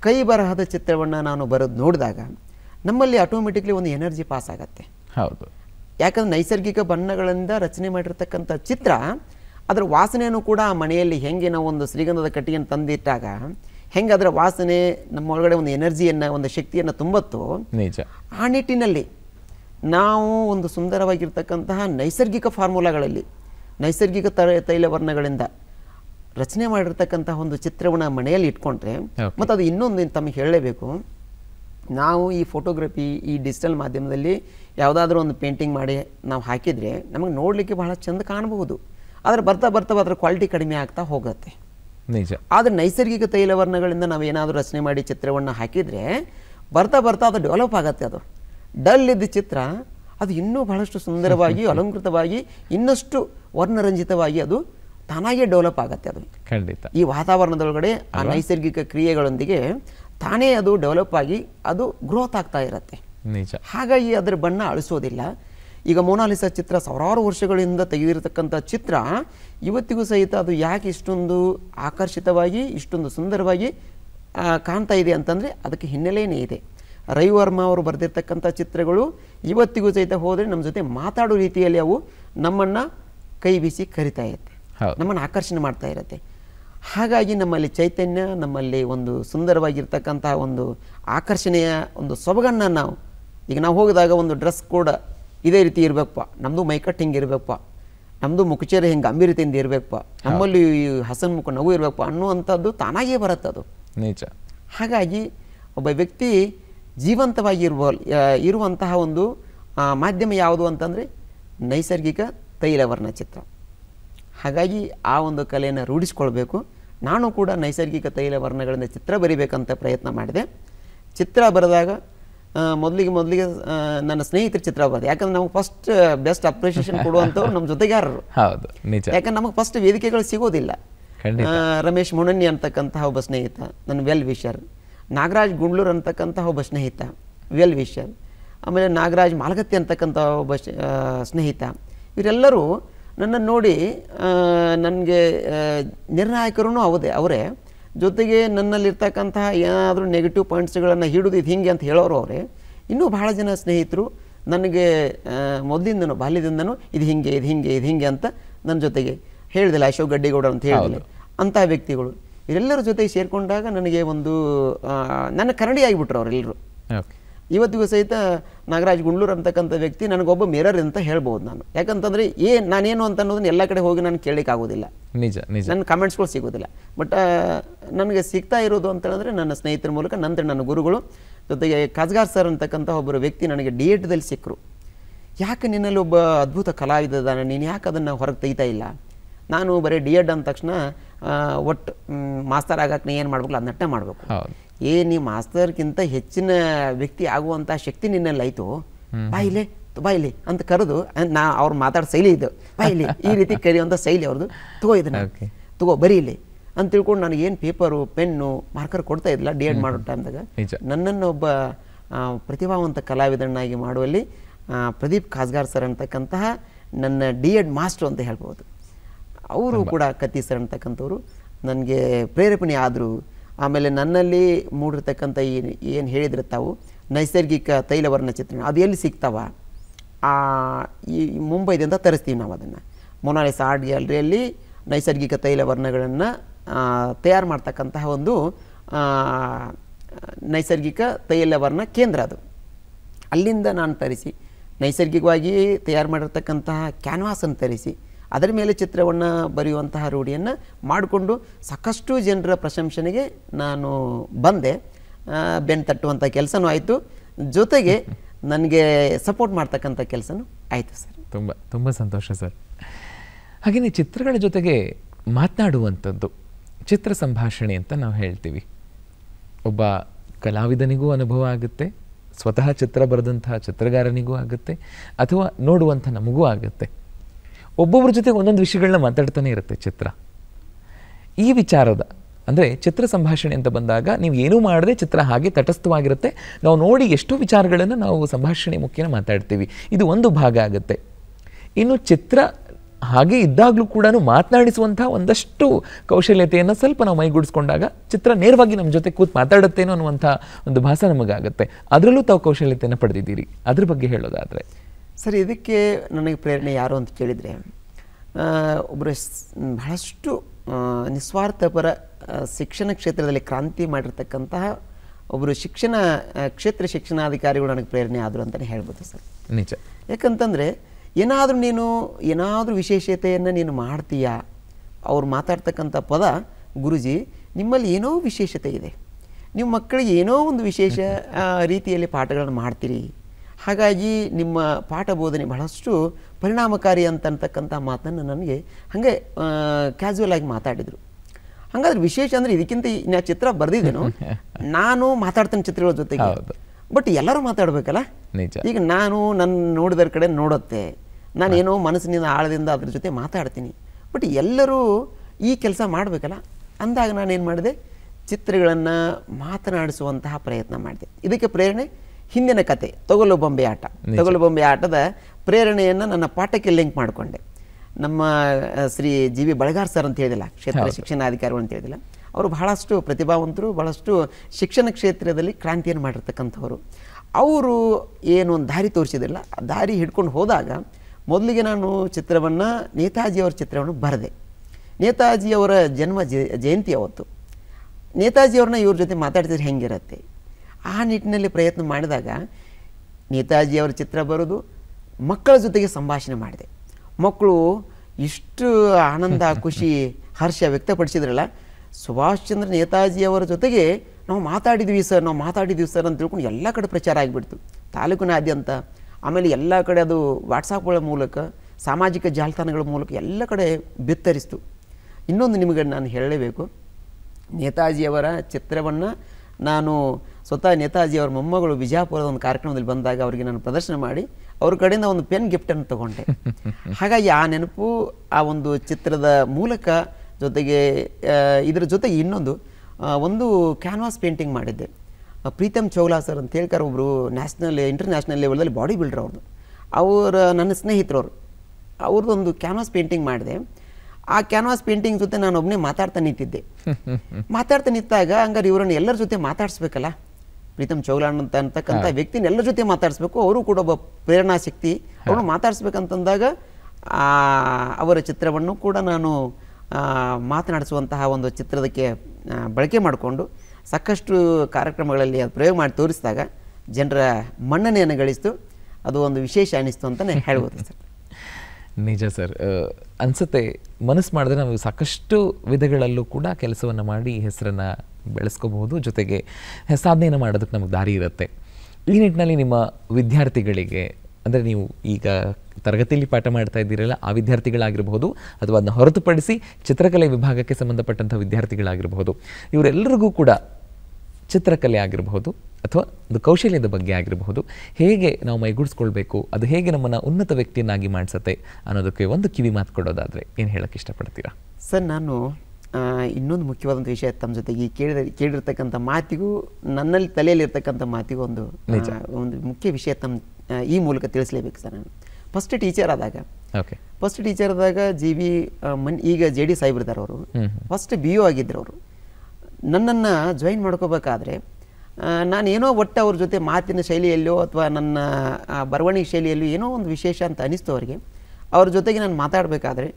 A: ಕೈ ಬರಹದ ಚಿತ್ರವನ್ನು ನಾನು ಬರೆದು ನೋಡಿದಾಗ ನಮ್ಮಲ್ಲಿ ಆಟೋಮೆಟಿಕ್ಲಿ ಒಂದು ಎನರ್ಜಿ ಪಾಸ್ ಆಗತ್ತೆ ಹೌದು ಯಾಕಂದ್ರೆ ನೈಸರ್ಗಿಕ ಬಣ್ಣಗಳಿಂದ ರಚನೆ ಮಾಡಿರ್ತಕ್ಕಂಥ ಚಿತ್ರ ಅದರ ವಾಸನೆಯನ್ನು ಕೂಡ ಆ ಮನೆಯಲ್ಲಿ ಹೆಂಗೆ ನಾವು ಒಂದು ಶ್ರೀಗಂಧದ ಕಟ್ಟಿಗೆಯನ್ನು ತಂದಿಟ್ಟಾಗ ಹೆಂಗೆ ಅದರ ವಾಸನೆ ನಮ್ಮ ಒಳಗಡೆ ಒಂದು ಎನರ್ಜಿಯನ್ನು ಒಂದು ಶಕ್ತಿಯನ್ನು ತುಂಬತ್ತು ನಿಜ ಆ ನಿಟ್ಟಿನಲ್ಲಿ ನಾವು ಒಂದು ಸುಂದರವಾಗಿರ್ತಕ್ಕಂತಹ ನೈಸರ್ಗಿಕ ಫಾರ್ಮುಲಾಗಳಲ್ಲಿ ನೈಸರ್ಗಿಕ ತೈಲ ವರ್ಣಗಳಿಂದ ರಚನೆ ಮಾಡಿರ್ತಕ್ಕಂತಹ ಒಂದು ಚಿತ್ರವನ್ನು ಮನೆಯಲ್ಲಿ ಇಟ್ಕೊಂಡ್ರೆ ಮತ್ತು ಅದು ಇನ್ನೊಂದು ತಮಗೆ ಹೇಳಲೇಬೇಕು ನಾವು ಈ ಫೋಟೋಗ್ರಫಿ ಈ ಡಿಜಿಟಲ್ ಮಾಧ್ಯಮದಲ್ಲಿ ಯಾವುದಾದ್ರೂ ಒಂದು ಪೇಂಟಿಂಗ್ ಮಾಡಿ ನಾವು ಹಾಕಿದರೆ ನಮಗೆ ನೋಡಲಿಕ್ಕೆ ಬಹಳ ಚೆಂದ ಕಾಣಬಹುದು ಆದರೆ ಬರ್ತಾ ಬರ್ತಾ ಅದರ ಕ್ವಾಲಿಟಿ ಕಡಿಮೆ ಆಗ್ತಾ ಹೋಗುತ್ತೆ ನಿಜ ಆದರೆ ನೈಸರ್ಗಿಕ ತೈಲವರ್ಣಗಳಿಂದ ನಾವು ಏನಾದರೂ ರಚನೆ ಮಾಡಿ ಚಿತ್ರವನ್ನು ಹಾಕಿದರೆ ಬರ್ತಾ ಬರ್ತಾ ಅದು ಡೆವಲಪ್ ಆಗುತ್ತೆ ಅದು ಡಲ್ ಇದ್ದ ಚಿತ್ರ ಅದು ಇನ್ನೂ ಬಹಳಷ್ಟು ಸುಂದರವಾಗಿ ಅಲಂಕೃತವಾಗಿ ಇನ್ನಷ್ಟು ವರ್ಣರಂಜಿತವಾಗಿ ಅದು ತಾನಾಗೇ ಡೆವಲಪ್ ಆಗುತ್ತೆ ಅದು ಖಂಡಿತ ಈ ವಾತಾವರಣದೊಳಗಡೆ ಆ ನೈಸರ್ಗಿಕ ಕ್ರಿಯೆಗಳೊಂದಿಗೆ ತಾನೇ ಅದು ಡೆವಲಪ್ ಆಗಿ ಅದು ಗ್ರೋತ್ ಆಗ್ತಾ ಇರುತ್ತೆ ನಿಜ ಹಾಗಾಗಿ ಅದರ ಬಣ್ಣ ಅಳಿಸೋದಿಲ್ಲ ಈಗ ಮೋನಾಲಿಸಾ ಚಿತ್ರ ಸಾವಿರಾರು ವರ್ಷಗಳಿಂದ ತೆಗೆದಿರತಕ್ಕಂಥ ಚಿತ್ರ ಇವತ್ತಿಗೂ ಸಹಿತ ಅದು ಯಾಕೆ ಇಷ್ಟೊಂದು ಆಕರ್ಷಿತವಾಗಿ ಇಷ್ಟೊಂದು ಸುಂದರವಾಗಿ ಕಾಣ್ತಾ ಇದೆ ಅಂತಂದರೆ ಅದಕ್ಕೆ ಹಿನ್ನೆಲೆಯೇ ಇದೆ ರವಿವರ್ಮ ಅವರು ಬರೆದಿರ್ತಕ್ಕಂಥ ಚಿತ್ರಗಳು ಇವತ್ತಿಗೂ ಸಹಿತ ಹೋದರೆ ನಮ್ಮ ಜೊತೆ ಮಾತಾಡೋ ರೀತಿಯಲ್ಲಿ ಅವು ನಮ್ಮನ್ನು ಕೈ ಬೀಸಿ ಕರಿತಾ ಇರುತ್ತೆ ನಮ್ಮನ್ನು ಆಕರ್ಷಣೆ ಮಾಡ್ತಾ ಇರುತ್ತೆ ಹಾಗಾಗಿ ನಮ್ಮಲ್ಲಿ ಚೈತನ್ಯ ನಮ್ಮಲ್ಲಿ ಒಂದು ಸುಂದರವಾಗಿರ್ತಕ್ಕಂತಹ ಒಂದು ಆಕರ್ಷಣೆಯ ಒಂದು ಸೊಬಗನ್ನು ನಾವು ಈಗ ನಾವು ಹೋಗಿದಾಗ ಒಂದು ಡ್ರೆಸ್ ಕೂಡ ಇದೇ ರೀತಿ ಇರಬೇಕಪ್ಪ ನಮ್ಮದು ಮೈಕಟ್ ಹಿಂಗೆ ಇರಬೇಕಪ್ಪ ನಮ್ಮದು ಮುಖಚೇರಿ ಹಿಂಗೆ ಗಂಭೀರತೆಯಿಂದ ಇರಬೇಕಪ್ಪ ನಮ್ಮಲ್ಲಿ ಈ ಹಸನ್ ಮುಖ ನಗು ಇರಬೇಕಪ್ಪ ಅನ್ನುವಂಥದ್ದು ತಾನಾಗೇ ಬರುತ್ತೆ ಅದು ನಿಜ ಹಾಗಾಗಿ ಒಬ್ಬ ವ್ಯಕ್ತಿ ಜೀವಂತವಾಗಿ ಜೀವಂತವಾಗಿರುವ ಇರುವಂತಹ ಒಂದು ಮಾಧ್ಯಮ ಯಾವುದು ಅಂತಂದರೆ ನೈಸರ್ಗಿಕ ತೈಲ ವರ್ಣಚಿತ್ರ ಹಾಗಾಗಿ ಆ ಒಂದು ಕಲೆಯನ್ನು ರೂಢಿಸ್ಕೊಳ್ಬೇಕು ನಾನು ಕೂಡ ನೈಸರ್ಗಿಕ ತೈಲ ವರ್ಣಗಳಿಂದ ಚಿತ್ರ ಬರಿಬೇಕಂತ ಪ್ರಯತ್ನ ಮಾಡಿದೆ ಚಿತ್ರ ಬರೆದಾಗ ಮೊದಲಿಗೆ ಮೊದಲಿಗೆ ನನ್ನ ಸ್ನೇಹಿತರ ಚಿತ್ರ ಬರೋದು ಯಾಕಂದ್ರೆ ನಮಗೆ ಫಸ್ಟ್ ಬೆಸ್ಟ್ ಅಪ್ರಿಷಿಯೇಷನ್ ಕೊಡುವಂಥವ್ರು ನಮ್ಮ ಜೊತೆಗಾರರು
B: ಹೌದು ನಿಜ
A: ಯಾಕಂದ್ರೆ ನಮಗೆ ಫಸ್ಟ್ ವೇದಿಕೆಗಳು ಸಿಗೋದಿಲ್ಲ ರಮೇಶ್ ಮುಣನಿ ಅಂತಕ್ಕಂತಹ ಒಬ್ಬ ಸ್ನೇಹಿತ ನನ್ನ ವೆಲ್ ವಿಷರ್ ನಾಗರಾಜ್ ಗುಂಡ್ಲೂರ್ ಅಂತಕ್ಕಂಥ ಒಬ್ಬ ಸ್ನೇಹಿತ ವೆಲ್ ವಿಷರ್ ಆಮೇಲೆ ನಾಗರಾಜ್ ಮಾಲಗತ್ತಿ ಅಂತಕ್ಕಂಥ ಒಬ್ಬ ಸ್ನೇಹಿತ ಇವರೆಲ್ಲರೂ ನನ್ನನ್ನು ನೋಡಿ ನನಗೆ ನಿರ್ಣಾಯಕರೂ ಹೌದೇ ಅವರೇ ಜೊತೆಗೆ ನನ್ನಲ್ಲಿರ್ತಕ್ಕಂತಹ ಏನಾದರೂ ನೆಗೆಟಿವ್ ಪಾಯಿಂಟ್ಸ್ಗಳನ್ನು ಹಿಡಿದು ಇದು ಹಿಂಗೆ ಅಂತ ಹೇಳೋರು ಅವರೇ ಇನ್ನೂ ಭಾಳ ಜನ ಸ್ನೇಹಿತರು ನನಗೆ ಮೊದಲಿಂದನೂ ಬಾಲ್ಯದಿಂದನೂ ಇದು ಹಿಂಗೆ ಇದು ಹಿಂಗೆ ಇದು ಹೀಗೆ ಅಂತ ನನ್ನ ಜೊತೆಗೆ ಹೇಳಿದಿಲ್ಲ ಅಶೋಕ್ ಗಡ್ಡಿಗೌಡ ಅಂತ ಹೇಳಿದಿಲ್ಲ ಅಂತಹ ವ್ಯಕ್ತಿಗಳು ಇವರೆಲ್ಲರ ಜೊತೆ ಸೇರಿಕೊಂಡಾಗ ನನಗೆ ಒಂದು ನನ್ನ ಕನ್ನಡಿ ಆಗಿಬಿಟ್ರು ಅವರೆಲ್ಲರೂ ಇವತ್ತಿಗೂ ಸಹಿತ ನಾಗರಾಜ್ ಗುಂಡ್ಲೂರು ಅಂತಕ್ಕಂಥ ವ್ಯಕ್ತಿ ನನಗೊಬ್ಬ ಮಿರರ್ ಅಂತ ಹೇಳ್ಬೋದು ನಾನು ಯಾಕಂತಂದರೆ ಏ ನಾನೇನು ಅಂತ ಅನ್ನೋದನ್ನ ಎಲ್ಲ ಕಡೆ ಹೋಗಿ ನಾನು ಕೇಳಲಿಕ್ಕಾಗೋದಿಲ್ಲ ನಿಜ ನಿಜ ನನ್ನ ಕಮೆಂಟ್ಸ್ಗಳು ಸಿಗೋದಿಲ್ಲ ಬಟ್ ನನಗೆ ಸಿಗ್ತಾ ಇರೋದು ಅಂತೇಳಿದ್ರೆ ನನ್ನ ಸ್ನೇಹಿತರ ಮೂಲಕ ನಂತರ ನನ್ನ ಗುರುಗಳು ಜೊತೆಗೆ ಖಾಸ್ಗಾರ್ ಸರ್ ಅಂತಕ್ಕಂಥ ಒಬ್ಬರು ವ್ಯಕ್ತಿ ನನಗೆ ಡಿ ಎಡ್ದಲ್ಲಿ ಸಿಕ್ಕರು ಯಾಕೆ ನಿನ್ನಲ್ಲಿ ಒಬ್ಬ ಅದ್ಭುತ ಕಲಾವಿದ ನೀನು ಯಾಕೆ ಅದನ್ನು ಹೊರಗೆ ತೆಗಿತಾ ಇಲ್ಲ ನಾನು ಬರೀ ಡಿ ಎಡ್ ಅಂದ ತಕ್ಷಣ ಒಟ್ಟು ಮಾಸ್ತರ್ ಆಗಕ್ಕೆ ನೀ ಏನು ಮಾಡ್ಬೇಕು ಅದನ್ನಟ್ಟೆ ಮಾಡಬೇಕು ಏ ನೀ ಮಾಸ್ತರ್ಗಿಂತ ಹೆಚ್ಚಿನ ವ್ಯಕ್ತಿ ಆಗುವಂಥ ಶಕ್ತಿ ನಿನ್ನಲ್ಲಿ ಆಯಿತು ಬಾ ಇಲ್ಲಿ ಬಾ ಇಲ್ಲಿ ಅಂತ ಕರೆದು ನಾ ಅವ್ರು ಮಾತಾಡೋ ಶೈಲಿ ಇದು ಬಾ ಇಲ್ಲಿ ಈ ರೀತಿ ಕರೆಯುವಂಥ ಶೈಲಿ ಅವ್ರದ್ದು ತಗೋ ಇದನ್ನ ತಗೋ ಬರೀ ಅಂತ ತಿಳ್ಕೊಂಡು ನನಗೆ ಏನು ಪೇಪರು ಪೆನ್ನು ಮಾರ್ಕರ್ ಕೊಡ್ತಾ ಇದ್ದಿಲ್ಲ ಡಿ ಎಡ್ ಮಾಡೋ ಟೈಮ್ದಾಗ ನನ್ನನ್ನು ಒಬ್ಬ ಪ್ರತಿಭಾವಂತ ಕಲಾವಿದನಾಗಿ ಮಾಡುವಲ್ಲಿ ಪ್ರದೀಪ್ ಖಾಸ್ಗಾರ್ ಸರ್ ಅಂತಕ್ಕಂತಹ ನನ್ನ ಡಿ ಎಡ್ ಮಾಸ್ಟ್ರು ಅಂತ ಹೇಳ್ಬೋದು ಅವರು ಕೂಡ ಕತ್ತಿ ಸರ್ ಅಂತಕ್ಕಂಥವ್ರು ನನಗೆ ಪ್ರೇರೇಪಣೆ ಆದರು ಆಮೇಲೆ ನನ್ನಲ್ಲಿ ಮೂಡಿರ್ತಕ್ಕಂಥ ಏನು ಏನು ಹೇಳಿದ್ರೆ ತಾವು ನೈಸರ್ಗಿಕ ತೈಲ ಚಿತ್ರಣ ಅದು ಎಲ್ಲಿ ಸಿಗ್ತಾವ ಆ ಈ ಮುಂಬೈದಿಂದ ತರಿಸ್ತೀವಿ ನಾವು ಅದನ್ನು ಮೊನಾಲಿಸ ಆರ್ಟ್ ಗ್ಯಾಲರಿಯಲ್ಲಿ ನೈಸರ್ಗಿಕ ತೈಲ ವರ್ಣಗಳನ್ನು ತಯಾರು ಮಾಡ್ತಕ್ಕಂತಹ ಒಂದು ನೈಸರ್ಗಿಕ ತೈಲ ವರ್ಣ ಕೇಂದ್ರ ಅದು ಅಲ್ಲಿಂದ ನಾನು ತರಿಸಿ ನೈಸರ್ಗಿಕವಾಗಿ ತಯಾರು ಮಾಡಿರ್ತಕ್ಕಂತಹ ಕ್ಯಾನ್ವಾಸನ್ನು ತರಿಸಿ ಅದರ ಮೇಲೆ ಚಿತ್ರವನ್ನು ಬರೆಯುವಂತಹ ರೂಢಿಯನ್ನು ಮಾಡಿಕೊಂಡು ಸಾಕಷ್ಟು ಜನರ ಪ್ರಶಂಸನೆಗೆ ನಾನು ಬಂದೆ ಬೆನ್ನು ತಟ್ಟುವಂಥ ಕೆಲಸನೂ ಆಯಿತು ಜೊತೆಗೆ ನನಗೆ
B: ಸಪೋರ್ಟ್ ಮಾಡ್ತಕ್ಕಂಥ ಕೆಲಸನೂ ಆಯಿತು ಸರ್ ತುಂಬ ತುಂಬ ಸಂತೋಷ ಸರ್ ಹಾಗೆಯೇ ಚಿತ್ರಗಳ ಜೊತೆಗೆ ಮಾತನಾಡುವಂಥದ್ದು ಚಿತ್ರ ಸಂಭಾಷಣೆ ಅಂತ ನಾವು ಹೇಳ್ತೀವಿ ಒಬ್ಬ ಕಲಾವಿದನಿಗೂ ಅನುಭವ ಆಗುತ್ತೆ ಸ್ವತಃ ಚಿತ್ರ ಬರೆದಂತಹ ಚಿತ್ರಗಾರನಿಗೂ ಆಗುತ್ತೆ ಅಥವಾ ನೋಡುವಂಥ ನಮಗೂ ಆಗುತ್ತೆ ಒಬ್ಬೊಬ್ಬರ ಜೊತೆ ಒಂದೊಂದು ವಿಷಯಗಳನ್ನ ಮಾತಾಡ್ತಾನೆ ಇರುತ್ತೆ ಚಿತ್ರ ಈ ವಿಚಾರದ ಅಂದರೆ ಚಿತ್ರ ಸಂಭಾಷಣೆ ಅಂತ ಬಂದಾಗ ನೀವು ಏನೂ ಮಾಡದೆ ಚಿತ್ರ ಹಾಗೆ ತಟಸ್ಥವಾಗಿರುತ್ತೆ ನಾವು ನೋಡಿ ಎಷ್ಟೋ ವಿಚಾರಗಳನ್ನು ನಾವು ಸಂಭಾಷಣೆ ಮುಖ್ಯನ ಮಾತಾಡ್ತೀವಿ ಇದು ಒಂದು ಭಾಗ ಆಗುತ್ತೆ ಇನ್ನು ಚಿತ್ರ ಹಾಗೆ ಇದ್ದಾಗಲೂ ಕೂಡ ಮಾತನಾಡಿಸುವಂಥ ಒಂದಷ್ಟು ಕೌಶಲ್ಯತೆಯನ್ನು ಸ್ವಲ್ಪ ನಾವು ಮೈಗೂಡಿಸ್ಕೊಂಡಾಗ ಚಿತ್ರ ನೇರವಾಗಿ ನಮ್ಮ ಜೊತೆ ಕೂತು ಮಾತಾಡುತ್ತೇನೋ ಅನ್ನುವಂಥ ಒಂದು ಭಾಸ ನಮಗಾಗುತ್ತೆ ಅದರಲ್ಲೂ ತಾವು ಕೌಶಲ್ಯತೆಯನ್ನು ಪಡೆದಿದ್ದೀರಿ ಅದ್ರ ಬಗ್ಗೆ ಹೇಳೋದಾದರೆ
A: ಸರ್ ಇದಕ್ಕೆ ನನಗೆ ಪ್ರೇರಣೆ ಯಾರು ಅಂತ ಕೇಳಿದರೆ ಒಬ್ಬರು ಬಹಳಷ್ಟು ನಿಸ್ವಾರ್ಥಪರ ಶಿಕ್ಷಣ ಕ್ಷೇತ್ರದಲ್ಲಿ ಕ್ರಾಂತಿ ಮಾಡಿರ್ತಕ್ಕಂತಹ ಒಬ್ಬರು ಶಿಕ್ಷಣ ಕ್ಷೇತ್ರ ಶಿಕ್ಷಣಾಧಿಕಾರಿಗಳು ನನಗೆ ಪ್ರೇರಣೆ ಆದರು ಅಂತಲೇ ಹೇಳ್ಬೋದು ಸರ್ ನಿಜ ಯಾಕಂತಂದರೆ ಏನಾದರೂ ನೀನು ಏನಾದರೂ ವಿಶೇಷತೆಯನ್ನು ನೀನು ಮಾಡ್ತೀಯಾ ಅವ್ರು ಮಾತಾಡ್ತಕ್ಕಂಥ ಪದ ಗುರುಜಿ ನಿಮ್ಮಲ್ಲಿ ಏನೋ ವಿಶೇಷತೆ ಇದೆ ನಿಮ್ಮ ಮಕ್ಕಳಿಗೆ ಏನೋ ಒಂದು ವಿಶೇಷ ರೀತಿಯಲ್ಲಿ ಪಾಠಗಳನ್ನು ಮಾಡ್ತೀರಿ ಹಾಗಾಗಿ ನಿಮ್ಮ ಪಾಠ ಬೋಧನೆ ಬಹಳಷ್ಟು ಪರಿಣಾಮಕಾರಿ ಅಂತಕ್ಕಂಥ ಮಾತನ್ನು ನನಗೆ ಹಾಗೆ ಕ್ಯಾಶುವಲ್ ಆಗಿ ಮಾತಾಡಿದರು ಹಾಗಾದ್ರೆ ವಿಶೇಷ ಅಂದರೆ ಇದಕ್ಕಿಂತ ನಾ ಚಿತ್ರ ಬರೆದಿದ್ದೇನು ನಾನು ಮಾತಾಡ್ತೇನೆ ಚಿತ್ರಗಳ ಜೊತೆಗೆ ಬಟ್ ಎಲ್ಲರೂ ಮಾತಾಡಬೇಕಲ್ಲ ಈಗ ನಾನು ನನ್ನ ನೋಡಿದ್ರ ಕಡೆ ನೋಡುತ್ತೆ ನಾನೇನೋ ಮನಸ್ಸಿನಿಂದ ಆಳದಿಂದ ಅದ್ರ ಜೊತೆ ಮಾತಾಡ್ತೀನಿ ಬಟ್ ಎಲ್ಲರೂ ಈ ಕೆಲಸ ಮಾಡಬೇಕಲ್ಲ ಅಂದಾಗ ನಾನು ಏನು ಮಾಡಿದೆ ಚಿತ್ರಗಳನ್ನು ಮಾತನಾಡಿಸುವಂತಹ ಪ್ರಯತ್ನ ಮಾಡಿದೆ ಇದಕ್ಕೆ ಪ್ರೇರಣೆ ಹಿಂದಿನ ಕತೆ ತೊಗಲು ಬೊಂಬೆ ಆಟ ತೊಗಲು ಬೊಂಬೆ ಆಟದ ಪ್ರೇರಣೆಯನ್ನು ನನ್ನ ಪಾಠಕ್ಕೆ ಲಿಂಕ್ ಮಾಡಿಕೊಂಡೆ ನಮ್ಮ Shri G V Balagar sir ಅಂತ ಹೇಳಿದಿಲ್ಲ ಕ್ಷೇತ್ರ ಶಿಕ್ಷಣಾಧಿಕಾರಿಗಳು ಅಂತ ಹೇಳಿದಿಲ್ಲ ಅವರು ಬಹಳಷ್ಟು ಪ್ರತಿಭಾವಂತರು ಬಹಳಷ್ಟು ಶಿಕ್ಷಣ ಕ್ಷೇತ್ರದಲ್ಲಿ ಕ್ರಾಂತಿಯನ್ನು ಮಾಡಿರ್ತಕ್ಕಂಥವ್ರು ಅವರು ಏನು ಒಂದು ದಾರಿ ತೋರಿಸಿದಿಲ್ಲ ಆ ದಾರಿ ಹಿಡ್ಕೊಂಡು ಹೋದಾಗ ಮೊದಲಿಗೆ ನಾನು ಚಿತ್ರವನ್ನು ನೇತಾಜಿಯವರ ಚಿತ್ರವನ್ನು ಬರೆದೆ ನೇತಾಜಿಯವರ ಜನ್ಮ ಜಯಂತಿ ಅವತ್ತು ನೇತಾಜಿಯವ್ರನ್ನ ಇವ್ರ ಜೊತೆ ಮಾತಾಡಿದ್ರೆ ಹೆಂಗಿರುತ್ತೆ ಆ ನಿಟ್ಟಿನಲ್ಲಿ ಪ್ರಯತ್ನ ಮಾಡಿದಾಗ ನೇತಾಜಿಯವರ ಚಿತ್ರ ಬರೋದು ಮಕ್ಕಳ ಜೊತೆಗೆ ಸಂಭಾಷಣೆ ಮಾಡಿದೆ ಮಕ್ಕಳು ಇಷ್ಟು ಆನಂದ ಖುಷಿ ಹರ್ಷ ವ್ಯಕ್ತಪಡಿಸಿದ್ರಲ್ಲ ಸುಭಾಷ್ ಚಂದ್ರ ನೇತಾಜಿಯವರ ಜೊತೆಗೆ ನಾವು ಮಾತಾಡಿದ್ವಿ ಸರ್ ನಾವು ಮಾತಾಡಿದ್ವಿ ಸರ್ ಅಂತ ತಿಳ್ಕೊಂಡು ಎಲ್ಲ ಕಡೆ ಪ್ರಚಾರ ಆಗಿಬಿಡ್ತು ತಾಲೂಕಿನಾದ್ಯಂತ ಆಮೇಲೆ ಎಲ್ಲ ಕಡೆ ಅದು ವಾಟ್ಸಾಪ್ಗಳ ಮೂಲಕ ಸಾಮಾಜಿಕ ಜಾಲತಾಣಗಳ ಮೂಲಕ ಎಲ್ಲ ಕಡೆ ಬಿತ್ತರಿಸ್ತು ಇನ್ನೊಂದು ನಿಮಗೆ ನಾನು ಹೇಳಲೇಬೇಕು ನೇತಾಜಿಯವರ ಚಿತ್ರವನ್ನು ನಾನು ಸ್ವತಃ ನೇತಾಜಿ ಅವ್ರ ಮೊಮ್ಮಗಳು ವಿಜಯಪುರದ ಒಂದು ಕಾರ್ಯಕ್ರಮದಲ್ಲಿ ಬಂದಾಗ ಅವರಿಗೆ ನಾನು ಪ್ರದರ್ಶನ ಮಾಡಿ ಅವ್ರ ಕಡೆಯಿಂದ ಒಂದು ಪೆನ್ ಅನ್ನು ತಗೊಂಡೆ ಹಾಗಾಗಿ ಆ ನೆನಪು ಆ ಒಂದು ಚಿತ್ರದ ಮೂಲಕ ಜೊತೆಗೆ ಇದರ ಜೊತೆಗೆ ಇನ್ನೊಂದು ಒಂದು ಕ್ಯಾನ್ವಾಸ್ ಪೇಂಟಿಂಗ್ ಮಾಡಿದ್ದೆ ಪ್ರೀತಮ್ ಚೌಲಾ ಸರ್ ಅಂತ ಹೇಳ್ತಾರೆ ಒಬ್ಬರು ನ್ಯಾಷನಲ್ ಇಂಟರ್ನ್ಯಾಷನಲ್ ಲೆವೆಲಲ್ಲಿ ಬಾಡಿ ಬಿಲ್ಡರ್ ಅವ್ರದ್ದು ಅವರ ನನ್ನ ಸ್ನೇಹಿತರವರು ಒಂದು ಕ್ಯಾನ್ವಾಸ್ ಪೇಂಟಿಂಗ್ ಮಾಡಿದೆ ಆ ಕ್ಯಾನ್ವಾಸ್ ಪೇಂಟಿಂಗ್ ಜೊತೆ ನಾನು ಒಬ್ಬನೇ ಮಾತಾಡ್ತಾ ನಿಂತಿದ್ದೆ ಮಾತಾಡ್ತಾ ನಿಂತಾಗ ಹಂಗಾರೆ ಇವರನ್ನು ಎಲ್ಲರ ಜೊತೆ ಮಾತಾಡಿಸ್ಬೇಕಲ್ಲ ಪ್ರೀತಮ್ ಚೋಗ್ಲಾನ್ ಅಂತ ಅಂತಕ್ಕಂಥ ವ್ಯಕ್ತಿನ ಎಲ್ಲರ ಜೊತೆ ಮಾತಾಡಿಸ್ಬೇಕು ಅವರು ಕೂಡ ಒಬ್ಬ ಪ್ರೇರಣಾ ಶಕ್ತಿ ಅವನು ಮಾತಾಡಿಸ್ಬೇಕಂತಂದಾಗ ಅವರ ಚಿತ್ರವನ್ನು ಕೂಡ ನಾನು ಮಾತನಾಡಿಸುವಂತಹ ಒಂದು ಚಿತ್ರದಕ್ಕೆ ಬಳಕೆ ಮಾಡಿಕೊಂಡು ಸಾಕಷ್ಟು ಕಾರ್ಯಕ್ರಮಗಳಲ್ಲಿ ಅದು ಪ್ರಯೋಗ ಮಾಡಿ ತೋರಿಸಿದಾಗ ಜನರ ಮನ್ನಣೆಯನ್ನು ಗಳಿಸ್ತು ಅದು ಒಂದು ವಿಶೇಷ ಅನಿಸ್ತು ಅಂತಲೇ ಹೇಳ್ಬೋದು ಸರ್
B: ನಿಜ ಸರ್ ಅನಿಸುತ್ತೆ ಮನಸ್ಸು ಮಾಡಿದ್ರೆ ನಾವು ಸಾಕಷ್ಟು ವಿಧಗಳಲ್ಲೂ ಕೂಡ ಕೆಲಸವನ್ನು ಮಾಡಿ ಹೆಸರನ್ನು ಬೆಳೆಸ್ಕೋಬಹುದು ಜೊತೆಗೆ ಸಾಧನೆಯನ್ನು ಮಾಡೋದಕ್ಕೆ ನಮಗೆ ದಾರಿ ಇರುತ್ತೆ ಈ ನಿಟ್ಟಿನಲ್ಲಿ ನಿಮ್ಮ ವಿದ್ಯಾರ್ಥಿಗಳಿಗೆ ಅಂದರೆ ನೀವು ಈಗ ತರಗತಿಯಲ್ಲಿ ಪಾಠ ಮಾಡ್ತಾ ಇದ್ದೀರಲ್ಲ ಆ ವಿದ್ಯಾರ್ಥಿಗಳಾಗಿರಬಹುದು ಅಥವಾ ಅದನ್ನು ಹೊರತುಪಡಿಸಿ ಚಿತ್ರಕಲೆ ವಿಭಾಗಕ್ಕೆ ಸಂಬಂಧಪಟ್ಟಂಥ ವಿದ್ಯಾರ್ಥಿಗಳಾಗಿರಬಹುದು ಇವರೆಲ್ಲರಿಗೂ ಕೂಡ ಚಿತ್ರಕಲೆ ಆಗಿರಬಹುದು ಅಥವಾ ಒಂದು ಕೌಶಲ್ಯದ ಬಗ್ಗೆ ಆಗಿರಬಹುದು ಹೇಗೆ ನಾವು ಮೈಗೂಡಿಸ್ಕೊಳ್ಬೇಕು ಅದು ಹೇಗೆ ನಮ್ಮನ್ನು ಉನ್ನತ ವ್ಯಕ್ತಿಯನ್ನಾಗಿ ಮಾಡಿಸುತ್ತೆ ಅನ್ನೋದಕ್ಕೆ ಒಂದು ಕಿವಿ ಮಾತು ಕೊಡೋದಾದರೆ ಏನು ಹೇಳೋಕ್ಕೆ ಇಷ್ಟಪಡ್ತೀರಾ
A: ಸರ್ ನಾನು ಇನ್ನೊಂದು ಮುಖ್ಯವಾದಂಥ ವಿಷಯ ತಮ್ಮ ಜೊತೆಗೆ ಈ ಕೇಳಿದ ಕೇಳಿರ್ತಕ್ಕಂಥ ಮಾತಿಗೂ ನನ್ನಲ್ಲಿ ತಲೆಯಲ್ಲಿ ಮಾತಿಗೂ ಒಂದು ಒಂದು ಮುಖ್ಯ ವಿಷಯ ತಮ್ಮ ಈ ಮೂಲಕ ತಿಳಿಸ್ಲೇಬೇಕು ಸರ್ ನಾನು ಫಸ್ಟ್ ಟೀಚರ್ ಆದಾಗ ಫಸ್ಟ್ ಟೀಚರ್ ಆದಾಗ ಜಿ ಬಿ ಮನ್ ಈಗ ಜೆ ಡಿ ಸಾಹೇಬ್ರದಾರ ಅವರು ಫಸ್ಟ್ ಬಿ ಯು ಆಗಿದ್ರು ಅವರು ನನ್ನನ್ನು ಜಾಯಿನ್ ಮಾಡ್ಕೋಬೇಕಾದ್ರೆ ನಾನು ಏನೋ ಒಟ್ಟು ಅವ್ರ ಜೊತೆ ಮಾತಿನ ಶೈಲಿಯಲ್ಲೋ ಅಥವಾ ನನ್ನ ಬರವಣಿಗೆ ಶೈಲಿಯಲ್ಲೋ ಏನೋ ಒಂದು ವಿಶೇಷ ಅಂತ ಅನಿಸ್ತು ಅವರಿಗೆ ಅವ್ರ ಜೊತೆಗೆ ನಾನು ಮಾತಾಡಬೇಕಾದ್ರೆ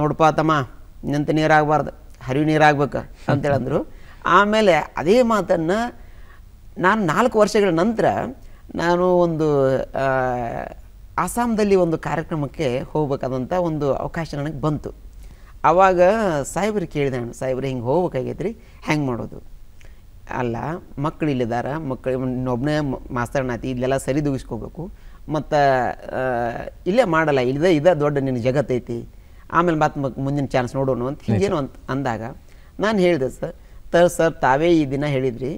A: ನೋಡಪ್ಪ ತಮ್ಮ ನಿಂತ ನೀರಾಗಬಾರ್ದು ಹರಿವು ನೀರಾಗ್ಬೇಕು ಅಂತೇಳಂದರು ಆಮೇಲೆ ಅದೇ ಮಾತನ್ನು ನಾನು ನಾಲ್ಕು ವರ್ಷಗಳ ನಂತರ ನಾನು ಒಂದು ಅಸ್ಸಾಂದಲ್ಲಿ ಒಂದು ಕಾರ್ಯಕ್ರಮಕ್ಕೆ ಹೋಗ್ಬೇಕಾದಂಥ ಒಂದು ಅವಕಾಶ ನನಗೆ ಬಂತು ಆವಾಗ ಸಾಹೇಬ್ರಿಗೆ ಕೇಳಿದೆ ನಾನು ಸಾಹೇಬ್ರು ಹಿಂಗೆ ಹೋಗ್ಬೇಕಾಗೈತೆ ರೀ ಹೆಂಗೆ ಮಾಡೋದು ಅಲ್ಲ ಮಕ್ಕಳು ಇಲ್ಲಿದ್ದಾರೆ ಮಕ್ಕಳು ಇನ್ನೊಬ್ಬನೇ ಮಾಸ್ತರ್ನಾತಿ ಇಲ್ಲೆಲ್ಲ ಸರಿದೂಗಿಸ್ಕೋಬೇಕು ಮತ್ತು ಇಲ್ಲೇ ಮಾಡಲ್ಲ ಇಲ್ಲದೆ ಇದೇ ದೊಡ್ಡ ನಿನ್ನ ಜಗತ್ತೈತಿ ಆಮೇಲೆ ಮತ್ತೆ ಮುಂದಿನ ಚಾನ್ಸ್ ನೋಡೋಣ ಅಂತ ಹಿಂಗೇನು ಅಂತ ಅಂದಾಗ ನಾನು ಹೇಳಿದೆ ಸರ್ ತ ಸರ್ ತಾವೇ ಈ ದಿನ ಹೇಳಿದ್ರಿ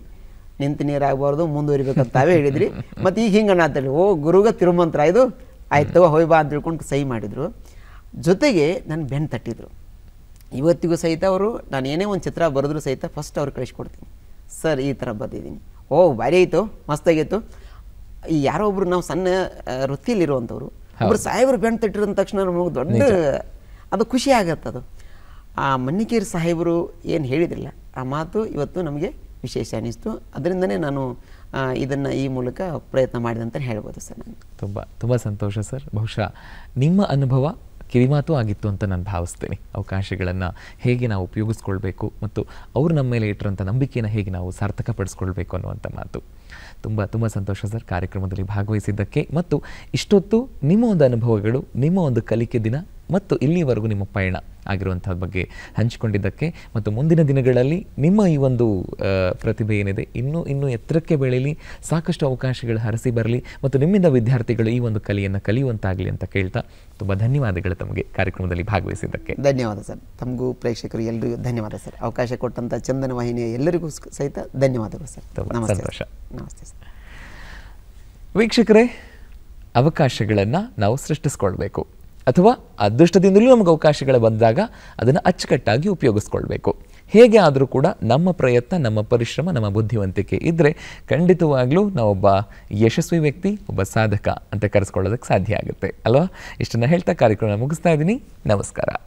A: ನಿಂತು ನೀರಾಗಬಾರ್ದು ಮುಂದುವರಿಬೇಕಂತ ತಾವೇ ಹೇಳಿದ್ರಿ ಮತ್ತು ಈಗ ಹಿಂಗೆ ಅನ್ನತ್ತೇಳಿ ಓ ಗುರುಗ ತಿರುಮಂತ್ರ ಇದು ಆಯ್ತು ಹೋಯ್ ಬಾ ಅಂತ ತಿಳ್ಕೊಂಡು ಸಹಿ ಮಾಡಿದರು ಜೊತೆಗೆ ನನ್ನ ಬೆನ್ ತಟ್ಟಿದ್ರು ಇವತ್ತಿಗೂ ಸಹಿತ ಅವರು ನಾನು ಏನೇ ಒಂದು ಚಿತ್ರ ಬರೆದ್ರು ಸಹಿತ ಫಸ್ಟ್ ಅವ್ರು ಕಳಿಸ್ಕೊಡ್ತೀನಿ ಸರ್ ಈ ಥರ ಬರ್ದಿದ್ದೀನಿ ಓ ಭಾರಿ ಆಯಿತು ಮಸ್ತಾಗಿತ್ತು ಈ ಯಾರೋ ಒಬ್ರು ನಾವು ಸಣ್ಣ ವೃತ್ತಿಯಲ್ಲಿರುವಂಥವ್ರು ಒಬ್ರು ಸಾಹೇಬ್ರು ಬೆಣ್ಣು ತಟ್ಟಿರೋ ತಕ್ಷಣ ನಮಗೆ ದೊಡ್ಡ ಅದು ಖುಷಿ ಆಗತ್ತದು ಆ ಮನ್ನಿಕೇರ್ ಸಾಹೇಬರು ಏನು ಹೇಳಿದ್ರಲ್ಲ ಆ ಮಾತು ಇವತ್ತು ನಮಗೆ ವಿಶೇಷ ಅನ್ನಿಸ್ತು ಅದರಿಂದನೇ ನಾನು ಇದನ್ನು ಈ ಮೂಲಕ ಪ್ರಯತ್ನ ಮಾಡಿದೆ ಅಂತ ಹೇಳ್ಬೋದು ಸರ್ ನಾನು
B: ತುಂಬ ತುಂಬ ಸಂತೋಷ ಸರ್ ಬಹುಶಃ ನಿಮ್ಮ ಅನುಭವ ಕಿವಿಮಾತು ಆಗಿತ್ತು ಅಂತ ನಾನು ಭಾವಿಸ್ತೀನಿ ಅವಕಾಶಗಳನ್ನು ಹೇಗೆ ನಾವು ಉಪಯೋಗಿಸ್ಕೊಳ್ಬೇಕು ಮತ್ತು ಅವರು ನಮ್ಮ ಮೇಲೆ ಇಟ್ಟಿರುವಂಥ ನಂಬಿಕೆಯನ್ನು ಹೇಗೆ ನಾವು ಪಡಿಸ್ಕೊಳ್ಬೇಕು ಅನ್ನುವಂಥ ಮಾತು ತುಂಬ ತುಂಬ ಸಂತೋಷ ಸರ್ ಕಾರ್ಯಕ್ರಮದಲ್ಲಿ ಭಾಗವಹಿಸಿದ್ದಕ್ಕೆ ಮತ್ತು ಇಷ್ಟೊತ್ತು ನಿಮ್ಮ ಒಂದು ಅನುಭವಗಳು ನಿಮ್ಮ ಒಂದು ಕಲಿಕೆ ದಿನ ಮತ್ತು ಇಲ್ಲಿವರೆಗೂ ನಿಮ್ಮ ಪಯಣ ಆಗಿರುವಂತಹ ಬಗ್ಗೆ ಹಂಚಿಕೊಂಡಿದ್ದಕ್ಕೆ ಮತ್ತು ಮುಂದಿನ ದಿನಗಳಲ್ಲಿ ನಿಮ್ಮ ಈ ಒಂದು ಪ್ರತಿಭೆ ಏನಿದೆ ಇನ್ನೂ ಇನ್ನೂ ಎತ್ತರಕ್ಕೆ ಬೆಳೆಯಲಿ ಸಾಕಷ್ಟು ಅವಕಾಶಗಳು ಹರಸಿ ಬರಲಿ ಮತ್ತು ನಿಮ್ಮಿಂದ ವಿದ್ಯಾರ್ಥಿಗಳು ಈ ಒಂದು ಕಲೆಯನ್ನು ಕಲಿಯುವಂತಾಗಲಿ ಅಂತ ಕೇಳ್ತಾ ತುಂಬ ಧನ್ಯವಾದಗಳು ತಮಗೆ ಕಾರ್ಯಕ್ರಮದಲ್ಲಿ ಭಾಗವಹಿಸಿದ್ದಕ್ಕೆ
A: ಧನ್ಯವಾದ ಸರ್ ತಮಗೂ ಪ್ರೇಕ್ಷಕರು ಎಲ್ಲರಿಗೂ ಧನ್ಯವಾದ ಸರ್ ಅವಕಾಶ ಕೊಟ್ಟಂಥ ಚಂದನ ವಾಹಿನಿಯ ಎಲ್ಲರಿಗೂ ಸಹಿತ ಧನ್ಯವಾದಗಳು
B: ಸರ್ ಸಂತೋಷ ನಮಸ್ತೆ ಸರ್ ವೀಕ್ಷಕರೇ ಅವಕಾಶಗಳನ್ನು ನಾವು ಸೃಷ್ಟಿಸ್ಕೊಳ್ಬೇಕು ಅಥವಾ ಅದೃಷ್ಟದಿಂದಲೂ ನಮಗೆ ಅವಕಾಶಗಳು ಬಂದಾಗ ಅದನ್ನು ಅಚ್ಚುಕಟ್ಟಾಗಿ ಉಪಯೋಗಿಸ್ಕೊಳ್ಬೇಕು ಹೇಗೆ ಆದರೂ ಕೂಡ ನಮ್ಮ ಪ್ರಯತ್ನ ನಮ್ಮ ಪರಿಶ್ರಮ ನಮ್ಮ ಬುದ್ಧಿವಂತಿಕೆ ಇದ್ದರೆ ಖಂಡಿತವಾಗಲೂ ನಾವೊಬ್ಬ ಯಶಸ್ವಿ ವ್ಯಕ್ತಿ ಒಬ್ಬ ಸಾಧಕ ಅಂತ ಕರೆಸ್ಕೊಳ್ಳೋದಕ್ಕೆ ಸಾಧ್ಯ ಆಗುತ್ತೆ ಅಲ್ವಾ ಇಷ್ಟನ್ನು ಹೇಳ್ತಾ ಕಾರ್ಯಕ್ರಮ ಮುಗಿಸ್ತಾ ಇದ್ದೀನಿ ನಮಸ್ಕಾರ